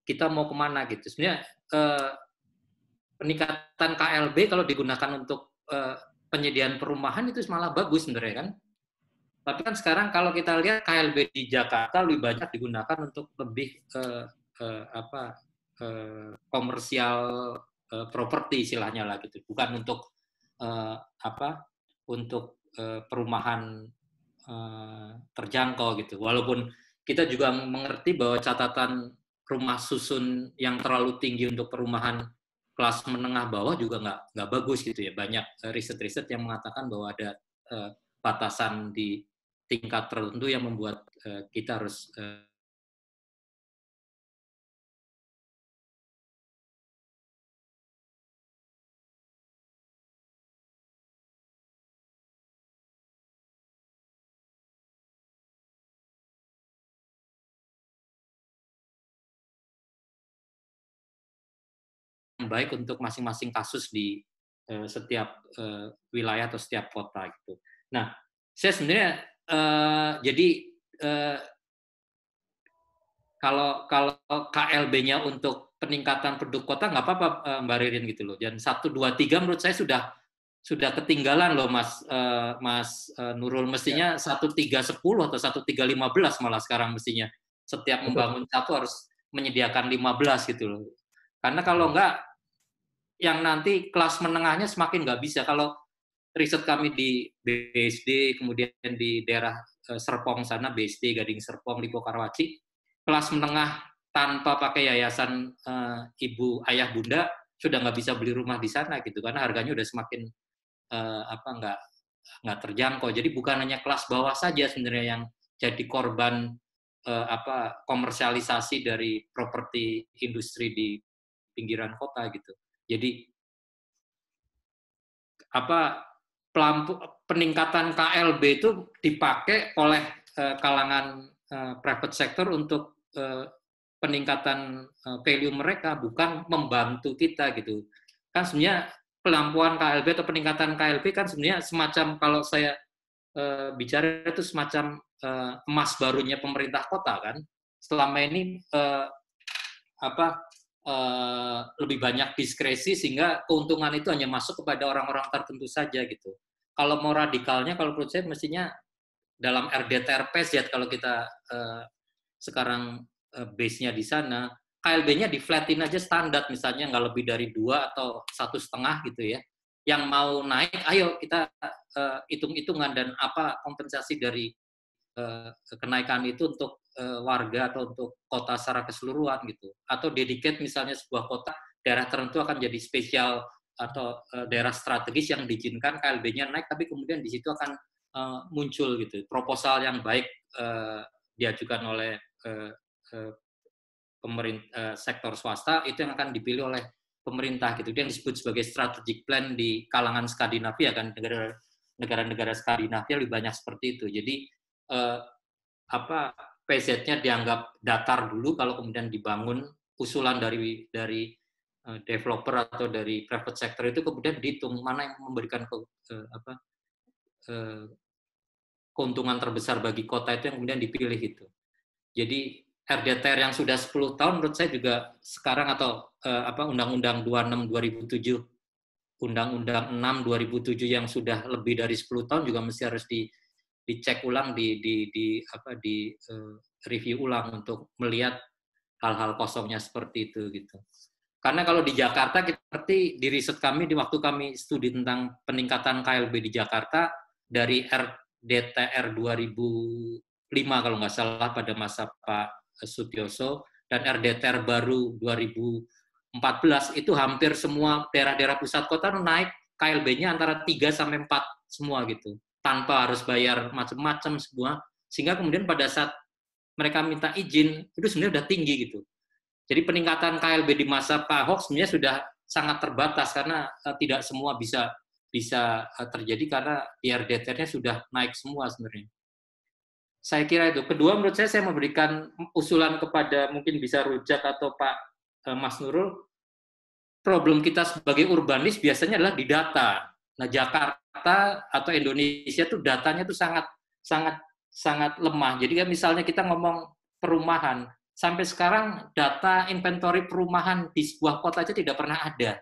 kita mau kemana gitu. Sebenarnya uh, peningkatan KLB kalau digunakan untuk uh, penyediaan perumahan itu malah bagus sebenarnya kan. Tapi kan sekarang kalau kita lihat KLB di Jakarta lebih banyak digunakan untuk lebih ke, eh, ke eh, apa ke eh, komersial properti istilahnya lah gitu, bukan untuk uh, apa untuk uh, perumahan uh, terjangkau gitu. Walaupun kita juga mengerti bahwa catatan rumah susun yang terlalu tinggi untuk perumahan kelas menengah bawah juga nggak nggak bagus gitu ya. Banyak riset-riset yang mengatakan bahwa ada batasan di tingkat tertentu yang membuat eh, kita harus eh, baik untuk masing-masing kasus di eh, setiap wilayah atau setiap kota gitu. Nah, saya sebenarnya Eh, jadi uh, kalau kalau KLB-nya untuk peningkatan penduduk kota nggak apa-apa eh, Mbak Ririn gitu loh. Dan satu dua tiga menurut saya sudah sudah ketinggalan loh Mas uh, Mas uh, Nurul mestinya ya. satu tiga sepuluh atau satu tiga lima belas malah sekarang mestinya setiap membangun satu harus menyediakan lima belas gitu loh. Karena kalau nggak yang nanti kelas menengahnya semakin nggak bisa kalau riset kami di BSD, kemudian di daerah eh, Serpong sana, BSD Gading Serpong di Karawaci kelas menengah tanpa pakai yayasan uh, ibu ayah bunda sudah nggak bisa beli rumah di sana gitu karena harganya udah semakin uh, apa nggak nggak terjangkau. Jadi bukan hanya kelas bawah saja sebenarnya yang jadi korban uh, apa komersialisasi dari properti industri di pinggiran kota gitu. Jadi apa pelampu, peningkatan KLB itu dipakai oleh eh, kalangan eh, private sector untuk eh, peningkatan eh, value mereka, bukan membantu kita gitu. Kan sebenarnya pelampuan KLB atau peningkatan KLB kan sebenarnya semacam kalau saya eh, bicara itu semacam eh, emas barunya pemerintah kota kan. Selama ini eh, apa Uh, lebih banyak diskresi sehingga keuntungan itu hanya masuk kepada orang-orang tertentu saja gitu kalau mau radikalnya kalau menurut saya mestinya dalam ya, kalau kita eh, sekarang eh, base-nya di sana KLB-nya di flatin aja standar misalnya nggak lebih dari dua atau satu setengah gitu ya yang mau naik ayo kita eh, hitung-hitungan dan apa kompensasi dari uh, kenaikan itu untuk uh, warga atau untuk kota secara keseluruhan gitu atau dedicate misalnya sebuah kota daerah tertentu akan jadi spesial atau eh, daerah strategis yang diizinkan KLB-nya naik, tapi kemudian di situ akan eh, muncul gitu proposal yang baik eh, diajukan oleh pemerintah sektor swasta itu yang akan dipilih oleh pemerintah gitu. Itu yang disebut sebagai strategic plan di kalangan Skandinavia kan negara negara Skandinavia lebih banyak seperti itu. Jadi apa PZ-nya dianggap datar dulu kalau kemudian dibangun usulan dari dari Eh, developer atau dari private sector itu kemudian dihitung mana yang memberikan ke, ke, eh, apa, ke, eh, keuntungan terbesar bagi kota itu yang kemudian dipilih itu. Jadi RDTR yang sudah 10 tahun menurut saya juga sekarang atau eh, apa Undang-Undang 26 2007 Undang-Undang 6 2007 yang sudah lebih dari 10 tahun juga mesti harus di, dicek ulang di di di apa di eh, review ulang untuk melihat hal-hal kosongnya seperti itu gitu. Karena kalau di Jakarta, kita seperti di riset kami di waktu kami studi tentang peningkatan KLB di Jakarta dari RDTR 2005 kalau nggak salah pada masa Pak Sutioso dan RDTR baru 2014 itu hampir semua daerah-daerah pusat kota naik KLB-nya antara 3 sampai 4 semua gitu. Tanpa harus bayar macam-macam semua. Sehingga kemudian pada saat mereka minta izin itu sebenarnya udah tinggi gitu. Jadi peningkatan KLB di masa Pak Ahok sebenarnya sudah sangat terbatas karena eh, tidak semua bisa bisa eh, terjadi karena IRDT-nya sudah naik semua sebenarnya. Saya kira itu. Kedua menurut saya saya memberikan usulan kepada mungkin bisa Rujak atau Pak eh, Mas Nurul. Problem kita sebagai urbanis biasanya adalah di data. Nah, Jakarta atau Indonesia tuh datanya tuh sangat sangat sangat lemah. Jadi kan misalnya kita ngomong perumahan, sampai sekarang data inventory perumahan di sebuah kota aja tidak pernah ada.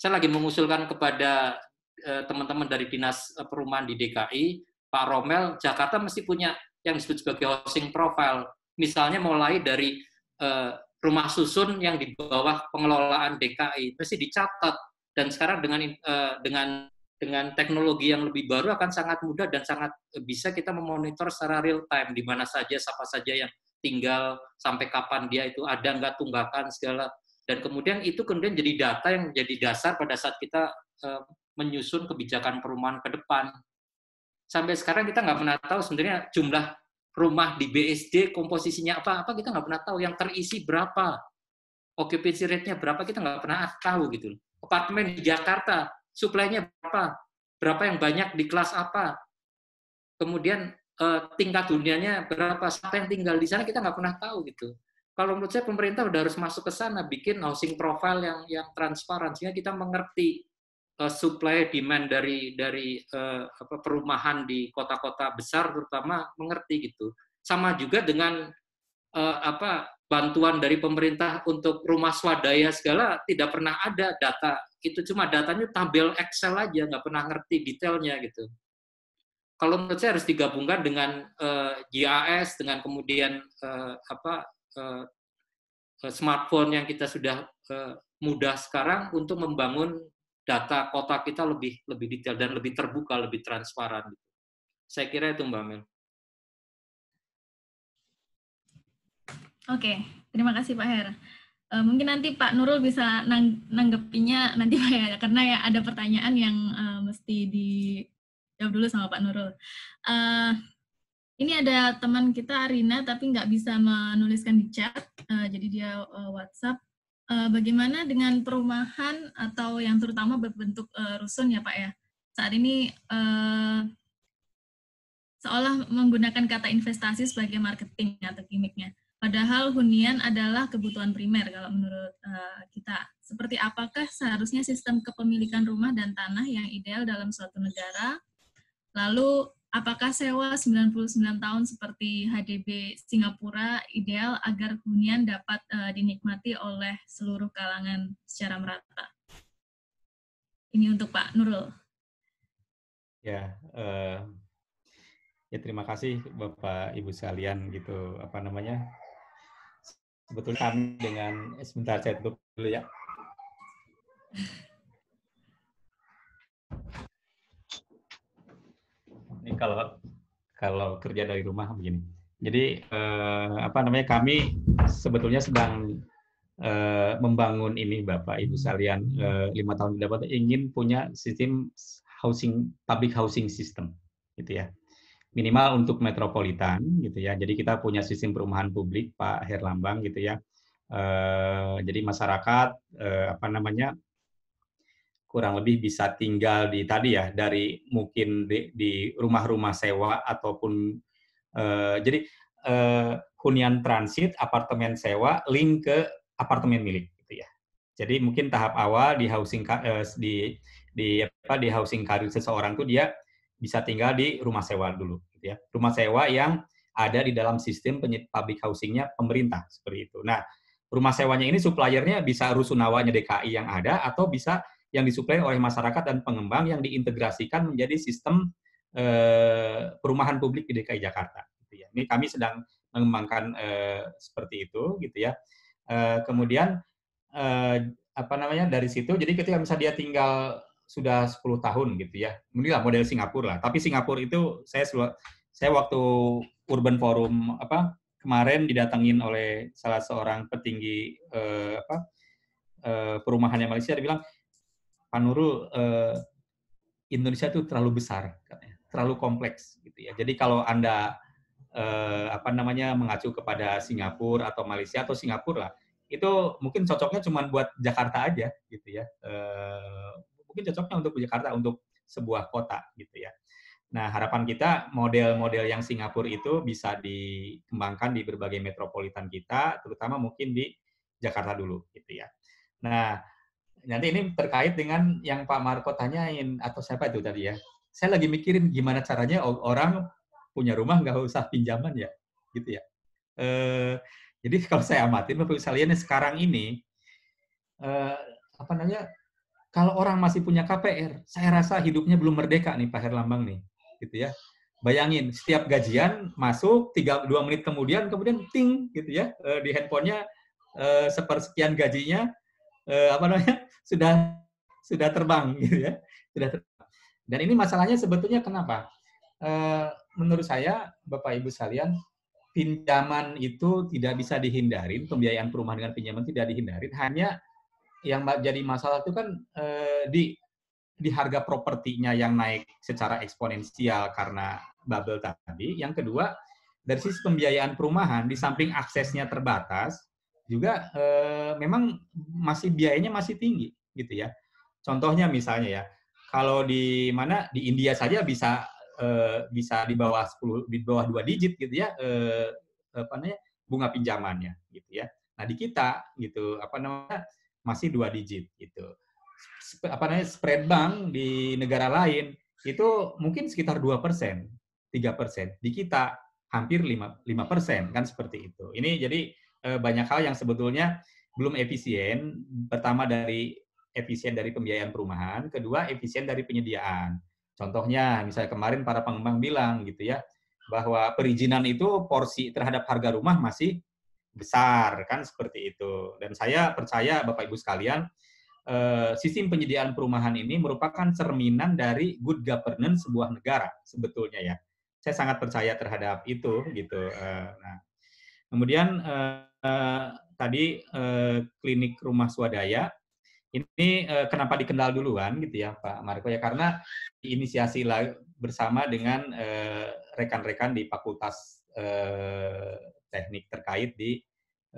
Saya lagi mengusulkan kepada eh, teman-teman dari Dinas eh, Perumahan di DKI, Pak Romel, Jakarta mesti punya yang disebut sebagai housing profile. Misalnya mulai dari eh, rumah susun yang di bawah pengelolaan DKI, mesti dicatat. Dan sekarang dengan dengan dengan teknologi yang lebih baru akan sangat mudah dan sangat eh, bisa kita memonitor secara real time di mana saja siapa saja yang tinggal sampai kapan dia itu ada nggak tunggakan segala dan kemudian itu kemudian jadi data yang jadi dasar pada saat kita uh, menyusun kebijakan perumahan ke depan sampai sekarang kita nggak pernah tahu sebenarnya jumlah rumah di BSD komposisinya apa apa kita nggak pernah tahu yang terisi berapa occupancy rate-nya berapa kita nggak pernah tahu gitu apartemen di Jakarta suplainya berapa, berapa yang banyak di kelas apa, kemudian eh, tingkat dunianya berapa, siapa yang tinggal di sana kita nggak pernah tahu gitu. Kalau menurut saya pemerintah udah harus masuk ke sana, bikin housing profile yang yang transparan sehingga kita mengerti uh, supply demand dari dari uh, apa, perumahan di kota-kota besar terutama mengerti gitu. Sama juga dengan uh, apa bantuan dari pemerintah untuk rumah swadaya segala tidak pernah ada data itu cuma datanya tabel Excel aja nggak pernah ngerti detailnya gitu kalau menurut saya harus digabungkan dengan uh, eh, GIS dengan kemudian uh, apa uh, smartphone yang kita sudah uh, mudah sekarang untuk membangun data kota kita lebih lebih detail dan lebih terbuka lebih transparan gitu. saya kira itu mbak Mel Oke, terima kasih Pak Her. E, mungkin nanti Pak Nurul bisa nang nanggepinya nanti Pak ya, karena ya ada pertanyaan yang e, mesti dijawab dulu sama Pak Nurul. E, ini ada teman kita Arina tapi nggak bisa menuliskan di chat, e, jadi dia e, WhatsApp. E, bagaimana dengan perumahan atau yang terutama berbentuk e, rusun ya Pak ya? Saat ini e, seolah menggunakan kata investasi sebagai marketing atau gimmicknya. Padahal hunian adalah kebutuhan primer kalau menurut uh, kita. Seperti apakah seharusnya sistem kepemilikan rumah dan tanah yang ideal dalam suatu negara? Lalu apakah sewa 99 tahun seperti HDB Singapura ideal agar hunian dapat uh, dinikmati oleh seluruh kalangan secara merata? Ini untuk Pak Nurul. Ya, uh, ya terima kasih Bapak Ibu sekalian gitu apa namanya sebetulnya kami dengan sebentar saya tutup dulu ya. Ini kalau kalau kerja dari rumah begini. Jadi eh, apa namanya kami sebetulnya sedang eh, membangun ini Bapak Ibu sekalian eh, lima tahun mendapat ingin punya sistem housing public housing system gitu ya minimal untuk metropolitan gitu ya. Jadi kita punya sistem perumahan publik Pak Herlambang gitu ya. E, jadi masyarakat e, apa namanya kurang lebih bisa tinggal di tadi ya dari mungkin di, rumah-rumah sewa ataupun e, jadi e, hunian transit apartemen sewa link ke apartemen milik gitu ya. Jadi mungkin tahap awal di housing di di apa di housing karir seseorang tuh dia bisa tinggal di rumah sewa dulu gitu ya. Rumah sewa yang ada di dalam sistem public housingnya pemerintah seperti itu. Nah, rumah sewanya ini suppliernya bisa rusunawanya DKI yang ada atau bisa yang disuplai oleh masyarakat dan pengembang yang diintegrasikan menjadi sistem eh, perumahan publik di DKI Jakarta. Gitu ya. Ini kami sedang mengembangkan eh, seperti itu, gitu ya. Eh, kemudian apa namanya dari situ, jadi ketika misalnya dia tinggal sudah 10 tahun gitu ya. mungkinlah model Singapura lah. Tapi Singapura itu saya saya waktu Urban Forum apa kemarin didatengin oleh salah seorang petinggi eh, apa eh, perumahannya Malaysia dia bilang Pak Nurul eh, Indonesia itu terlalu besar terlalu kompleks gitu ya. Jadi kalau Anda eh, apa namanya mengacu kepada Singapura atau Malaysia atau Singapura lah, itu mungkin cocoknya cuma buat Jakarta aja gitu ya. Eh, mungkin cocoknya untuk Jakarta untuk sebuah kota gitu ya. Nah, harapan kita model-model yang Singapura itu bisa dikembangkan di berbagai metropolitan kita, terutama mungkin di Jakarta dulu gitu ya. Nah, nanti ini terkait dengan yang Pak Marco tanyain atau siapa itu tadi ya. Saya lagi mikirin gimana caranya orang punya rumah nggak usah pinjaman ya, gitu ya. E, jadi kalau saya amatin, Bapak sekalian sekarang ini e, apa namanya kalau orang masih punya KPR, saya rasa hidupnya belum merdeka nih Pak Herlambang nih, gitu ya. Bayangin setiap gajian masuk tiga dua menit kemudian kemudian ting gitu ya eh, di handphonenya eh, sepersekian gajinya eh, apa namanya sudah sudah terbang gitu ya sudah terbang. dan ini masalahnya sebetulnya kenapa menurut saya Bapak Ibu sekalian pinjaman itu tidak bisa dihindarin, pembiayaan perumahan dengan pinjaman tidak dihindarin, hanya yang jadi masalah itu kan eh, di di harga propertinya yang naik secara eksponensial karena bubble tadi. Yang kedua, dari sisi pembiayaan perumahan di samping aksesnya terbatas, juga eh, memang masih biayanya masih tinggi gitu ya. Contohnya misalnya ya, kalau di mana di India saja bisa eh, bisa di bawah 10 di bawah dua digit gitu ya eh, apa namanya bunga pinjamannya gitu ya. Nah, di kita gitu apa namanya masih dua digit gitu. Apa namanya spread bank di negara lain itu mungkin sekitar dua persen, tiga persen. Di kita hampir lima persen, kan seperti itu. Ini jadi eh, banyak hal yang sebetulnya belum efisien. Pertama dari efisien dari pembiayaan perumahan, kedua efisien dari penyediaan. Contohnya, misalnya kemarin para pengembang bilang gitu ya, bahwa perizinan itu porsi terhadap harga rumah masih besar kan seperti itu. Dan saya percaya Bapak Ibu sekalian eh, sistem penyediaan perumahan ini merupakan cerminan dari good governance sebuah negara sebetulnya ya. Saya sangat percaya terhadap itu gitu. Eh, nah, kemudian eh, tadi klinik rumah swadaya ini kenapa dikenal duluan gitu ya Pak Marco ya karena inisiasi bersama dengan rekan-rekan di Fakultas teknik terkait di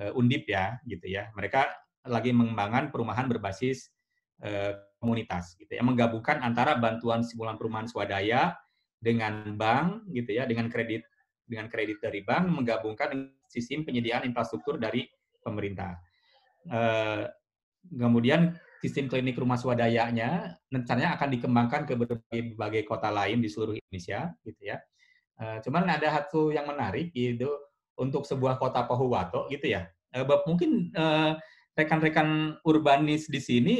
uh, Undip ya, gitu ya. Mereka lagi mengembangkan perumahan berbasis uh, komunitas, gitu ya, menggabungkan antara bantuan simulan perumahan swadaya dengan bank, gitu ya, dengan kredit dengan kredit dari bank, menggabungkan sistem penyediaan infrastruktur dari pemerintah. Uh, kemudian sistem klinik rumah swadayanya rencananya akan dikembangkan ke berbagai, berbagai kota lain di seluruh Indonesia gitu ya. cuman ada satu yang menarik gitu untuk sebuah kota Pohuwato gitu ya. Eh, Bapak, mungkin rekan eh, rekan-rekan urbanis di sini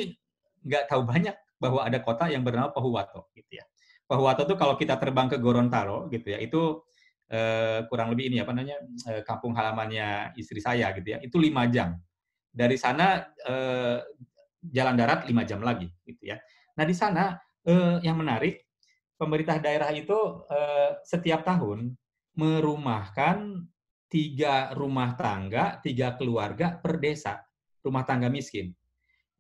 nggak tahu banyak bahwa ada kota yang bernama Pohuwato gitu ya. Pohuwato itu kalau kita terbang ke Gorontalo gitu ya, itu uh, kurang lebih ini apa namanya uh, kampung halamannya istri saya gitu ya. Itu lima jam. Dari sana uh, jalan darat lima jam lagi gitu ya. Nah di sana uh, yang menarik pemerintah daerah itu uh, setiap tahun merumahkan tiga rumah tangga, tiga keluarga per desa, rumah tangga miskin.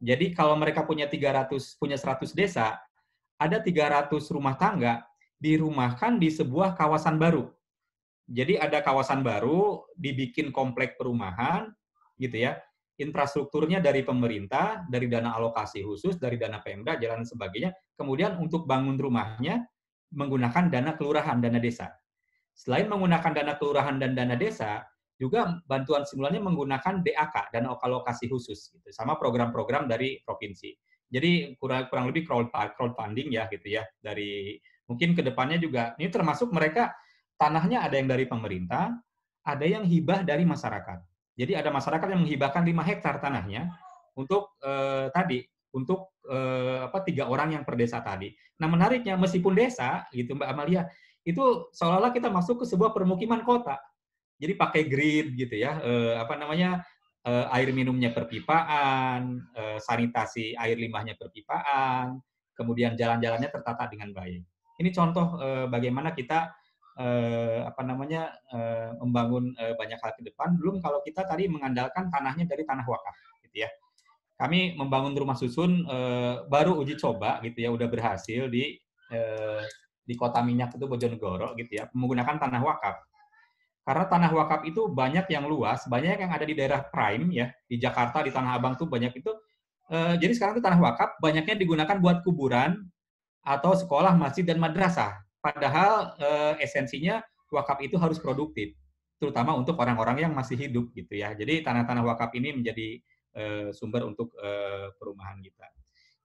Jadi kalau mereka punya 300 punya 100 desa, ada 300 rumah tangga dirumahkan di sebuah kawasan baru. Jadi ada kawasan baru dibikin komplek perumahan gitu ya. Infrastrukturnya dari pemerintah, dari dana alokasi khusus, dari dana Pemda, jalan sebagainya. Kemudian untuk bangun rumahnya menggunakan dana kelurahan, dana desa. Selain menggunakan dana kelurahan dan dana desa, juga bantuan simulannya menggunakan DAK, dana okalokasi khusus, gitu, sama program-program dari provinsi. Jadi kurang, kurang lebih crowdfunding ya gitu ya dari mungkin kedepannya juga ini termasuk mereka tanahnya ada yang dari pemerintah, ada yang hibah dari masyarakat. Jadi ada masyarakat yang menghibahkan 5 hektar tanahnya untuk eh, tadi untuk eh, apa tiga orang yang per desa tadi. Nah menariknya meskipun desa gitu Mbak Amalia itu seolah-olah kita masuk ke sebuah permukiman kota. Jadi pakai grid gitu ya, eh, apa namanya eh, air minumnya perpipaan, eh, sanitasi air limbahnya perpipaan, kemudian jalan-jalannya tertata dengan baik. Ini contoh eh, bagaimana kita eh, apa namanya eh, membangun e, banyak hal ke depan. Belum kalau kita tadi mengandalkan tanahnya dari tanah wakaf, gitu ya. Kami membangun rumah susun eh, baru uji coba gitu ya, udah berhasil di eh, di kota minyak itu Bojonegoro gitu ya, menggunakan tanah wakaf. Karena tanah wakaf itu banyak yang luas, banyak yang ada di daerah prime ya, di Jakarta, di Tanah Abang tuh banyak itu. E, jadi sekarang tuh tanah wakaf banyaknya digunakan buat kuburan atau sekolah, masjid dan madrasah. Padahal e, esensinya wakaf itu harus produktif, terutama untuk orang-orang yang masih hidup gitu ya. Jadi tanah-tanah wakaf ini menjadi e, sumber untuk e, perumahan kita.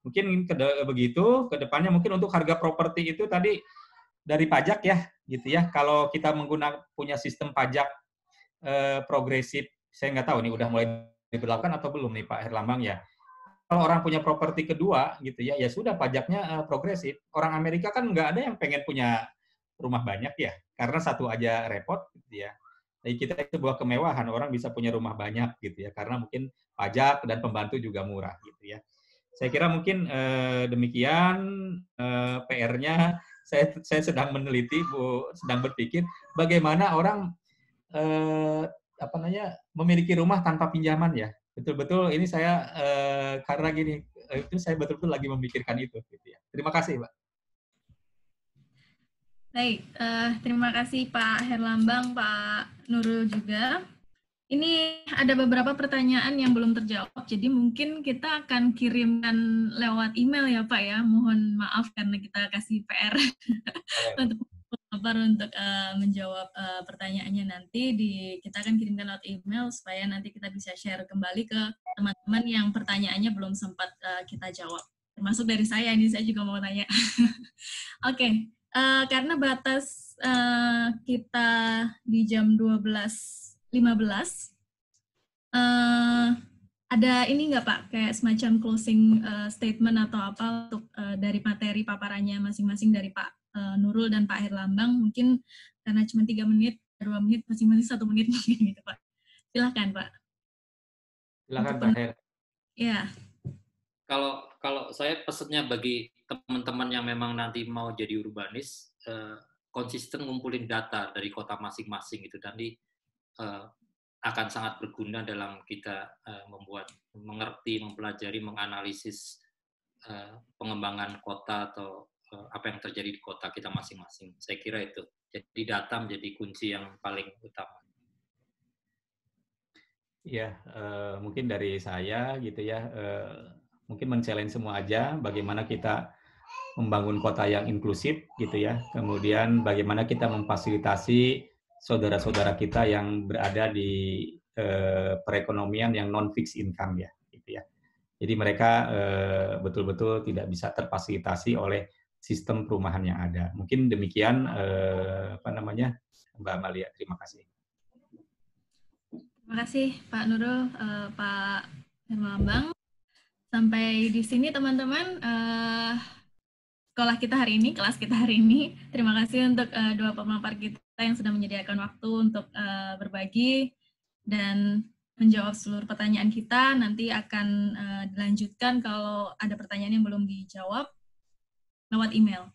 Mungkin begitu, depannya mungkin untuk harga properti itu tadi dari pajak ya, gitu ya. Kalau kita menggunakan punya sistem pajak eh, progresif, saya nggak tahu nih udah mulai diberlakukan atau belum nih Pak Herlambang ya. Kalau orang punya properti kedua gitu ya, ya sudah pajaknya eh, progresif. Orang Amerika kan nggak ada yang pengen punya rumah banyak ya, karena satu aja repot gitu ya. Jadi kita itu buah kemewahan orang bisa punya rumah banyak gitu ya, karena mungkin pajak dan pembantu juga murah gitu ya. Saya kira mungkin eh, demikian eh, PR-nya. Saya, saya sedang meneliti, Bu, sedang berpikir bagaimana orang eh, apa namanya memiliki rumah tanpa pinjaman ya. Betul-betul ini saya eh, karena gini eh, itu saya betul-betul lagi memikirkan itu. Gitu ya. Terima kasih, Pak. Baik, uh, terima kasih Pak Herlambang, Pak Nurul juga. Ini ada beberapa pertanyaan yang belum terjawab, jadi mungkin kita akan kirimkan lewat email ya Pak ya. Mohon maaf karena kita kasih PR untuk untuk eh, menjawab eh, pertanyaannya nanti. Di, kita akan kirimkan lewat email supaya nanti kita bisa share kembali ke teman-teman yang pertanyaannya belum sempat eh, kita jawab. Termasuk dari saya ini saya juga mau tanya. Oke, okay. karena batas kita di jam 12 15. Uh, eh, ada ini nggak Pak, kayak semacam closing uh, statement atau apa untuk uh, dari materi paparannya masing-masing dari Pak uh, Nurul dan Pak Herlambang, mungkin karena cuma tiga menit, dua menit, masing-masing satu menit mungkin gitu Pak. Silahkan Pak. Silahkan Pak Her. Ya. Kalau kalau saya pesannya bagi teman-teman yang memang nanti mau jadi urbanis, uh, konsisten ngumpulin data dari kota masing-masing gitu dan di Eh, akan sangat berguna dalam kita eh, membuat mengerti, mempelajari, menganalisis eh, pengembangan kota atau apa yang terjadi di kota kita masing-masing. Saya kira itu. Jadi data menjadi kunci yang paling utama. Ya, uh, mungkin dari saya gitu ya, uh, mungkin men semua aja bagaimana kita membangun kota yang inklusif gitu ya. Kemudian bagaimana kita memfasilitasi saudara-saudara kita yang berada di eh, perekonomian yang non fix income ya, gitu ya. Jadi mereka eh, betul-betul eh, tidak bisa terfasilitasi oleh sistem perumahan yang ada. Mungkin demikian eh, apa namanya Mbak Malia. Terima kasih. Terima kasih Pak Nurul, uh, Pak Hermambang. Sampai di sini teman-teman uh, sekolah kita hari ini, kelas kita hari ini. Terima kasih untuk uh, dua pemampar kita kita yang sudah menyediakan waktu untuk uh, berbagi dan menjawab seluruh pertanyaan kita. Nanti akan uh, dilanjutkan kalau ada pertanyaan yang belum dijawab lewat email.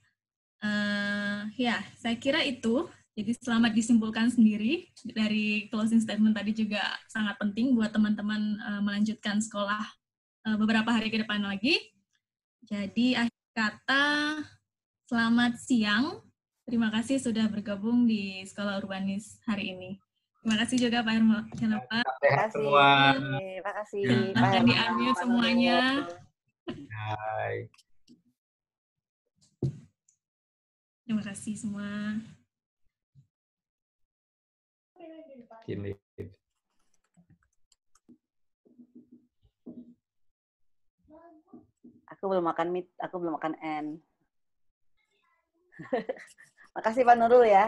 Uh, ya, saya kira itu. Jadi selamat disimpulkan sendiri dari closing statement tadi juga sangat penting buat teman-teman uh, melanjutkan sekolah uh, beberapa hari ke depan lagi. Jadi akhir kata selamat siang Terima kasih sudah bergabung di Sekolah Urbanis hari ini. Terima kasih juga Pak Herma. Terima kasih. kasih. Terima kasih. kasih. di kasih. semuanya. Hai. Terima kasih semua. Kini. Aku belum makan meat, aku belum makan N. Makasih Pak Nurul ya.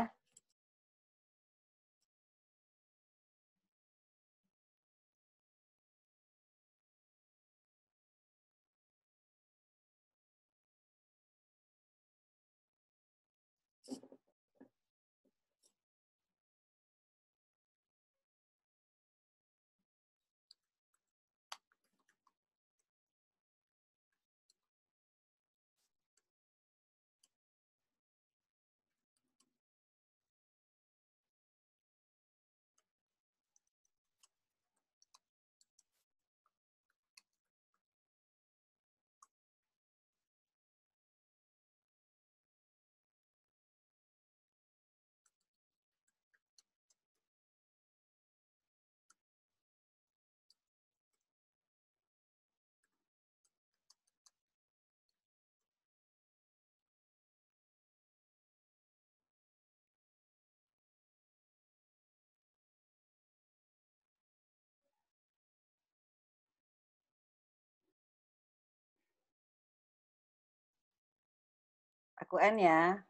aku end ya.